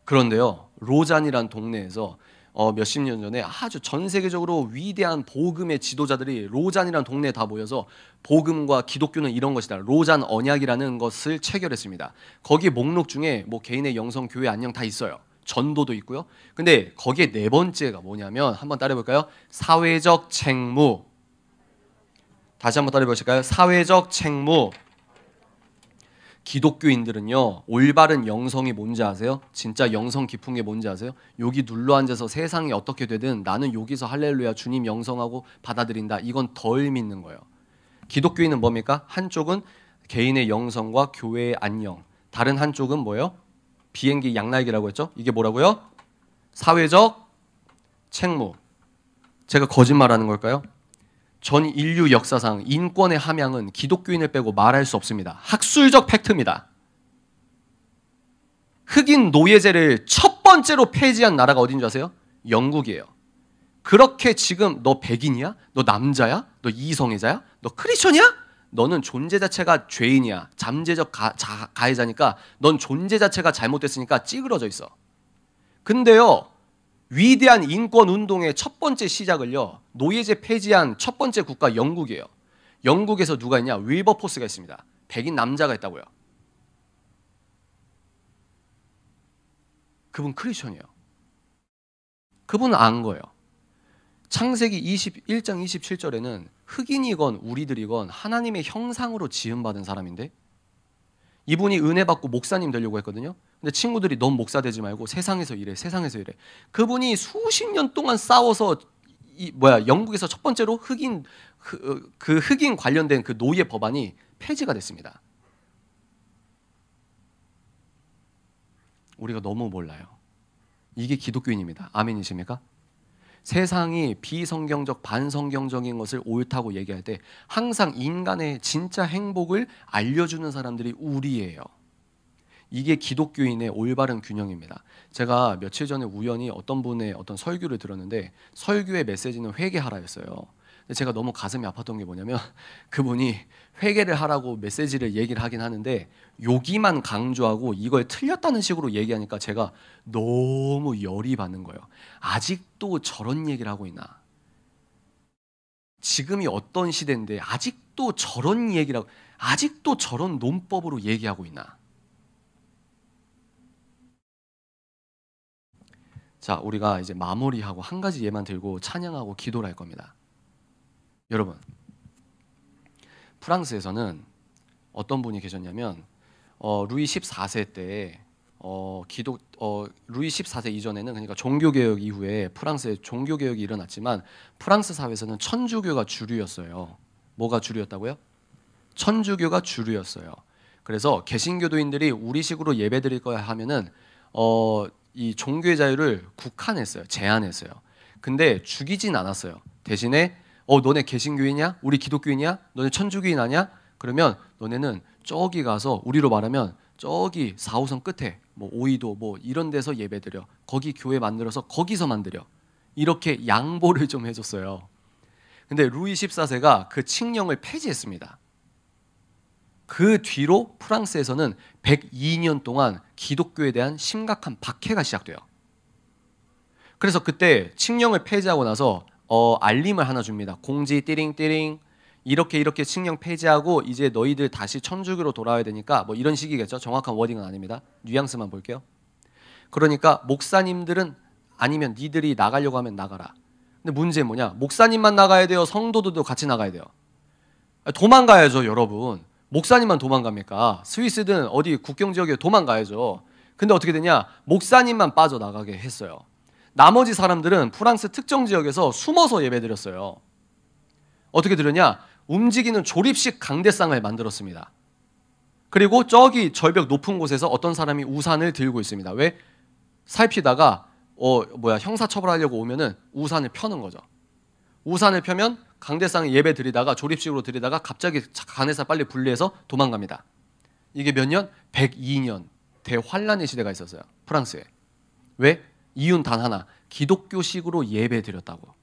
그런데요, 로잔이란 동네에서 어, 몇십 년 전에 아주 전 세계적으로 위대한 복음의 지도자들이 로잔이라는 동네에 다 모여서 복음과 기독교는 이런 것이다. 로잔 언약이라는 것을 체결했습니다. 거기 목록 중에 뭐 개인의 영성 교회 안녕 다 있어요. 전도도 있고요. 근데 거기에 네 번째가 뭐냐면 한번 따라해 볼까요? 사회적 책무. 다시 한번 따라해 보실까요? 사회적 책무. 기독교인들은요 올바른 영성이 뭔지 아세요? 진짜 영성 깊은 게 뭔지 아세요? 여기 눌러 앉아서 세상이 어떻게 되든 나는 여기서 할렐루야 주님 영성하고 받아들인다 이건 덜 믿는 거예요 기독교인은 뭡니까? 한쪽은 개인의 영성과 교회의 안녕 다른 한쪽은 뭐요 비행기 양날기라고 했죠? 이게 뭐라고요? 사회적 책무 제가 거짓말하는 걸까요? 전 인류 역사상 인권의 함양은 기독교인을 빼고 말할 수 없습니다. 학술적 팩트입니다. 흑인 노예제를 첫 번째로 폐지한 나라가 어딘 지 아세요? 영국이에요. 그렇게 지금 너 백인이야? 너 남자야? 너 이성애자야? 너 크리스천이야? 너는 존재 자체가 죄인이야. 잠재적 가, 자, 가해자니까 넌 존재 자체가 잘못됐으니까 찌그러져 있어. 근데요. 위대한 인권 운동의 첫 번째 시작을요. 노예제 폐지한 첫 번째 국가 영국이에요. 영국에서 누가 있냐? 윌버포스가 있습니다. 백인 남자가 있다고요. 그분 크리스천이에요. 그분은 안 거예요. 창세기 21장 27절에는 흑인이건 우리들이건 하나님의 형상으로 지음받은 사람인데 이분이 은혜 받고 목사님 되려고 했거든요. 근데 친구들이 넌 목사 되지 말고 세상에서 일해 세상에서 일해 그분이 수십 년 동안 싸워서 이 뭐야 영국에서 첫 번째로 흑인 그, 어, 그 흑인 관련된 그 노예 법안이 폐지가 됐습니다. 우리가 너무 몰라요. 이게 기독교인입니다. 아멘이십니까? 세상이 비성경적 반성경적인 것을 옳다고 얘기할 때 항상 인간의 진짜 행복을 알려주는 사람들이 우리예요. 이게 기독교인의 올바른 균형입니다. 제가 며칠 전에 우연히 어떤 분의 어떤 설교를 들었는데 설교의 메시지는 회개하라였어요. 제가 너무 가슴이 아팠던 게 뭐냐면 그분이 회개를 하라고 메시지를 얘기를 하긴 하는데 여기만 강조하고 이걸 틀렸다는 식으로 얘기하니까 제가 너무 열이 받는 거예요. 아직도 저런 얘기를 하고 있나? 지금이 어떤 시대인데 아직도 저런 얘기라고 아직도 저런 논법으로 얘기하고 있나? 자, 우리가 이제 마무리하고 한 가지 예만 들고 찬양하고 기도를 할 겁니다. 여러분, 프랑스에서는 어떤 분이 계셨냐면 어, 루이 14세 때 어, 기독 어, 루이 14세 이전에는 그러니까 종교 개혁 이후에 프랑스에 종교 개혁이 일어났지만 프랑스 사회에서는 천주교가 주류였어요. 뭐가 주류였다고요? 천주교가 주류였어요. 그래서 개신교도인들이 우리식으로 예배드릴 거야 하면은 어, 이 종교의 자유를 국한했어요. 제한했어요. 근데 죽이진 않았어요. 대신에 어 너네 개신교이냐? 우리 기독교이냐? 너네 천주교인 아냐? 그러면 너네는 저기 가서 우리로 말하면 저기 사호선 끝에 뭐 오이도 뭐 이런 데서 예배드려. 거기 교회 만들어서 거기서 만들려. 이렇게 양보를 좀 해줬어요. 근데 루이 14세가 그 칙령을 폐지했습니다. 그 뒤로 프랑스에서는 102년 동안 기독교에 대한 심각한 박해가 시작돼요. 그래서 그때 칙령을 폐지하고 나서 어, 알림을 하나 줍니다. 공지 띠링띠링 이렇게 이렇게 칙령 폐지하고 이제 너희들 다시 천주교로 돌아와야 되니까 뭐 이런 식이겠죠. 정확한 워딩은 아닙니다. 뉘앙스만 볼게요. 그러니까 목사님들은 아니면 니들이 나가려고 하면 나가라. 근데 문제 뭐냐? 목사님만 나가야 돼요. 성도들도 같이 나가야 돼요. 도망가야죠, 여러분. 목사님만 도망갑니까? 스위스든 어디 국경 지역에 도망가야죠. 근데 어떻게 되냐? 목사님만 빠져나가게 했어요. 나머지 사람들은 프랑스 특정 지역에서 숨어서 예배드렸어요. 어떻게 들었냐 움직이는 조립식 강대상을 만들었습니다. 그리고 저기 절벽 높은 곳에서 어떤 사람이 우산을 들고 있습니다. 왜? 살피다가 어 뭐야 형사 처벌하려고 오면은 우산을 펴는 거죠. 우산을 펴면 강대상 예배 드리다가 조립식으로 드리다가 갑자기 간에서 빨리 분리해서 도망갑니다. 이게 몇 년? 102년 대환란의 시대가 있었어요. 프랑스에. 왜? 이윤 단 하나. 기독교식으로 예배 드렸다고.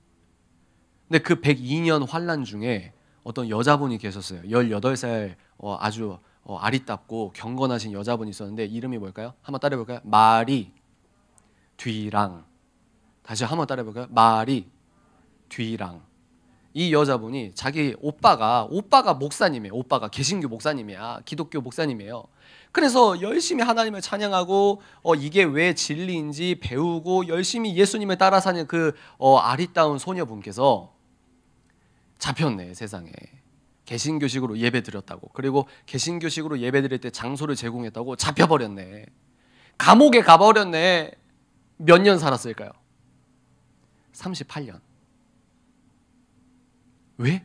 근데 그 102년 환란 중에 어떤 여자분이 계셨어요. 18살 어, 아주 어, 아리답고 경건하신 여자분이 있었는데 이름이 뭘까요? 한번 따라해 볼까요? 마리 뒤랑 다시 한번 따라해 볼까요? 마리 뒤랑 이 여자분이 자기 오빠가 오빠가 목사님이에요. 오빠가 개신교 목사님이야. 기독교 목사님이에요. 그래서 열심히 하나님을 찬양하고 어, 이게 왜 진리인지 배우고 열심히 예수님을 따라 사는 그 어, 아리따운 소녀분께서 잡혔네 세상에 개신교식으로 예배 드렸다고 그리고 개신교식으로 예배 드릴 때 장소를 제공했다고 잡혀버렸네 감옥에 가버렸네 몇 년 살았을까요? 38년 왜?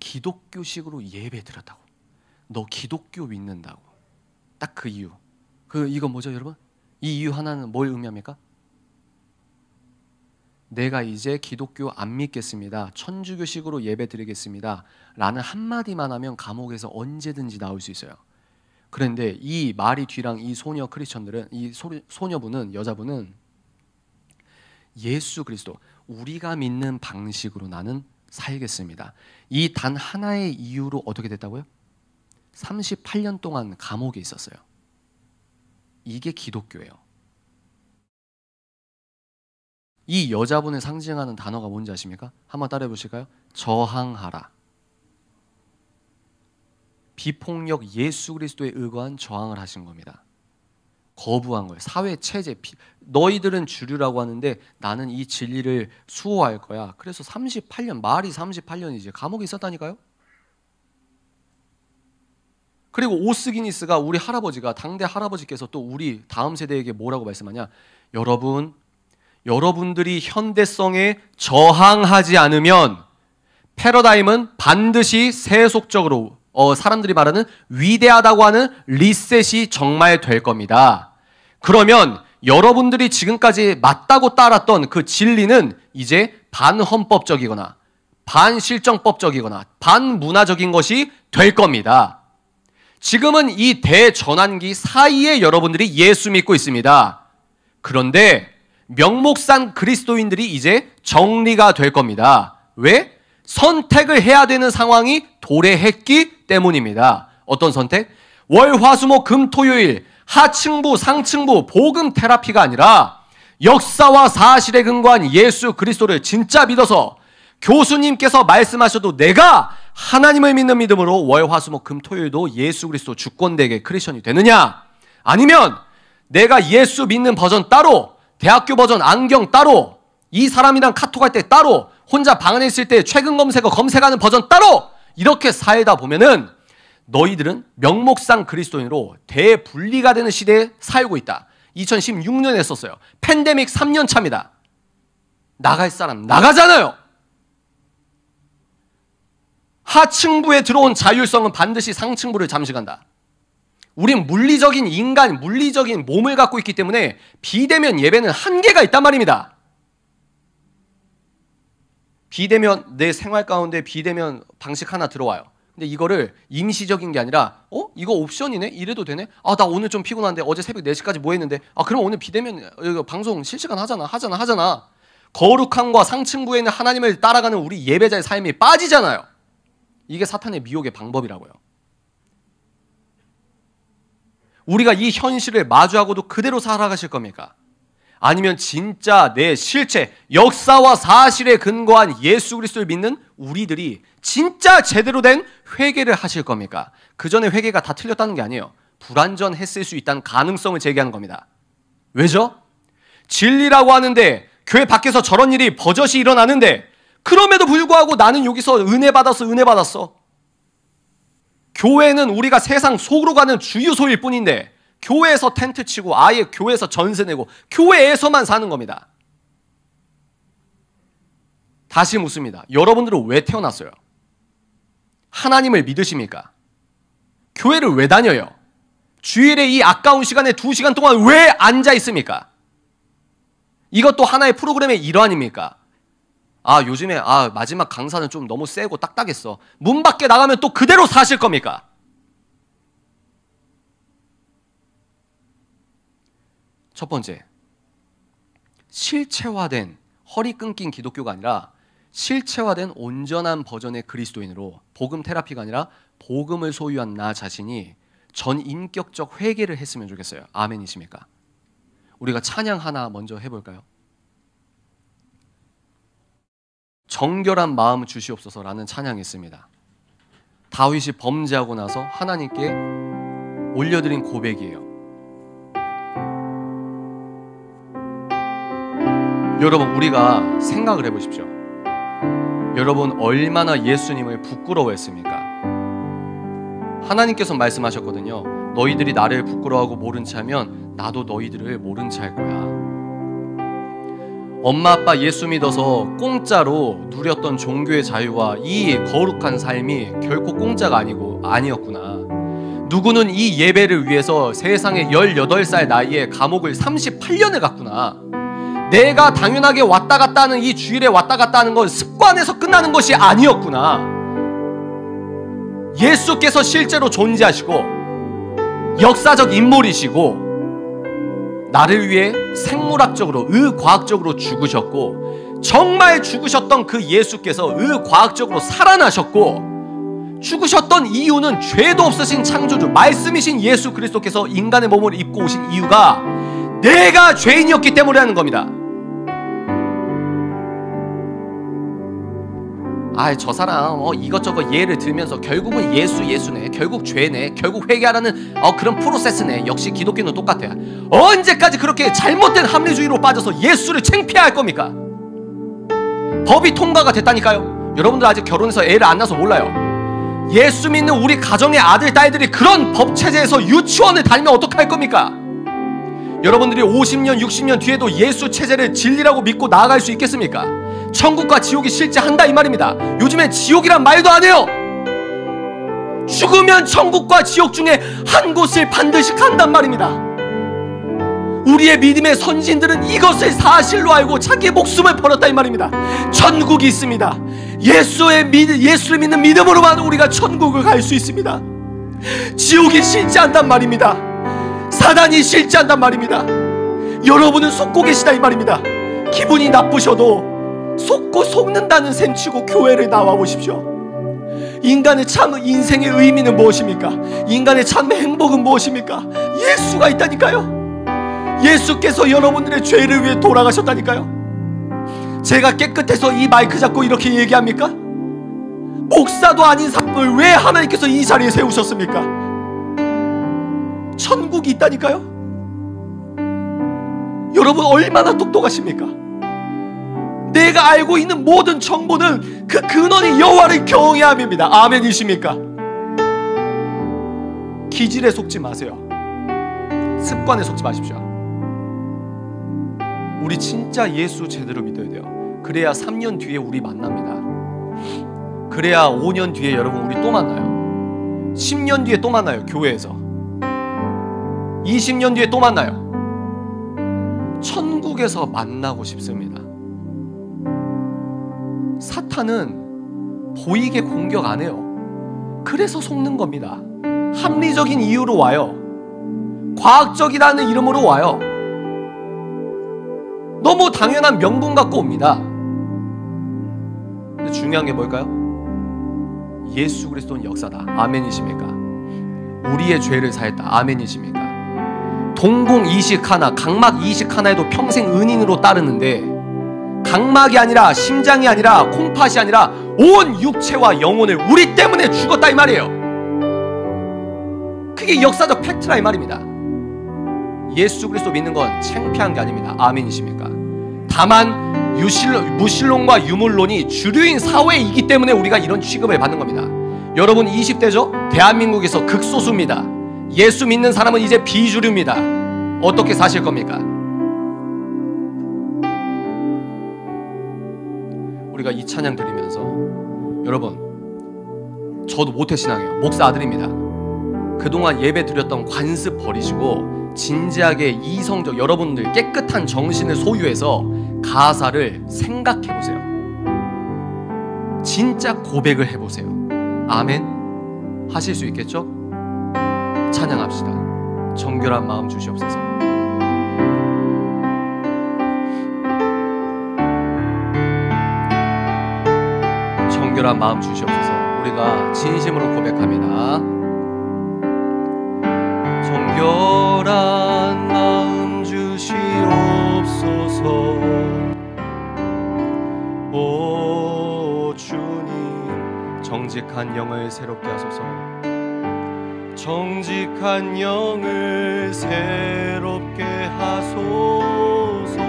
기독교식으로 예배 드렸다고. 너 기독교 믿는다고. 딱 그 이유. 그 이거 뭐죠, 여러분? 이 이유 하나는 뭘 의미합니까? 내가 이제 기독교 안 믿겠습니다. 천주교식으로 예배 드리겠습니다. 라는 한마디만 하면 감옥에서 언제든지 나올 수 있어요. 그런데 이 말이 뒤랑 이 소녀 크리스천들은 이 소, 소녀분은 여자분은 예수 그리스도 우리가 믿는 방식으로 나는 살겠습니다. 이 단 하나의 이유로 어떻게 됐다고요? 38년 동안 감옥에 있었어요. 이게 기독교예요. 이 여자분을 상징하는 단어가 뭔지 아십니까? 한번 따라해 보실까요? 저항하라. 비폭력 예수 그리스도에 의거한 저항을 하신 겁니다. 거부한 거예요. 사회 체제 너희들은 주류라고 하는데 나는 이 진리를 수호할 거야. 그래서 38년 말이 38년이지 감옥에 있었다니까요. 그리고 오스기니스가 우리 할아버지가 당대 할아버지께서 또 우리 다음 세대에게 뭐라고 말씀하냐? 여러분, 여러분들이 현대성에 저항하지 않으면 패러다임은 반드시 세속적으로 어, 사람들이 말하는 위대하다고 하는 리셋이 정말 될 겁니다. 그러면 여러분들이 지금까지 맞다고 따랐던 그 진리는 이제 반헌법적이거나 반실정법적이거나 반문화적인 것이 될 겁니다. 지금은 이 대전환기 사이에 여러분들이 예수 믿고 있습니다. 그런데 명목상 그리스도인들이 이제 정리가 될 겁니다. 왜? 선택을 해야 되는 상황이 도래했기 때문입니다. 어떤 선택? 월, 화, 수, 목, 금, 토요일 하층부, 상층부, 복음 테라피가 아니라 역사와 사실에 근거한 예수 그리스도를 진짜 믿어서 교수님께서 말씀하셔도 내가 하나님을 믿는 믿음으로 월, 화, 수, 목, 금, 토요일도 예수 그리스도 주권되게 크리스천이 되느냐? 아니면 내가 예수 믿는 버전 따로, 대학교 버전 안경 따로, 이 사람이랑 카톡할 때 따로 혼자 방 안에 있을 때 최근 검색어 검색하는 버전 따로 이렇게 살다 보면은 너희들은 명목상 그리스도인으로 대분리가 되는 시대에 살고 있다. 2016년에 썼어요. 팬데믹 3년 차입니다. 나갈 사람 나가잖아요. 하층부에 들어온 자율성은 반드시 상층부를 잠식한다. 우린 물리적인 인간, 물리적인 몸을 갖고 있기 때문에 비대면 예배는 한계가 있단 말입니다. 비대면 내 생활 가운데 비대면 방식 하나 들어와요. 근데 이거를 임시적인 게 아니라 어 이거 옵션이네 이래도 되네 아나 오늘 좀 피곤한데 어제 새벽 4시까지 뭐 했는데 아 그럼 오늘 비대면 방송 실시간 하잖아 하잖아 하잖아 거룩함과 상층부에 있는 하나님을 따라가는 우리 예배자의 삶이 빠지잖아요 이게 사탄의 미혹의 방법이라고요 우리가 이 현실을 마주하고도 그대로 살아가실 겁니까? 아니면 진짜 내 실체, 역사와 사실에 근거한 예수 그리스도를 믿는 우리들이 진짜 제대로 된 회개를 하실 겁니까? 그 전에 회개가 다 틀렸다는 게 아니에요. 불완전했을 수 있다는 가능성을 제기한 겁니다. 왜죠? 진리라고 하는데 교회 밖에서 저런 일이 버젓이 일어나는데 그럼에도 불구하고 나는 여기서 은혜 받았어, 은혜 받았어. 교회는 우리가 세상 속으로 가는 주유소일 뿐인데 교회에서 텐트 치고 아예 교회에서 전세 내고 교회에서만 사는 겁니다. 다시 묻습니다. 여러분들은 왜 태어났어요? 하나님을 믿으십니까? 교회를 왜 다녀요? 주일에 이 아까운 시간에 두 시간 동안 왜 앉아 있습니까? 이것도 하나의 프로그램의 일환입니까? 아, 요즘에, 아, 마지막 강사는 좀 너무 세고 딱딱했어. 문 밖에 나가면 또 그대로 사실 겁니까? 첫 번째, 실체화된 허리 끊긴 기독교가 아니라 실체화된 온전한 버전의 그리스도인으로 복음 테라피가 아니라 복음을 소유한 나 자신이 전 인격적 회개를 했으면 좋겠어요. 아멘이십니까? 우리가 찬양 하나 먼저 해볼까요? 정결한 마음 주시옵소서라는 찬양이 있습니다. 다윗이 범죄하고 나서 하나님께 올려드린 고백이에요. 여러분 우리가 생각을 해보십시오. 여러분 얼마나 예수님을 부끄러워했습니까? 하나님께서 말씀하셨거든요. 너희들이 나를 부끄러워하고 모른 체하면 나도 너희들을 모른 체할 거야. 엄마 아빠 예수 믿어서 공짜로 누렸던 종교의 자유와 이 거룩한 삶이 결코 공짜가 아니고 아니었구나. 누구는 이 예배를 위해서 세상의 18살 나이에 감옥을 38년을 갔구나. 내가 당연하게 왔다 갔다 하는 이 주일에 왔다 갔다 하는 건 습관에서 끝나는 것이 아니었구나. 예수께서 실제로 존재하시고 역사적 인물이시고 나를 위해 생물학적으로 의과학적으로 죽으셨고 정말 죽으셨던 그 예수께서 의과학적으로 살아나셨고 죽으셨던 이유는 죄도 없으신 창조주 말씀이신 예수 그리스도께서 인간의 몸을 입고 오신 이유가 내가 죄인이었기 때문이라는 겁니다. 아, 저 사람 어, 이것저것 예를 들면서 결국은 예수 예수네, 결국 죄네, 결국 회개하라는 어, 그런 프로세스네. 역시 기독교는 똑같아 언제까지 그렇게 잘못된 합리주의로 빠져서 예수를 챙피할 겁니까? 법이 통과가 됐다니까요. 여러분들 아직 결혼해서 애를 안 낳아서 몰라요. 예수 믿는 우리 가정의 아들 딸들이 그런 법 체제에서 유치원을 다니면 어떡할 겁니까? 여러분들이 50년, 60년 뒤에도 예수 체제를 진리라고 믿고 나아갈 수 있겠습니까? 천국과 지옥이 실제 한다 이 말입니다. 요즘에 지옥이란 말도 안 해요. 죽으면 천국과 지옥 중에 한 곳을 반드시 간단 말입니다. 우리의 믿음의 선진들은 이것을 사실로 알고 자기의 목숨을 버렸다 이 말입니다. 천국이 있습니다. 예수의 믿 예수를 믿는 믿음으로만 우리가 천국을 갈 수 있습니다. 지옥이 실제 한단 말입니다. 사단이 실제한단 말입니다. 여러분은 속고 계시다 이 말입니다. 기분이 나쁘셔도 속고 속는다는 셈치고 교회를 나와 보십시오. 인간의 참 인생의 의미는 무엇입니까? 인간의 참 행복은 무엇입니까? 예수가 있다니까요. 예수께서 여러분들의 죄를 위해 돌아가셨다니까요. 제가 깨끗해서 이 마이크 잡고 이렇게 얘기합니까? 목사도 아닌 사람을 왜 하나님께서 이 자리에 세우셨습니까? 천국이 있다니까요. 여러분 얼마나 똑똑하십니까? 내가 알고 있는 모든 정보는 그 근원이 여호와를 경외함입니다. 아멘이십니까? 기질에 속지 마세요. 습관에 속지 마십시오. 우리 진짜 예수 제대로 믿어야 돼요. 그래야 3년 뒤에 우리 만납니다. 그래야 5년 뒤에 여러분 우리 또 만나요. 10년 뒤에 또 만나요. 교회에서. 20년 뒤에 또 만나요. 천국에서 만나고 싶습니다. 사탄은 보이게 공격 안 해요. 그래서 속는 겁니다. 합리적인 이유로 와요. 과학적이라는 이름으로 와요. 너무 당연한 명분 갖고 옵니다. 근데 중요한 게 뭘까요? 예수 그리스도는 역사다. 아멘이십니까? 우리의 죄를 사했다. 아멘이십니까? 공공 이식 하나, 각막 이식 하나에도 평생 은인으로 따르는데 각막이 아니라 심장이 아니라 콩팥이 아니라 온 육체와 영혼을 우리 때문에 죽었다 이 말이에요. 그게 역사적 팩트라 이 말입니다. 예수 그리스도 믿는 건 창피한 게 아닙니다. 아멘이십니까? 다만 유실, 무신론과 유물론이 주류인 사회이기 때문에 우리가 이런 취급을 받는 겁니다. 여러분 20대죠? 대한민국에서 극소수입니다. 예수 믿는 사람은 이제 비주류입니다. 어떻게 사실 겁니까? 우리가 이 찬양 드리면서 여러분 저도 모태신앙이에요. 목사 아들입니다. 그동안 예배 드렸던 관습 버리시고 진지하게 이성적 여러분들 깨끗한 정신을 소유해서 가사를 생각해 보세요. 진짜 고백을 해 보세요. 아멘 하실 수 있겠죠? 찬양합시다. 정결한 마음 주시옵소서. 정결한 마음 주시옵소서. 우리가 진심으로 고백합니다. 정결한 마음 주시옵소서. 오 주님 정직한 영을 새롭게 하소서. 정직한 영을 새롭게 하소서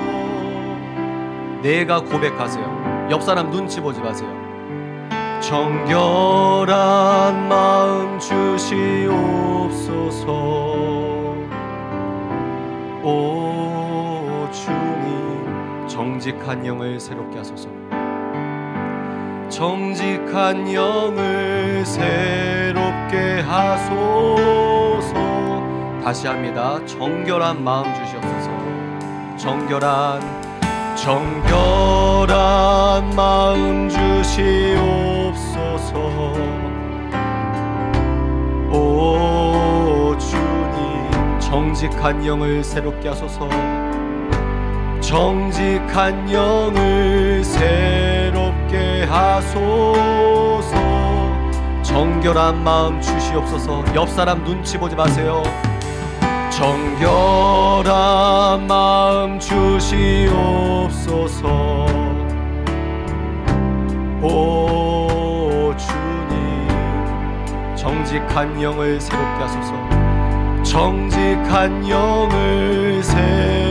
내가 고백하세요 옆 사람 눈치 보지 마세요 정결한 마음 주시옵소서 오 주님 정직한 영을 새롭게 하소서 정직한 영을 새롭게 하소서 다시 합니다 정결한 마음 주시옵소서 정결한 정결한 마음 주시옵소서 오 주님 정직한 영을 새롭게 하소서 정직한 영을 새롭게 하소서 정결한 마음 주시옵소서 옆 사람 눈치 보지 마세요 정결한 마음 주시옵소서 오 주님 정직한 영을 새롭게 하소서 정직한 영을 새롭게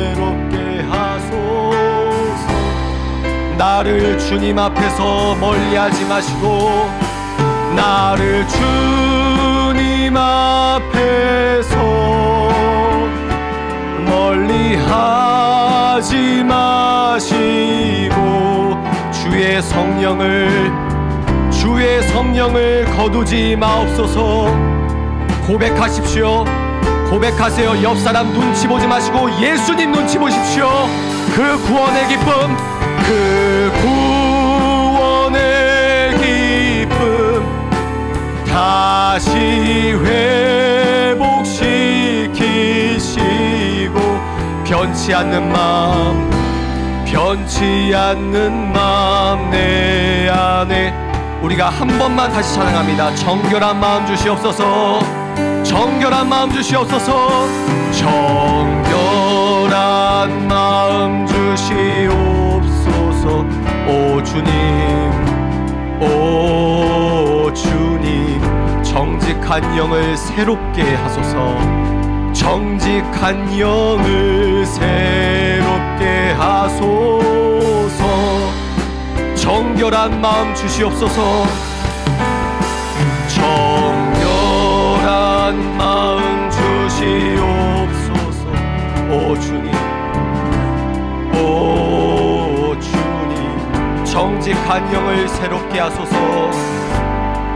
나를 주님 앞에서 멀리하지 마시고 나를 주님 앞에서 멀리하지 마시고 주의 성령을 주의 성령을 거두지 마옵소서 고백하십시오 고백하세요 옆 사람 눈치 보지 마시고 예수님 눈치 보십시오 그 구원의 기쁨 그 구원의 기쁨 다시 회복시키시고 변치 않는 마음 변치 않는 마음 내 안에 우리가 한 번만 다시 찬양합니다 정결한 마음 주시옵소서 정결한 마음 주시옵소서 정결한 마음 주시옵소서 주님, 오 주님, 정직한 영을 새롭게 하소서, 정직한 영을 새롭게 하소서, 정결한 마음 주시옵소서, 정결한 마음 주시옵소서, 오 주님. 정직한 영을 새롭게 하소서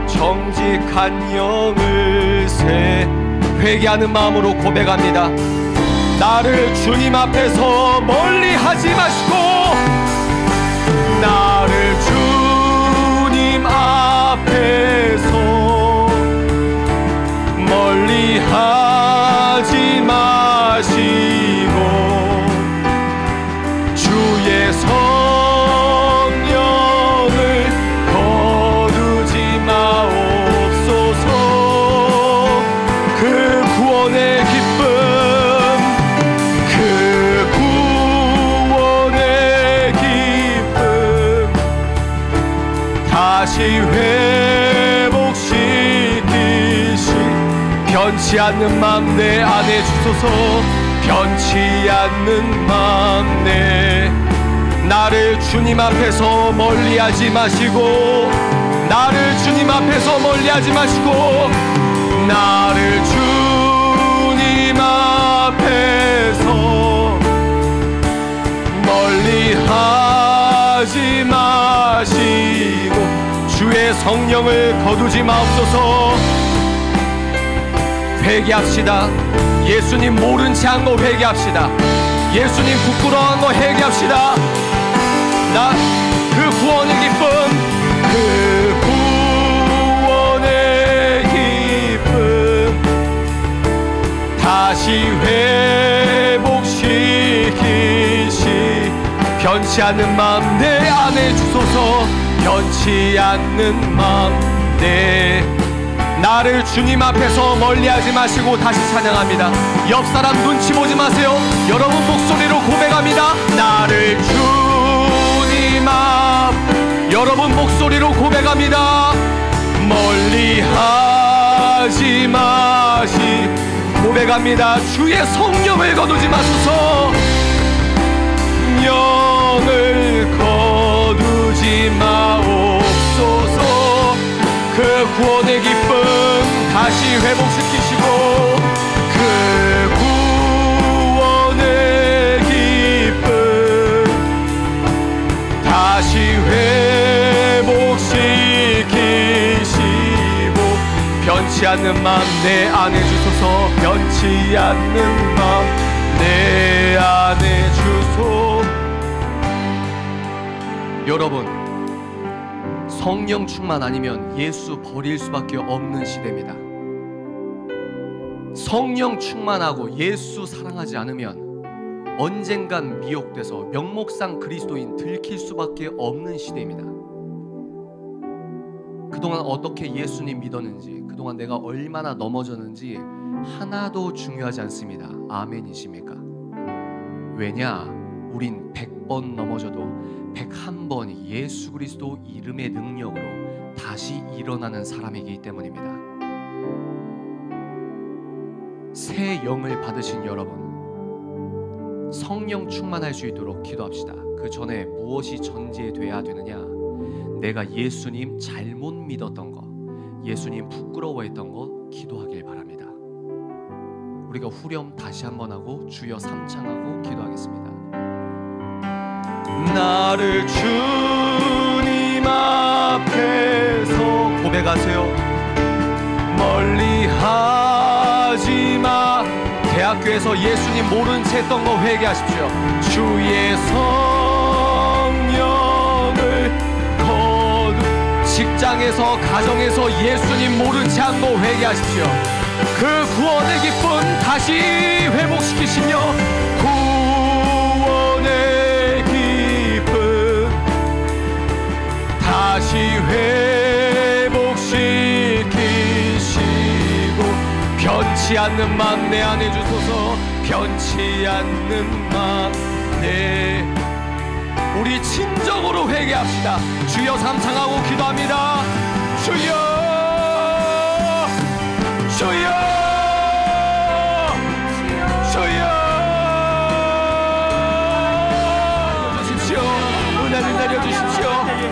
정직한 영을 새 회개하는 마음으로 고백합니다 나를 주님 앞에서 멀리 하지 마시고 나를 주님 앞에서 멀리 하지 마 않는 마음 내 안에 주소서 변치 않는 마음 내 나를 주님 앞에서 멀리하지 마시고 나를 주님 앞에서 멀리하지 마시고 나를 주님 앞에서 멀리하지 마시고 주의 성령을 거두지 마옵소서 회개합시다. 예수님 모른 채한거 회개합시다. 예수님 부끄러운 거 회개합시다. 나 그 구원의 기쁨 그 구원의 기쁨 다시 회복시키시 변치 않는 마음 내 안에 주소서 변치 않는 마음 내 나를 주님 앞에서 멀리하지 마시고 다시 찬양합니다. 옆 사람 눈치 보지 마세요. 여러분 목소리로 고백합니다. 나를 주님 앞 여러분 목소리로 고백합니다. 멀리하지 마시 고백합니다. 주의 성령을 거두지 마소서. 영을 거두지 마오. 그 구원의 기쁨 다시 회복시키시고 그 구원의 기쁨 다시 회복시키시고 변치 않는 맘 내 안에 주소서 변치 않는 맘 내 안에 주소 여러분 성령 충만 아니면 예수 버릴 수밖에 없는 시대입니다. 성령 충만하고 예수 사랑하지 않으면 언젠간 미혹돼서 명목상 그리스도인 들킬 수밖에 없는 시대입니다. 그동안 어떻게 예수님 믿었는지, 그동안 내가 얼마나 넘어졌는지 하나도 중요하지 않습니다. 아멘이십니까? 왜냐? 우린 100번 넘어져도 1 0 1번 예수 그리스도 이름의 능력으로 다시 일어나는 사람이기 때문입니다. 새 영을 받으신 여러분, 성령 충만할 수 있도록 기도합시다. 그 전에 무엇이 전제돼야 되느냐? 내가 예수님 잘못 믿었던 거, 예수님 부끄러워했던 거 기도하길 바랍니다. 우리가 후렴 다시 한 번 하고 주여 삼창하고 기도하겠습니다. 나를 주님 앞에서 고백하세요 멀리 하지마 대학교에서 예수님 모른 채 했던 거 회개하십시오 주의 성령을 거듭 직장에서 가정에서 예수님 모른 채 한 거 회개하십시오 그 구원의 기쁨 다시 회복시키시며 다시 회복시키시고 변치 않는 만내 안에 주소서 변치 않는 만내 우리 친정으로 회개합시다 주여 삼창하고 기도합니다 주여 주여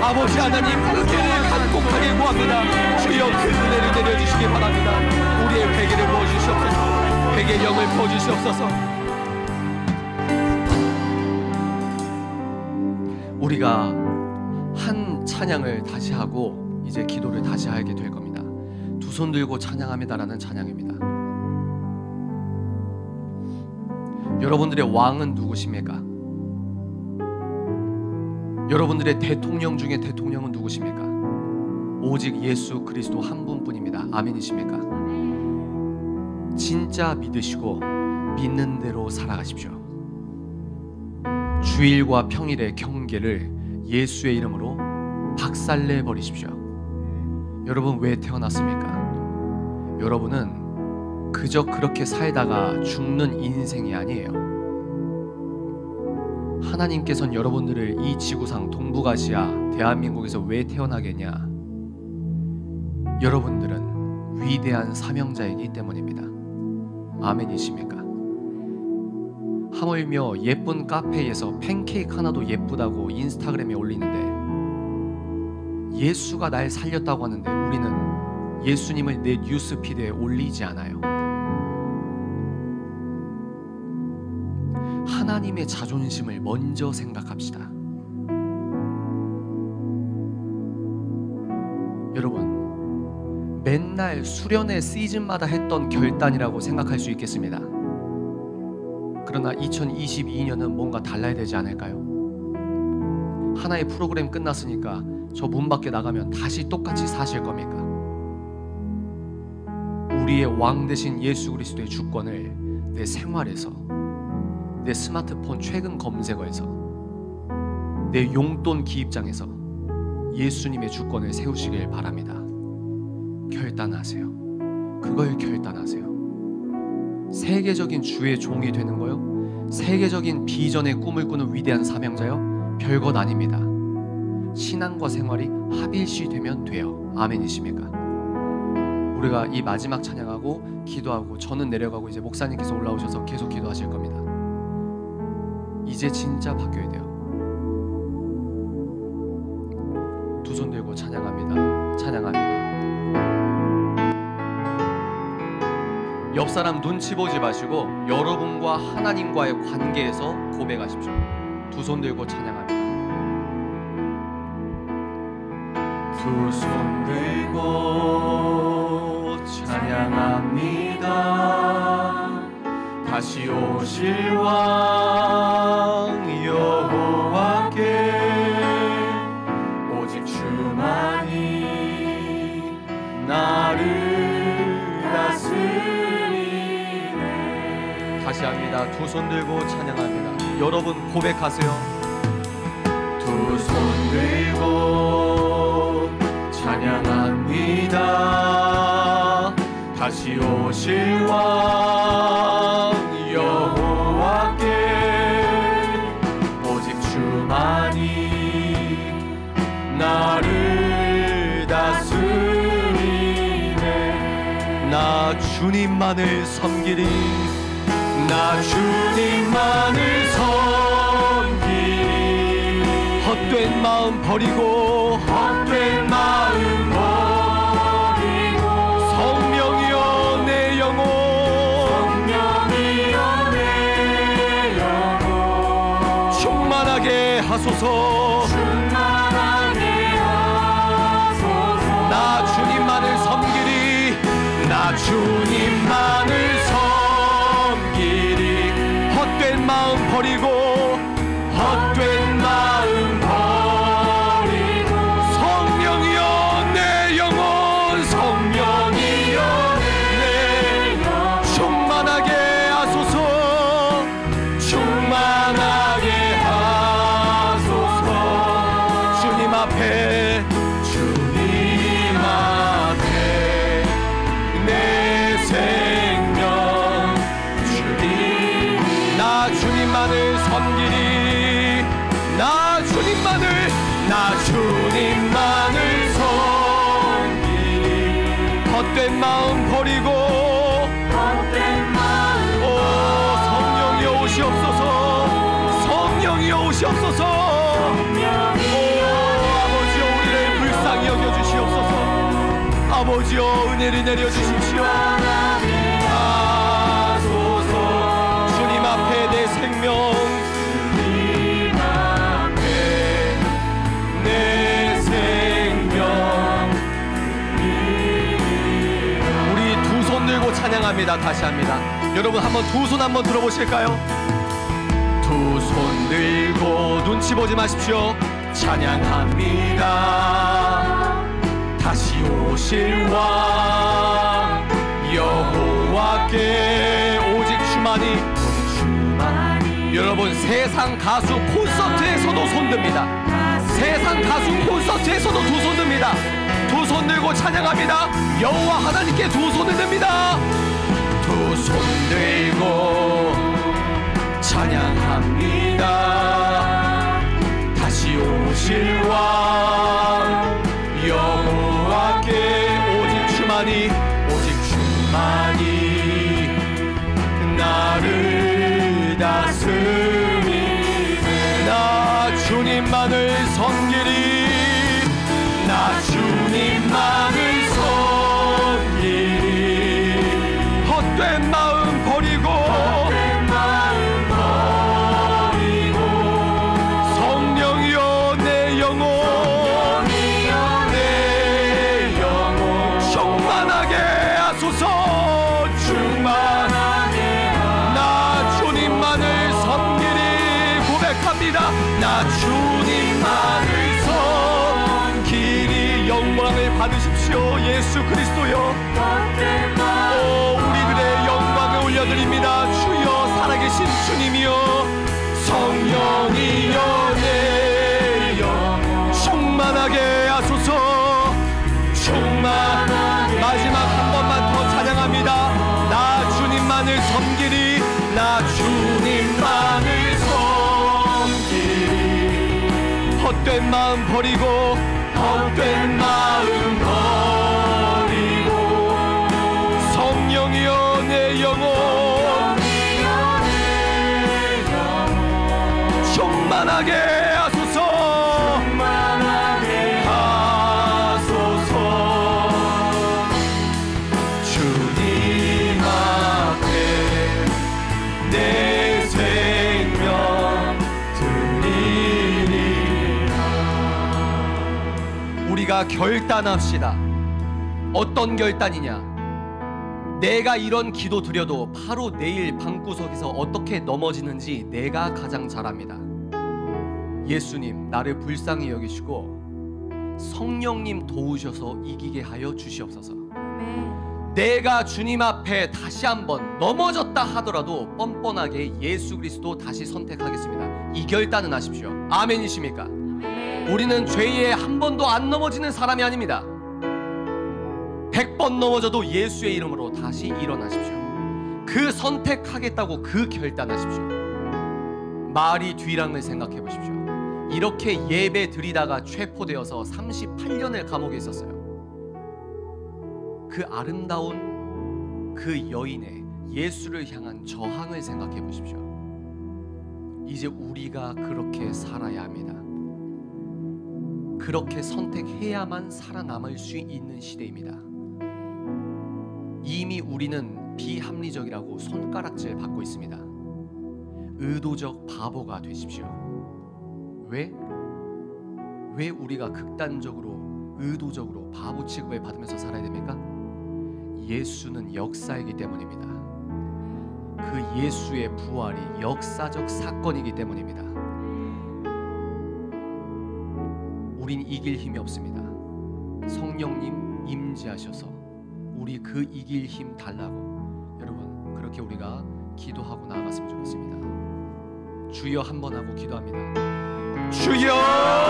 아버지 하나님 은혜를 간곡하게 구합니다 주여 그 은혜를 내려주시기 바랍니다 우리의 회개를 부어주시옵소서 회개 영을 부어주시옵소서 우리가 한 찬양을 다시 하고 이제 기도를 다시 하게 될 겁니다 두 손 들고 찬양합니다라는 찬양입니다 여러분들의 왕은 누구십니까? 여러분들의 대통령 중에 대통령은 누구십니까? 오직 예수 그리스도 한 분뿐입니다. 아멘이십니까? 진짜 믿으시고 믿는 대로 살아가십시오. 주일과 평일의 경계를 예수의 이름으로 박살내 버리십시오. 여러분 왜 태어났습니까? 여러분은 그저 그렇게 살다가 죽는 인생이 아니에요. 하나님께선 여러분들을 이 지구상 동북아시아 대한민국에서 왜 태어나겠냐? 여러분들은 위대한 사명자이기 때문입니다. 아멘이십니까? 하물며 예쁜 카페에서 팬케이크 하나도 예쁘다고 인스타그램에 올리는데 예수가 날 살렸다고 하는데 우리는 예수님을 내 뉴스피드에 올리지 않아요. 하나님의 자존심을 먼저 생각합시다. 여러분, 맨날 수련의 시즌마다 했던 결단이라고 생각할 수 있겠습니다. 그러나 2022년은 뭔가 달라야 되지 않을까요? 하나의 프로그램 끝났으니까 저 문 밖에 나가면 다시 똑같이 사실 겁니까? 우리의 왕 대신 예수 그리스도의 주권을 내 생활에서 내 스마트폰 최근 검색어에서 내 용돈 기입장에서 예수님의 주권을 세우시길 바랍니다. 결단하세요. 그걸 결단하세요. 세계적인 주의 종이 되는 거요. 세계적인 비전의 꿈을 꾸는 위대한 사명자요. 별것 아닙니다. 신앙과 생활이 합일시 되면 돼요. 아멘이십니까? 우리가 이 마지막 찬양하고 기도하고 저는 내려가고 이제 목사님께서 올라오셔서 계속 기도하실 겁니다. 이제 진짜 바뀌어야 돼요. 두 손 들고 찬양합니다. 찬양합니다. 옆 사람 눈치 보지 마시고 여러분과 하나님과의 관계에서 고백하십시오. 두 손 들고 찬양합니다. 두 손 들고 찬양합니다. 다시 오실 왕 여호와께 오직 주만이 나를 다스리네 다시 합니다 두 손 들고 찬양합니다 여러분 고백하세요 두 손 들고 찬양합니다 다시 오실 왕 여호와께 오직 주만이 나를 다스리네 나 주님만을 섬기리 나 주님만을 섬기리 헛된 마음 버리고 走。 은혜를 내려주십시오 하소서 주님 앞에 내 생명 찬양합니다 다시 합니다 여러분 한번 두 손 한번 들어보실까요? 두 손 들고 눈치 보지 마십시오 찬양합니다 다시 오실 왕 여호와께 오직 주만이 여러분 세상 가수 콘서트에서도 손듭니다 세상 가수 콘서트에서도 두손 듭니다 두 손 들고 찬양합니다 여호와 하나님께 두 손을 듭니다 두 손 들고 찬양합니다 다시 오실 왕 헛된 마음 버리고 결단합시다. 어떤 결단이냐? 내가 이런 기도 드려도 바로 내일 방구석에서 어떻게 넘어지는지 내가 가장 잘 압니다. 예수님, 나를 불쌍히 여기시고 성령님 도우셔서 이기게 하여 주시옵소서. 내가 주님 앞에 다시 한번 넘어졌다 하더라도 뻔뻔하게 예수 그리스도 다시 선택하겠습니다. 이 결단은 하십시오. 아멘이십니까? 아멘. 우리는 죄에 한 번도 안 넘어지는 사람이 아닙니다. 1번 넘어져도 예수의 이름으로 다시 일어나십시오. 그 선택하겠다고 그 결단하십시오. 마리 뒤랑을 생각해 보십시오. 이렇게 예배 드리다가 체포되어서 38년을 감옥에 있었어요. 그 아름다운 그 여인의 예수를 향한 저항을 생각해 보십시오. 이제 우리가 그렇게 살아야 합니다. 그렇게 선택해야만 살아남을 수 있는 시대입니다. 이미 우리는 비합리적이라고 손가락질 받고 있습니다. 의도적 바보가 되십시오. 왜? 왜 우리가 극단적으로 의도적으로 바보 취급을 받으면서 살아야 됩니까? 예수는 역사이기 때문입니다. 그 예수의 부활이 역사적 사건이기 때문입니다. 우린 이길 힘이 없습니다. 성령님 임재하셔서 우리 그 이길 힘 달라고 여러분 그렇게 우리가 기도하고 나아갔으면 좋겠습니다. 주여 한번 하고 기도합니다. 주여